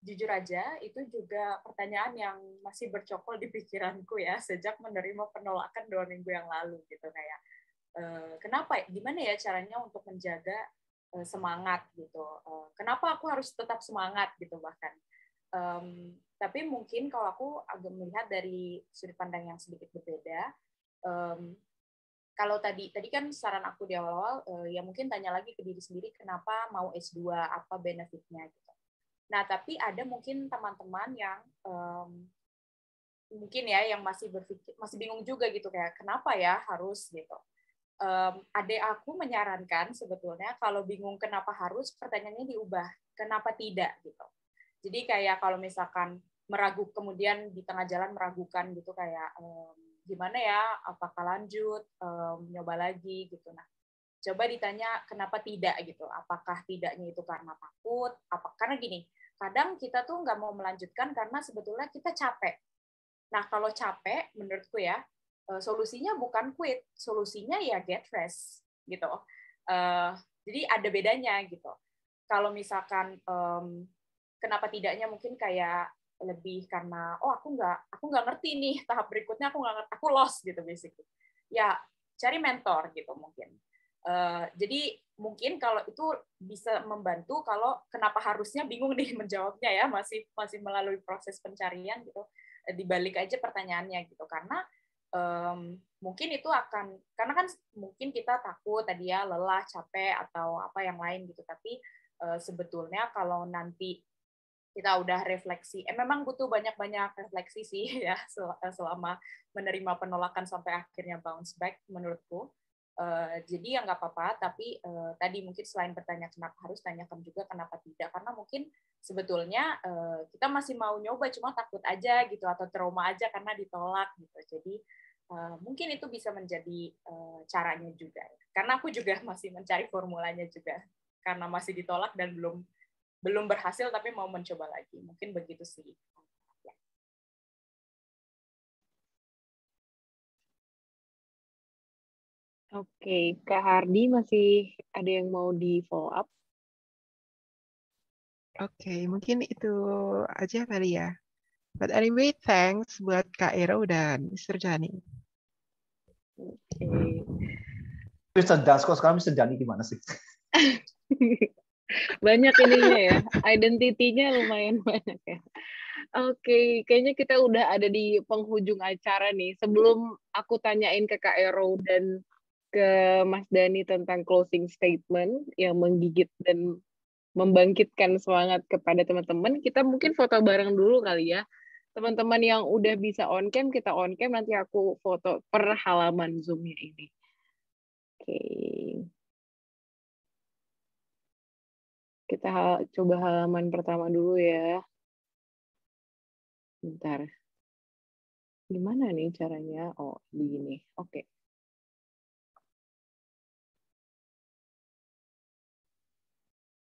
jujur aja itu juga pertanyaan yang masih bercokol di pikiranku ya sejak menerima penolakan dua minggu yang lalu gitu kayak e, kenapa ya, gimana ya caranya untuk menjaga e, semangat gitu e, kenapa aku harus tetap semangat gitu bahkan e, tapi mungkin kalau aku agak melihat dari sudut pandang yang sedikit berbeda e, kalau tadi tadi kan saran aku di awal-awal ya mungkin tanya lagi ke diri sendiri kenapa mau S2 apa benefitnya gitu Nah, tapi ada mungkin teman-teman yang um, mungkin ya yang masih berpikir masih bingung juga gitu kayak kenapa ya harus gitu. Um, adek aku menyarankan sebetulnya kalau bingung kenapa harus pertanyaannya diubah kenapa tidak gitu. Jadi kayak kalau misalkan meragu kemudian di tengah jalan meragukan gitu kayak um, gimana ya apakah lanjut um, nyoba lagi gitu. Nah coba ditanya kenapa tidak gitu apakah tidaknya itu karena takut apa karena gini kadang kita tuh nggak mau melanjutkan karena sebetulnya kita capek. Nah, kalau capek, menurutku ya, eh, solusinya bukan quit, solusinya ya get rest, gitu. Uh, jadi ada bedanya, gitu. Kalau misalkan um, kenapa tidaknya mungkin kayak lebih karena oh aku nggak aku nggak ngerti nih tahap berikutnya aku nggak ngerti aku lost gitu basically ya cari mentor gitu mungkin uh, jadi mungkin kalau itu bisa membantu kalau kenapa harusnya bingung nih menjawabnya ya masih masih melalui proses pencarian gitu eh, dibalik aja pertanyaannya gitu karena um, mungkin itu akan karena kan mungkin kita takut tadi ya lelah capek atau apa yang lain gitu tapi uh, sebetulnya kalau nanti kita udah refleksi eh memang butuh banyak-banyak refleksi sih ya selama menerima penolakan sampai akhirnya bounce back menurutku Eh, jadi ya nggak apa-apa, tapi uh, tadi mungkin selain bertanya kenapa harus tanyakan juga kenapa tidak, karena mungkin sebetulnya uh, kita masih mau nyoba, cuma takut aja gitu atau trauma aja karena ditolak gitu. Jadi uh, mungkin itu bisa menjadi uh, caranya juga. Karena aku juga masih mencari formulanya juga, karena masih ditolak dan belum belum berhasil tapi mau mencoba lagi. Mungkin begitu sih Oke, Kak Hardi masih ada yang mau di follow up? Oke, okay, mungkin itu aja kali ya. But anyway, thanks buat Kak Ero dan Mr. Jani. Oke. Okay. Mr. Dasko sekarang Mr. Jani gimana sih? banyak ininya ya. Identitinya lumayan banyak ya. Oke, okay. kayaknya kita udah ada di penghujung acara nih. Sebelum aku tanyain ke Kak Ero dan ke Mas Dani tentang closing statement yang menggigit dan membangkitkan semangat kepada teman-teman, kita mungkin foto bareng dulu kali ya. Teman-teman yang udah bisa on cam, kita on cam nanti aku foto per halaman zoom ini. Oke. Kita hal coba halaman pertama dulu ya. Bentar. Gimana nih caranya? Oh, begini. Oke. Okay.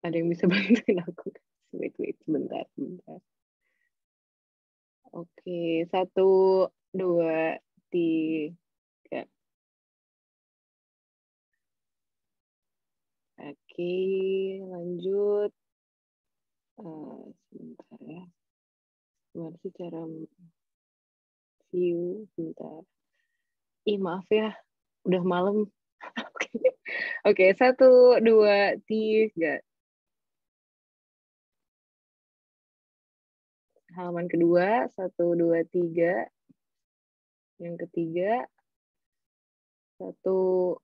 ada yang bisa bantuin aku wait wait sebentar sebentar oke satu dua tiga oke lanjut uh, sebentar ya gimana sih cara view sebentar ih maaf ya udah malam oke okay. okay, satu dua tiga halaman kedua, satu, dua, tiga. Yang ketiga, satu,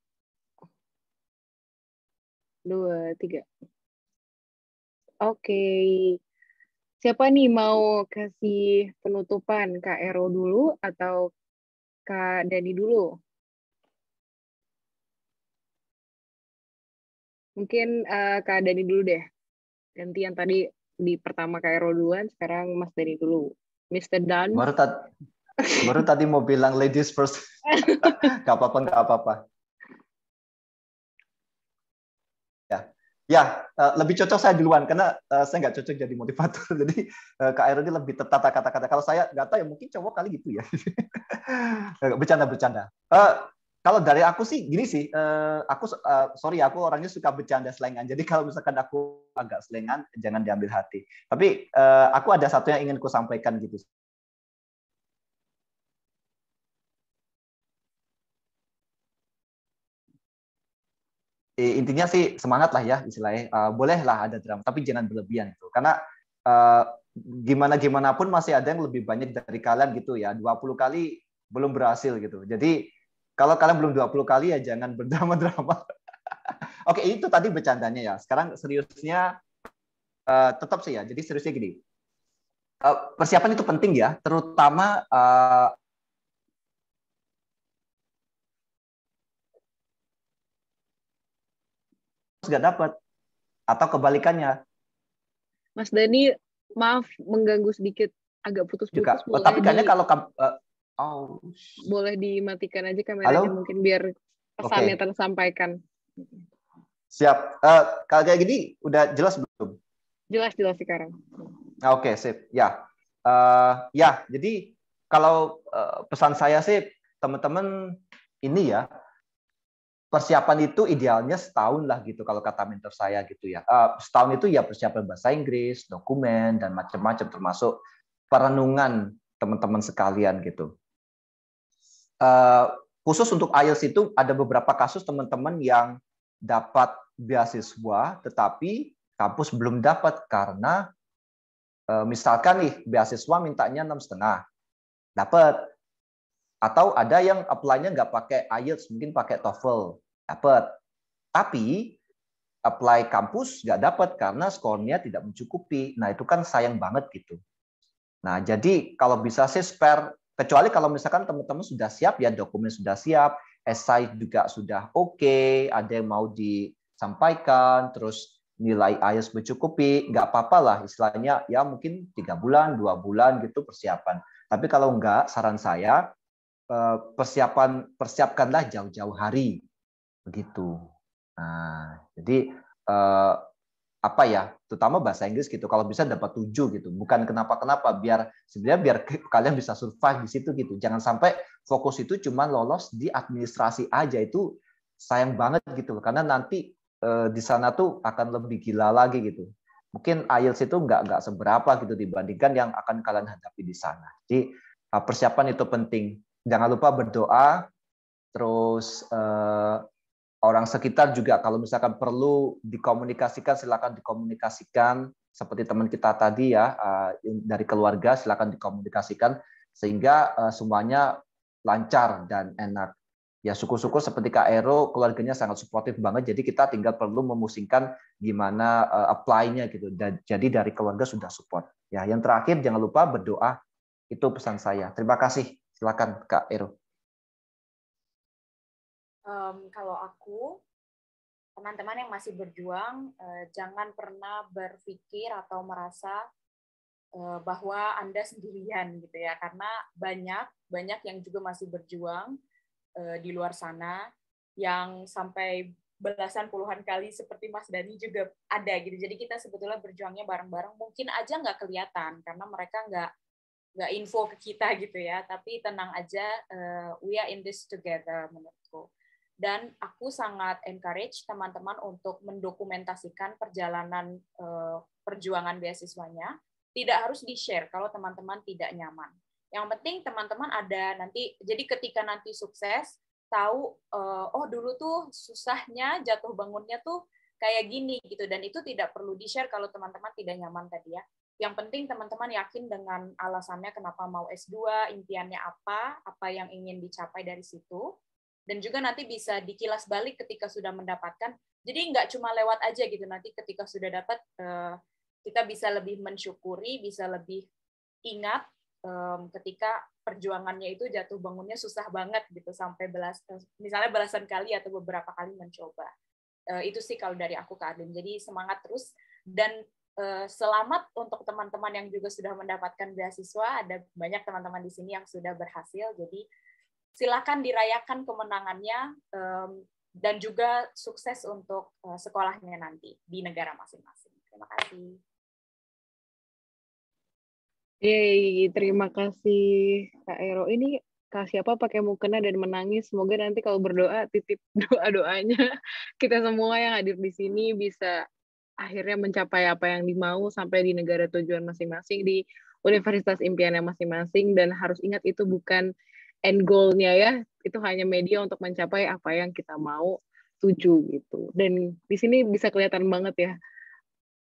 dua, tiga. Oke, okay. siapa nih mau kasih penutupan Kak Ero dulu atau Kak Dani dulu? Mungkin uh, Kak Dani dulu deh, gantian tadi di pertama Cairo duluan, sekarang Mas Denny dulu. Mr. Dan. Baru, ta baru tadi mau bilang ladies first. gak apa-apa, gak apa-apa. Ya, uh, lebih cocok saya duluan karena uh, saya nggak cocok jadi motivator. Jadi uh, Kak lebih tertata kata-kata. Kalau saya nggak tahu ya mungkin cowok kali gitu ya. Bercanda-bercanda. Uh, kalau dari aku sih gini sih, uh, aku uh, sorry aku orangnya suka bercanda selengan. Jadi kalau misalkan aku agak selengan, jangan diambil hati. Tapi uh, aku ada satu yang ingin ku sampaikan gitu. Intinya sih semangat lah ya istilahnya. Uh, bolehlah ada drama, tapi jangan berlebihan itu. Karena uh, gimana gimana pun masih ada yang lebih banyak dari kalian gitu ya. 20 kali belum berhasil gitu. Jadi kalau kalian belum 20 kali ya jangan berdrama-drama. Oke, itu tadi bercandanya ya. Sekarang seriusnya uh, tetap sih ya. Jadi seriusnya gini. Uh, persiapan itu penting ya, terutama uh, nggak dapat atau kebalikannya. Mas Dani, maaf mengganggu sedikit, agak putus-putus. Juga, Oh, tapi kayaknya kalau Oh. Boleh dimatikan aja kameranya Halo? mungkin biar pesannya okay. tersampaikan. Siap. Uh, kalau kayak gini udah jelas belum? Jelas jelas sekarang. Nah, oke, okay, sip. Ya. Uh, ya, jadi kalau uh, pesan saya sih teman-teman ini ya persiapan itu idealnya setahun lah gitu kalau kata mentor saya gitu ya. Uh, setahun itu ya persiapan bahasa Inggris, dokumen dan macam-macam termasuk perenungan teman-teman sekalian gitu uh, khusus untuk IELTS itu ada beberapa kasus teman-teman yang dapat beasiswa tetapi kampus belum dapat karena uh, misalkan nih beasiswa mintanya enam setengah dapat atau ada yang apply-nya nggak pakai IELTS mungkin pakai TOEFL dapat tapi apply kampus nggak dapat karena skornya tidak mencukupi nah itu kan sayang banget gitu nah jadi kalau bisa sih spare Kecuali kalau misalkan teman-teman sudah siap ya dokumen sudah siap, esai juga sudah oke, okay, ada yang mau disampaikan, terus nilai IELTS mencukupi, nggak apa-apa lah istilahnya ya mungkin tiga bulan, dua bulan gitu persiapan. Tapi kalau nggak, saran saya eh, persiapan persiapkanlah jauh-jauh hari begitu. Nah, jadi eh, apa ya terutama bahasa Inggris gitu kalau bisa dapat tujuh gitu bukan kenapa kenapa biar sebenarnya biar kalian bisa survive di situ gitu jangan sampai fokus itu cuma lolos di administrasi aja itu sayang banget gitu karena nanti e, di sana tuh akan lebih gila lagi gitu mungkin IELTS itu nggak nggak seberapa gitu dibandingkan yang akan kalian hadapi di sana jadi eh, persiapan itu penting jangan lupa berdoa terus e, orang sekitar juga kalau misalkan perlu dikomunikasikan silakan dikomunikasikan seperti teman kita tadi ya eh, dari keluarga silakan dikomunikasikan sehingga eh, semuanya lancar dan enak. Ya suku-suku seperti Kak Ero keluarganya sangat suportif banget jadi kita tinggal perlu memusingkan gimana eh, apply-nya gitu. Dan, jadi dari keluarga sudah support. Ya yang terakhir jangan lupa berdoa itu pesan saya. Terima kasih. Silakan Kak Ero um, kalau aku teman-teman yang masih berjuang uh, jangan pernah berpikir atau merasa uh, bahwa anda sendirian gitu ya karena banyak banyak yang juga masih berjuang uh, di luar sana yang sampai belasan puluhan kali seperti Mas Dani juga ada gitu. Jadi kita sebetulnya berjuangnya bareng-bareng. Mungkin aja nggak kelihatan karena mereka nggak nggak info ke kita gitu ya. Tapi tenang aja, uh, we are in this together menurutku dan aku sangat encourage teman-teman untuk mendokumentasikan perjalanan eh, perjuangan beasiswanya. Tidak harus di-share kalau teman-teman tidak nyaman. Yang penting teman-teman ada nanti jadi ketika nanti sukses tahu eh, oh dulu tuh susahnya jatuh bangunnya tuh kayak gini gitu dan itu tidak perlu di-share kalau teman-teman tidak nyaman tadi ya. Yang penting teman-teman yakin dengan alasannya kenapa mau S2, impiannya apa, apa yang ingin dicapai dari situ dan juga nanti bisa dikilas balik ketika sudah mendapatkan. Jadi nggak cuma lewat aja gitu nanti ketika sudah dapat eh, kita bisa lebih mensyukuri, bisa lebih ingat ketika perjuangannya itu jatuh bangunnya susah banget gitu sampai belas eh, misalnya belasan kali atau beberapa kali mencoba. Eh, itu sih kalau dari aku ke Adin. Jadi semangat terus dan selamat untuk teman-teman yang juga sudah mendapatkan beasiswa. Ada banyak teman-teman di sini yang sudah berhasil. Jadi silakan dirayakan kemenangannya dan juga sukses untuk eh, sekolahnya nanti di negara masing-masing. Terima kasih. Yeay, terima kasih Kak Ero. Ini Kak siapa pakai mukena dan menangis. Semoga nanti kalau berdoa titip doa-doanya kita semua yang hadir di sini bisa akhirnya mencapai apa yang dimau sampai di negara tujuan masing-masing di universitas impiannya masing-masing dan harus ingat itu bukan end goalnya ya itu hanya media untuk mencapai apa yang kita mau tuju gitu dan di sini bisa kelihatan banget ya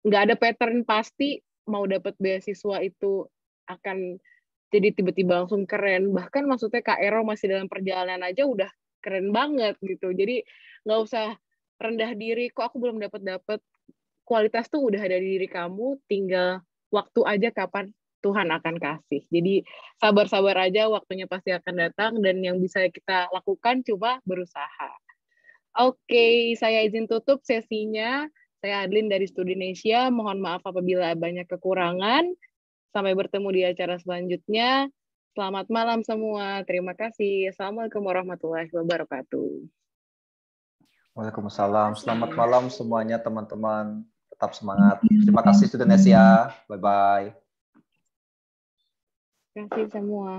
nggak ada pattern pasti mau dapat beasiswa itu akan jadi tiba-tiba langsung keren bahkan maksudnya Kak Ero masih dalam perjalanan aja udah keren banget gitu jadi nggak usah rendah diri kok aku belum dapat dapat kualitas tuh udah ada di diri kamu tinggal waktu aja kapan Tuhan akan kasih. Jadi sabar-sabar aja, waktunya pasti akan datang dan yang bisa kita lakukan coba berusaha. Oke, okay, saya izin tutup sesinya. Saya Adlin dari Studi Indonesia. Mohon maaf apabila banyak kekurangan. Sampai bertemu di acara selanjutnya. Selamat malam semua. Terima kasih. Assalamualaikum warahmatullahi wabarakatuh. Waalaikumsalam. Selamat malam semuanya teman-teman. Tetap semangat. Terima kasih Studi Indonesia. Bye-bye kasih semua.